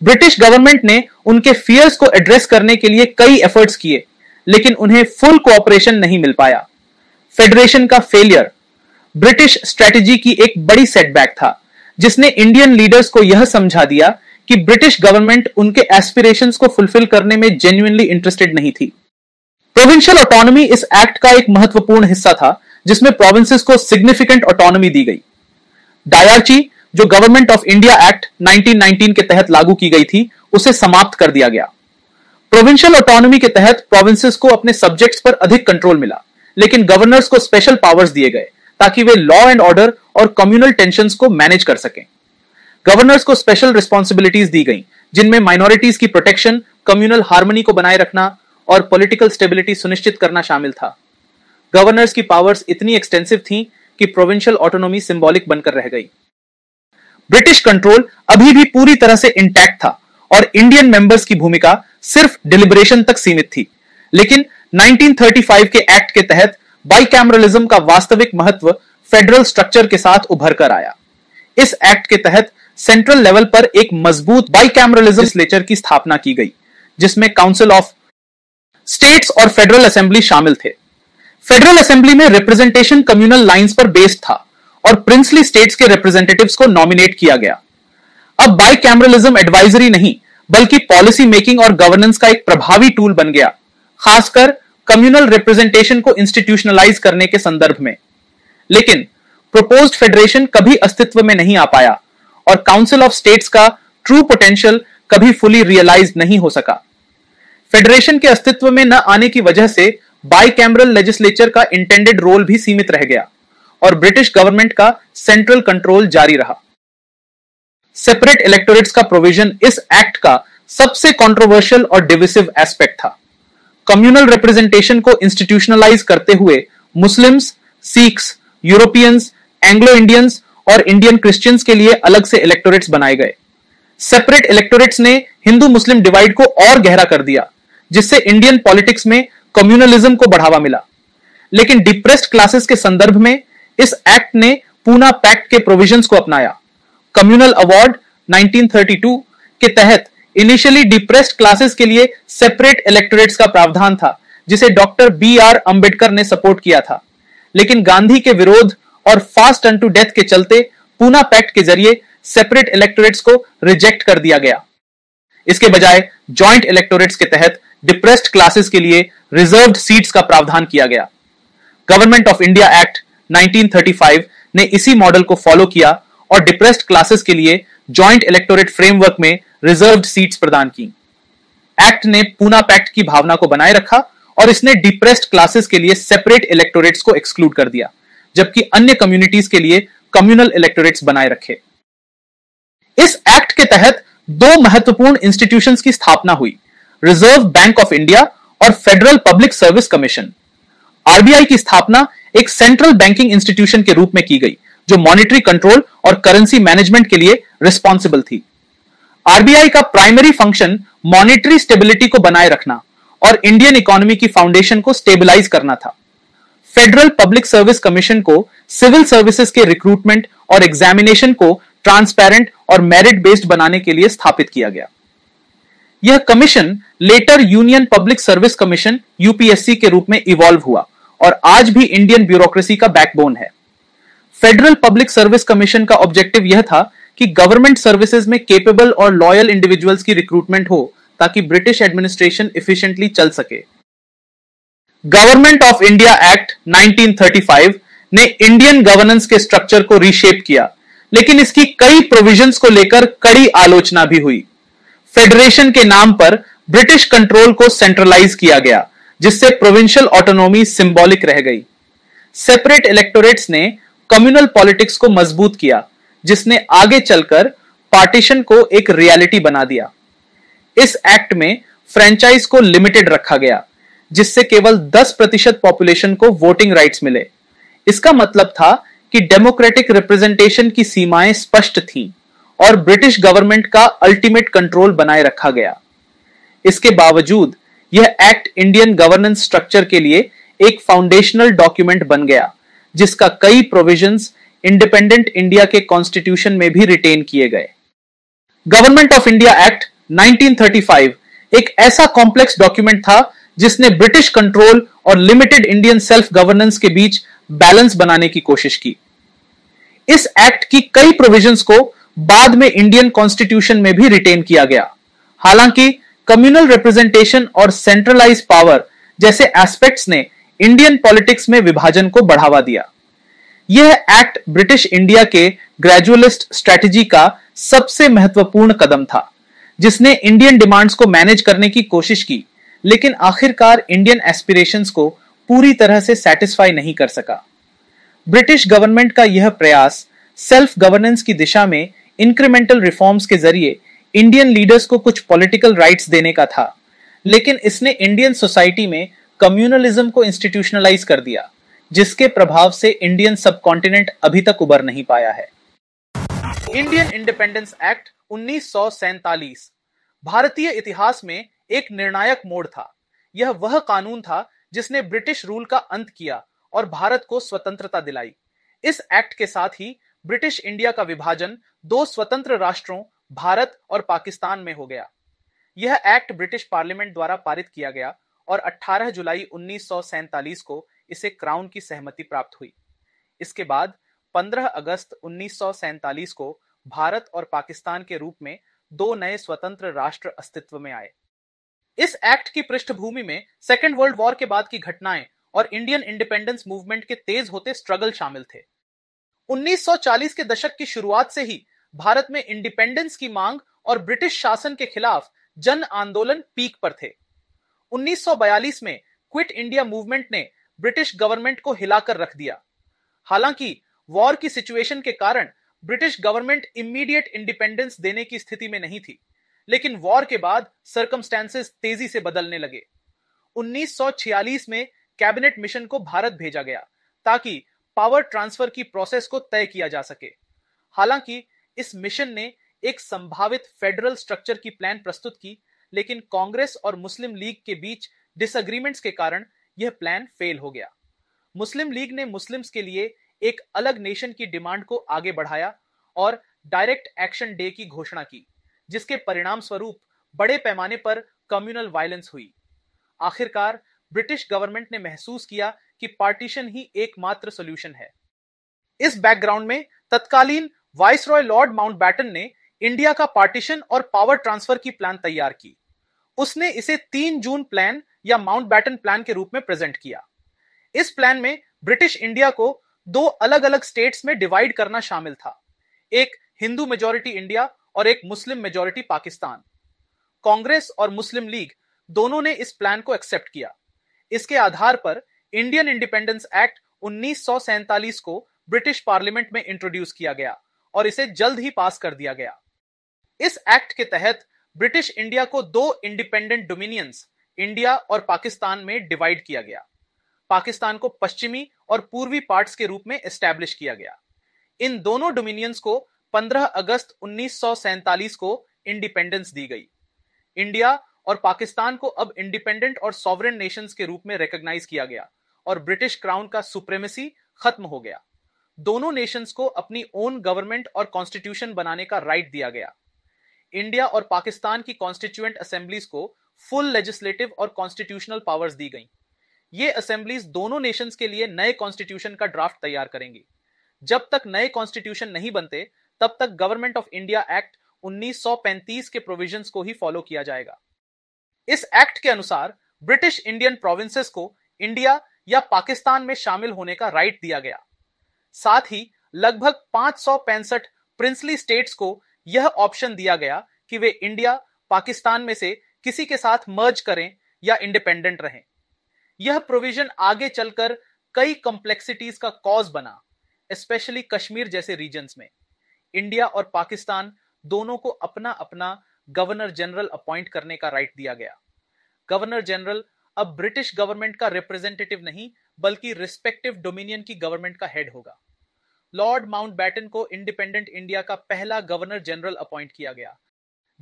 ब्रिटिश गवर्नमेंट ने उनके फियर्स को एड्रेस करने के लिए कई एफर्ट्स किए लेकिन उन्हें फुल कोऑपरेशन नहीं मिल पाया फेडरेशन का फेलियर ब्रिटिश स्ट्रेटजी की एक बड़ी सेटबैक था जिसने इंडियन लीडर्स को यह समझा दिया कि ब्रिटिश गवर्नमेंट उनके एस्पिरेशंस को फुलफिल करने में जेन्युइनली इंटरेस्टेड नहीं थी प्रोविंशियल ऑटोनॉमी इस एक्ट का एक महत्वपूर्ण हिस्सा था जिसमें प्रोविंसेस को सिग्निफिकेंट ऑटोनॉमी दी गई डायर्ची जो गवर्नमेंट ऑफ इंडिया एक्ट 1919 के तहत लागू की गई थी उसे समाप्त कर दिया गया प्रोविंशियल ऑटोनॉमी के तहत प्रोविंसेस को अपने सब्जेक्ट्स पर अधिक कंट्रोल मिला लेकिन गवर्नर्स को स्पेशल पावर्स दिए गए ताकि वे लॉ एंड ऑर्डर और कम्युनल टेंशन को मैनेज कर सकें गवर्नर्स को स्पेशल रिस्पॉन्सिबिलिटीज दी गई जिनमें माइनॉरिटीज की प्रोटेक्शन कम्युनल हार्मनी को बनाए रखना और पॉलिटिकल स्टेबिलिटी सुनिश्चित करना शामिल था गवर्नर्स की पावर्स इतनी एक्सटेंसिव थी कि प्रोविंशियल ऑटोनॉमी सिंबॉलिक बनकर रह गई ब्रिटिश कंट्रोल अभी भी पूरी तरह से इंटैक्ट था और इंडियन मेंबर्स की भूमिका सिर्फ डिलिबरेशन तक सीमित थी लेकिन 1935 के एक्ट के तहत बाइकैमरलिज्म का वास्तविक महत्व फेडरल स्ट्रक्चर के साथ उभर कर आया इस एक्ट के तहत सेंट्रल लेवल पर एक मजबूत बाई लेजिस्लेचर की स्थापना की गई जिसमें काउंसिल ऑफ स्टेट्स और फेडरल असेंबली शामिल थे फेडरल असेंबली में रिप्रेजेंटेशन कम्युनल लाइंस पर बेस्ड था और प्रिंसली स्टेट्स के रिप्रेजेंटेटिव्स को नॉमिनेट किया गया अब बाई कैमरलिज्म एडवाइजरी नहीं बल्कि पॉलिसी मेकिंग और गवर्नेंस का एक प्रभावी टूल बन गया खासकर कम्युनल रिप्रेजेंटेशन को इंस्टीट्यूशनलाइज करने के संदर्भ में लेकिन प्रपोज्ड फेडरेशन कभी अस्तित्व में नहीं आ पाया और काउंसिल ऑफ स्टेट्स का ट्रू पोटेंशियल कभी फुली रियलाइज नहीं हो सका फेडरेशन के अस्तित्व में न आने की वजह से बाई कैमरल लेजिस्लेचर का इंटेंडेड रोल भी सीमित रह गया और ब्रिटिश गवर्नमेंट का सेंट्रल कंट्रोल जारी रहा सेपरेट इलेक्टोरेट्स का प्रोविजन इस एक्ट का सबसे कॉन्ट्रोवर्शियल और डिविसिव एस्पेक्ट था कम्युनल रिप्रेजेंटेशन को इंस्टीट्यूशनलाइज करते हुए Muslims Sikhs Europeans Anglo Indians और इंडियन क्रिश्चियंस के लिए अलग से इलेक्टोरेट्स बनाए गए सेपरेट इलेक्टोरेट्स ने हिंदू मुस्लिम डिवाइड को और गहरा कर दिया जिससे इंडियन पॉलिटिक्स में कम्युनलिज्म को बढ़ावा मिला लेकिन डिप्रेस्ड क्लासेस के संदर्भ में इस एक्ट ने पूना पैक्ट के प्रोविजंस को अपनाया कम्युनल अवार्ड 1932 के तहत इनिशियली डिप्रेस्ड क्लासेस के लिए सेपरेट इलेक्टोरेट्स का प्रावधान था जिसे डॉक्टर बी आर अंबेडकर ने सपोर्ट किया था लेकिन गांधी के विरोध और फास्ट अन टू डेथ के चलते पूना पैक्ट के जरिए सेपरेट इलेक्टोरेट्स को रिजेक्ट कर दिया गया इसके बजाय ज्वाइंट इलेक्टोरेट्स के तहत डिप्रेस्ड क्लासेस के लिए रिजर्व्ड सीट्स का प्रावधान किया गया गवर्नमेंट ऑफ इंडिया एक्ट 1935 ने इसी मॉडल को फॉलो किया और डिप्रेस्ड क्लासेस के लिए ज्वाइंट इलेक्टोरेट फ्रेमवर्क में रिजर्व्ड सीट्स प्रदान की एक्ट ने पूना पैक्ट की भावना को बनाए रखा और इसने डिप्रेस्ड क्लासेस के लिए सेपरेट इलेक्टोरेट्स को एक्सक्लूड कर दिया जबकि अन्य कम्युनिटीज के लिए कम्युनल इलेक्टोरेट्स बनाए रखे इस एक्ट के तहत दो महत्वपूर्ण इंस्टीट्यूशन की स्थापना हुई रिजर्व बैंक ऑफ इंडिया और federal public service commission RBI की स्थापना एक सेंट्रल बैंकिंग इंस्टीट्यूशन के रूप में की गई जो मॉनेटरी कंट्रोल और करेंसी मैनेजमेंट के लिए रिस्पॉन्सिबल थी आरबीआई का प्राइमरी फंक्शन मॉनेटरी स्टेबिलिटी को बनाए रखना और इंडियन इकोनॉमी की फाउंडेशन को स्टेबलाइज करना था फेडरल पब्लिक सर्विस कमीशन को सिविल सर्विसेज के रिक्रूटमेंट और एग्जामिनेशन को ट्रांसपेरेंट और मेरिट बेस्ड बनाने के लिए स्थापित किया गया यह commission later union public service commission UPSC के रूप में इवॉल्व हुआ और आज भी इंडियन ब्यूरोक्रेसी का बैकबोन है फेडरल पब्लिक सर्विस कमीशन का ऑब्जेक्टिव यह था कि गवर्नमेंट सर्विसेज में केपेबल और लॉयल इंडिविजुअल्स की रिक्रूटमेंट हो ताकि ब्रिटिश एडमिनिस्ट्रेशन इफिशियंटली चल सके गवर्नमेंट ऑफ इंडिया एक्ट 1935 ने इंडियन गवर्नेंस के स्ट्रक्चर को रिशेप किया लेकिन इसकी कई प्रोविजंस को लेकर कड़ी आलोचना भी हुई फेडरेशन के नाम पर ब्रिटिश कंट्रोल को सेंट्रलाइज किया गया जिससे प्रोविंशियल ऑटोनॉमी सिंबॉलिक रह गई सेपरेट इलेक्टोरेट्स ने कम्युनल पॉलिटिक्स को मजबूत किया जिसने आगे चलकर पार्टीशन को एक रियलिटी बना दिया इस एक्ट में फ्रेंचाइज को लिमिटेड रखा गया जिससे केवल 10 प्रतिशत पॉपुलेशन को वोटिंग राइट्स मिले इसका मतलब था कि डेमोक्रेटिक रिप्रेजेंटेशन की सीमाएं स्पष्ट थी और ब्रिटिश गवर्नमेंट का अल्टीमेट कंट्रोल बनाए रखा गया इसके बावजूद यह एक्ट इंडियन गवर्नेंस स्ट्रक्चर के लिए एक फाउंडेशनल डॉक्यूमेंट बन गया जिसका कई प्रोविजंस इंडिपेंडेंट इंडिया के कॉन्स्टिट्यूशन में भी रिटेन किए गए गवर्नमेंट ऑफ इंडिया एक्ट 1935 एक ऐसा कॉम्प्लेक्स डॉक्यूमेंट था जिसने ब्रिटिश कंट्रोल और लिमिटेड इंडियन सेल्फ गवर्नेंस के बीच बैलेंस बनाने की कोशिश की इस एक्ट की कई प्रोविजंस को बाद में इंडियन कॉन्स्टिट्यूशन में भी रिटेन किया गया हालांकि कम्युनल रिप्रेजेंटेशन और सेंट्रलाइज पावर जैसे एस्पेक्ट्स ने इंडियन पॉलिटिक्स में विभाजन को बढ़ावा दिया यह एक्ट ब्रिटिश इंडिया के ग्रेजुअलिस्ट स्ट्रेटजी का सबसे महत्वपूर्ण कदम था जिसने इंडियन डिमांड्स को मैनेज करने की कोशिश की लेकिन आखिरकार इंडियन एस्पिरेशंस को पूरी तरह से सेटिस्फाई नहीं कर सका ब्रिटिश गवर्नमेंट का यह प्रयास सेल्फ गवर्नेंस की दिशा में इंक्रीमेंटल रिफॉर्म्स के जरिए इंडियन लीडर्स को कुछ पॉलिटिकल राइट्स देने का था लेकिन इसने इंडियन सोसाइटी में कम्युनलिज्म को इंस्टीट्यूशनलाइज कर दिया जिसके प्रभाव से इंडियन सब अभी तक उबर नहीं पाया है इंडियन इंडिपेंडेंस एक्ट उन्नीस भारतीय इतिहास में एक निर्णायक मोड़ था यह वह कानून था जिसने ब्रिटिश रूल का अंत किया और भारत को स्वतंत्रता दिलाई इस एक्ट के साथ ही ब्रिटिश इंडिया का विभाजन दो स्वतंत्र राष्ट्रों भारत और पाकिस्तान में हो गया यह एक्ट ब्रिटिश पार्लियामेंट द्वारा पारित किया गया और 18 जुलाई उन्नीस को इसे क्राउन की सहमति प्राप्त हुई इसके बाद 15 अगस्त उन्नीस को भारत और पाकिस्तान के रूप में दो नए स्वतंत्र राष्ट्र अस्तित्व में आए इस एक्ट की पृष्ठभूमि में सेकेंड वर्ल्ड वॉर के बाद की घटनाएं और इंडियन इंडिपेंडेंस मूवमेंट के तेज होते स्ट्रगल शामिल थे 1940 के दशक की शुरुआत से ही भारत में इंडिपेंडेंस की मांग और ब्रिटिश शासन के खिलाफ जन आंदोलन पीक पर थे 1942 में क्विट इंडिया मूवमेंट ने ब्रिटिश गवर्नमेंट को हिलाकर रख दिया हालांकि वॉर की सिचुएशन के कारण ब्रिटिश गवर्नमेंट इमीडिएट इंडिपेंडेंस देने की स्थिति में नहीं थी लेकिन वॉर के बाद सर्कमस्टेंसेस तेजी से बदलने लगे 1946 में कैबिनेट मिशन को भारत भेजा गया ताकि पावर ट्रांसफर की प्रोसेस को तय किया जा सके हालांकि इस मिशन ने एक संभावित फेडरल स्ट्रक्चर की प्लान प्रस्तुत की लेकिन कांग्रेस और मुस्लिम लीग के बीच डिसएग्रीमेंट्स के कारण यह प्लान फेल हो गया मुस्लिम लीग ने मुस्लिम्स के लिए एक अलग नेशन की डिमांड को आगे बढ़ाया और डायरेक्ट एक्शन डे की घोषणा की जिसके परिणाम स्वरूप बड़े पैमाने पर कम्युनल वायलेंस हुई आखिरकार ब्रिटिश गवर्नमेंट ने महसूस किया कि पार्टीशन ही एकमात्र सोल्यूशन है इस बैकग्राउंड में तत्कालीन viceroy Lord Mountbatten ने इंडिया का पार्टीशन और पावर ट्रांसफर की प्लान तैयार की उसने इसे 3 जून प्लान या माउंट बैटन प्लान के रूप में प्रेजेंट किया इस प्लान में ब्रिटिश इंडिया को दो अलग अलग स्टेट्स में डिवाइड करना शामिल था एक हिंदू मेजोरिटी इंडिया और एक मुस्लिम मेजोरिटी पाकिस्तान कांग्रेस और मुस्लिम लीग दोनों ने इस प्लान को एक्सेप्ट किया इसके आधार पर इंडियन इंडिपेंडेंस एक्ट उन्नीस को ब्रिटिश पार्लियामेंट में इंट्रोड्यूस किया गया और इसे जल्द ही पास कर दिया गया इस एक्ट के तहत ब्रिटिश इंडिया को दो इंडिपेंडेंट डोमिनियंस इंडिया और पाकिस्तान में डिवाइड किया गया पाकिस्तान को पश्चिमी और पूर्वी पार्ट्स के रूप में एस्टेब्लिश किया गया इन दोनों डोमिनियंस को 15 अगस्त उन्नीस को इंडिपेंडेंस दी गई इंडिया और पाकिस्तान को अब इंडिपेंडेंट और सॉवरन नेशंस के रूप में रिकॉग्नाइज किया गया और ब्रिटिश क्राउन का सुप्रेमेसी खत्म हो गया दोनों नेशंस को अपनी ओन गवर्नमेंट और कॉन्स्टिट्यूशन बनाने का राइट दिया गया इंडिया और पाकिस्तान की कॉन्स्टिट्यूएंट असेंबलीज को फुल लेजिस्लेटिव और कॉन्स्टिट्यूशनल पावर्स दी गई ये असेंबलीज दोनों नेशंस के लिए नए कॉन्स्टिट्यूशन का ड्राफ्ट तैयार करेंगी जब तक नए कॉन्स्टिट्यूशन नहीं बनते तब तक गवर्नमेंट ऑफ इंडिया एक्ट 1935 के प्रोविजंस को ही फॉलो किया जाएगा इस एक्ट के अनुसार ब्रिटिश इंडियन प्रोविंसेस को इंडिया या पाकिस्तान में शामिल होने का राइट दिया गया साथ ही लगभग पांच प्रिंसली स्टेट्स को यह ऑप्शन दिया गया कि वे इंडिया पाकिस्तान में से किसी के साथ मर्ज करें या इंडिपेंडेंट रहें यह प्रोविजन आगे चलकर कई कॉम्प्लेक्सिटीज का कॉज बना स्पेशली कश्मीर जैसे रीजन में इंडिया और पाकिस्तान दोनों को अपना अपना गवर्नर जनरल अपॉइंट करने का राइट दिया गया गवर्नर जनरल अब ब्रिटिश गवर्नमेंट का रिप्रेजेंटेटिव नहीं बल्कि रिस्पेक्टिव डोमिनियन की गवर्नमेंट का हेड होगा लॉर्ड माउंट बैटन को इंडिपेंडेंट इंडिया का पहला गवर्नर जनरल अपॉइंट किया गया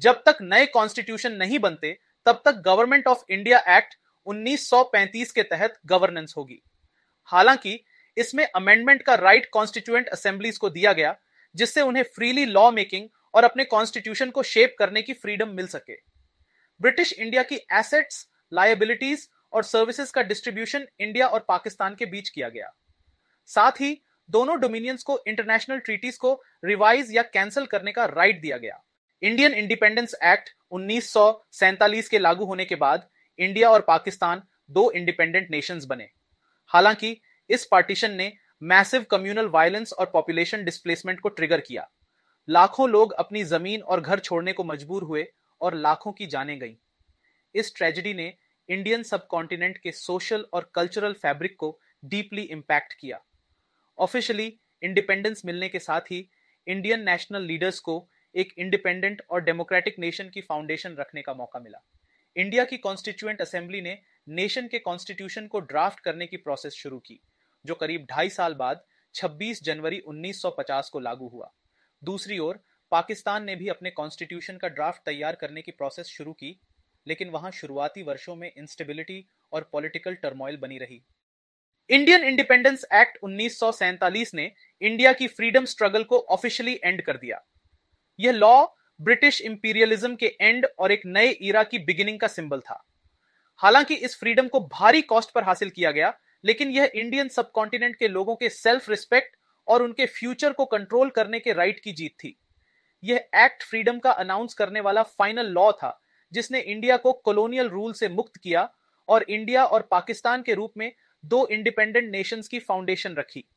जब तक नए कॉन्स्टिट्यूशन नहीं बनते तब तक गवर्नमेंट ऑफ इंडिया एक्ट 1935 के तहत गवर्नेंस होगी हालांकि इसमें अमेंडमेंट का राइट कॉन्स्टिट्यूएंट असेंबलीज को दिया गया जिससे उन्हें फ्रीली लॉ मेकिंग और अपने कॉन्स्टिट्यूशन को शेप करने की फ्रीडम मिल सके ब्रिटिश इंडिया की एसेट्स लाइबिलिटीज और सर्विसेज का डिस्ट्रीब्यूशन इंडिया और पाकिस्तान के बीच किया गया साथ ही दोनों डोमिनियंस को इंटरनेशनल ट्रीटीज को रिवाइज या कैंसिल करने का राइट right दिया गया इंडियन इंडिपेंडेंस एक्ट उन्नीस के लागू होने के बाद इंडिया और पाकिस्तान दो इंडिपेंडेंट नेशंस बने हालांकि इस पार्टीशन ने मैसिव कम्युनल वायलेंस और पॉपुलेशन डिस्प्लेसमेंट को ट्रिगर किया लाखों लोग अपनी जमीन और घर छोड़ने को मजबूर हुए और लाखों की जाने गईं इस ट्रेजिडी ने इंडियन सबकॉन्टिनेंट के सोशल और कल्चरल फैब्रिक को डीपली इम्पैक्ट किया ऑफिशियली इंडिपेंडेंस मिलने के साथ ही इंडियन नेशनल लीडर्स को एक इंडिपेंडेंट और डेमोक्रेटिक नेशन की फाउंडेशन रखने का मौका मिला इंडिया की कॉन्स्टिट्यूएंट असेंबली ने नेशन के कॉन्स्टिट्यूशन को ड्राफ्ट करने की प्रोसेस शुरू की जो करीब ढाई साल बाद 26 जनवरी 1950 को लागू हुआ दूसरी ओर पाकिस्तान ने भी अपने कॉन्स्टिट्यूशन का ड्राफ्ट तैयार करने की प्रोसेस शुरू की लेकिन वहां शुरुआती वर्षों में इंस्टेबिलिटी और पॉलिटिकल टर्मोइल बनी रही इंडियन इंडिपेंडेंस एक्ट उन्नीस ने इंडिया की फ्रीडम स्ट्रगल को ऑफिशियली एंड कर दिया यह लॉ ब्रिटिश इंपीरियलिज्म के एंड और एक नए ईरा की बिगिनिंग का सिंबल था हालांकि इस फ्रीडम को भारी कॉस्ट पर हासिल किया गया लेकिन यह इंडियन सब के लोगों के सेल्फ रिस्पेक्ट और उनके फ्यूचर को कंट्रोल करने के राइट की जीत थी यह एक्ट फ्रीडम का अनाउंस करने वाला फाइनल लॉ था जिसने इंडिया को कॉलोनियल रूल से मुक्त किया और इंडिया और पाकिस्तान के रूप में दो इंडिपेंडेंट नेशंस की फाउंडेशन रखी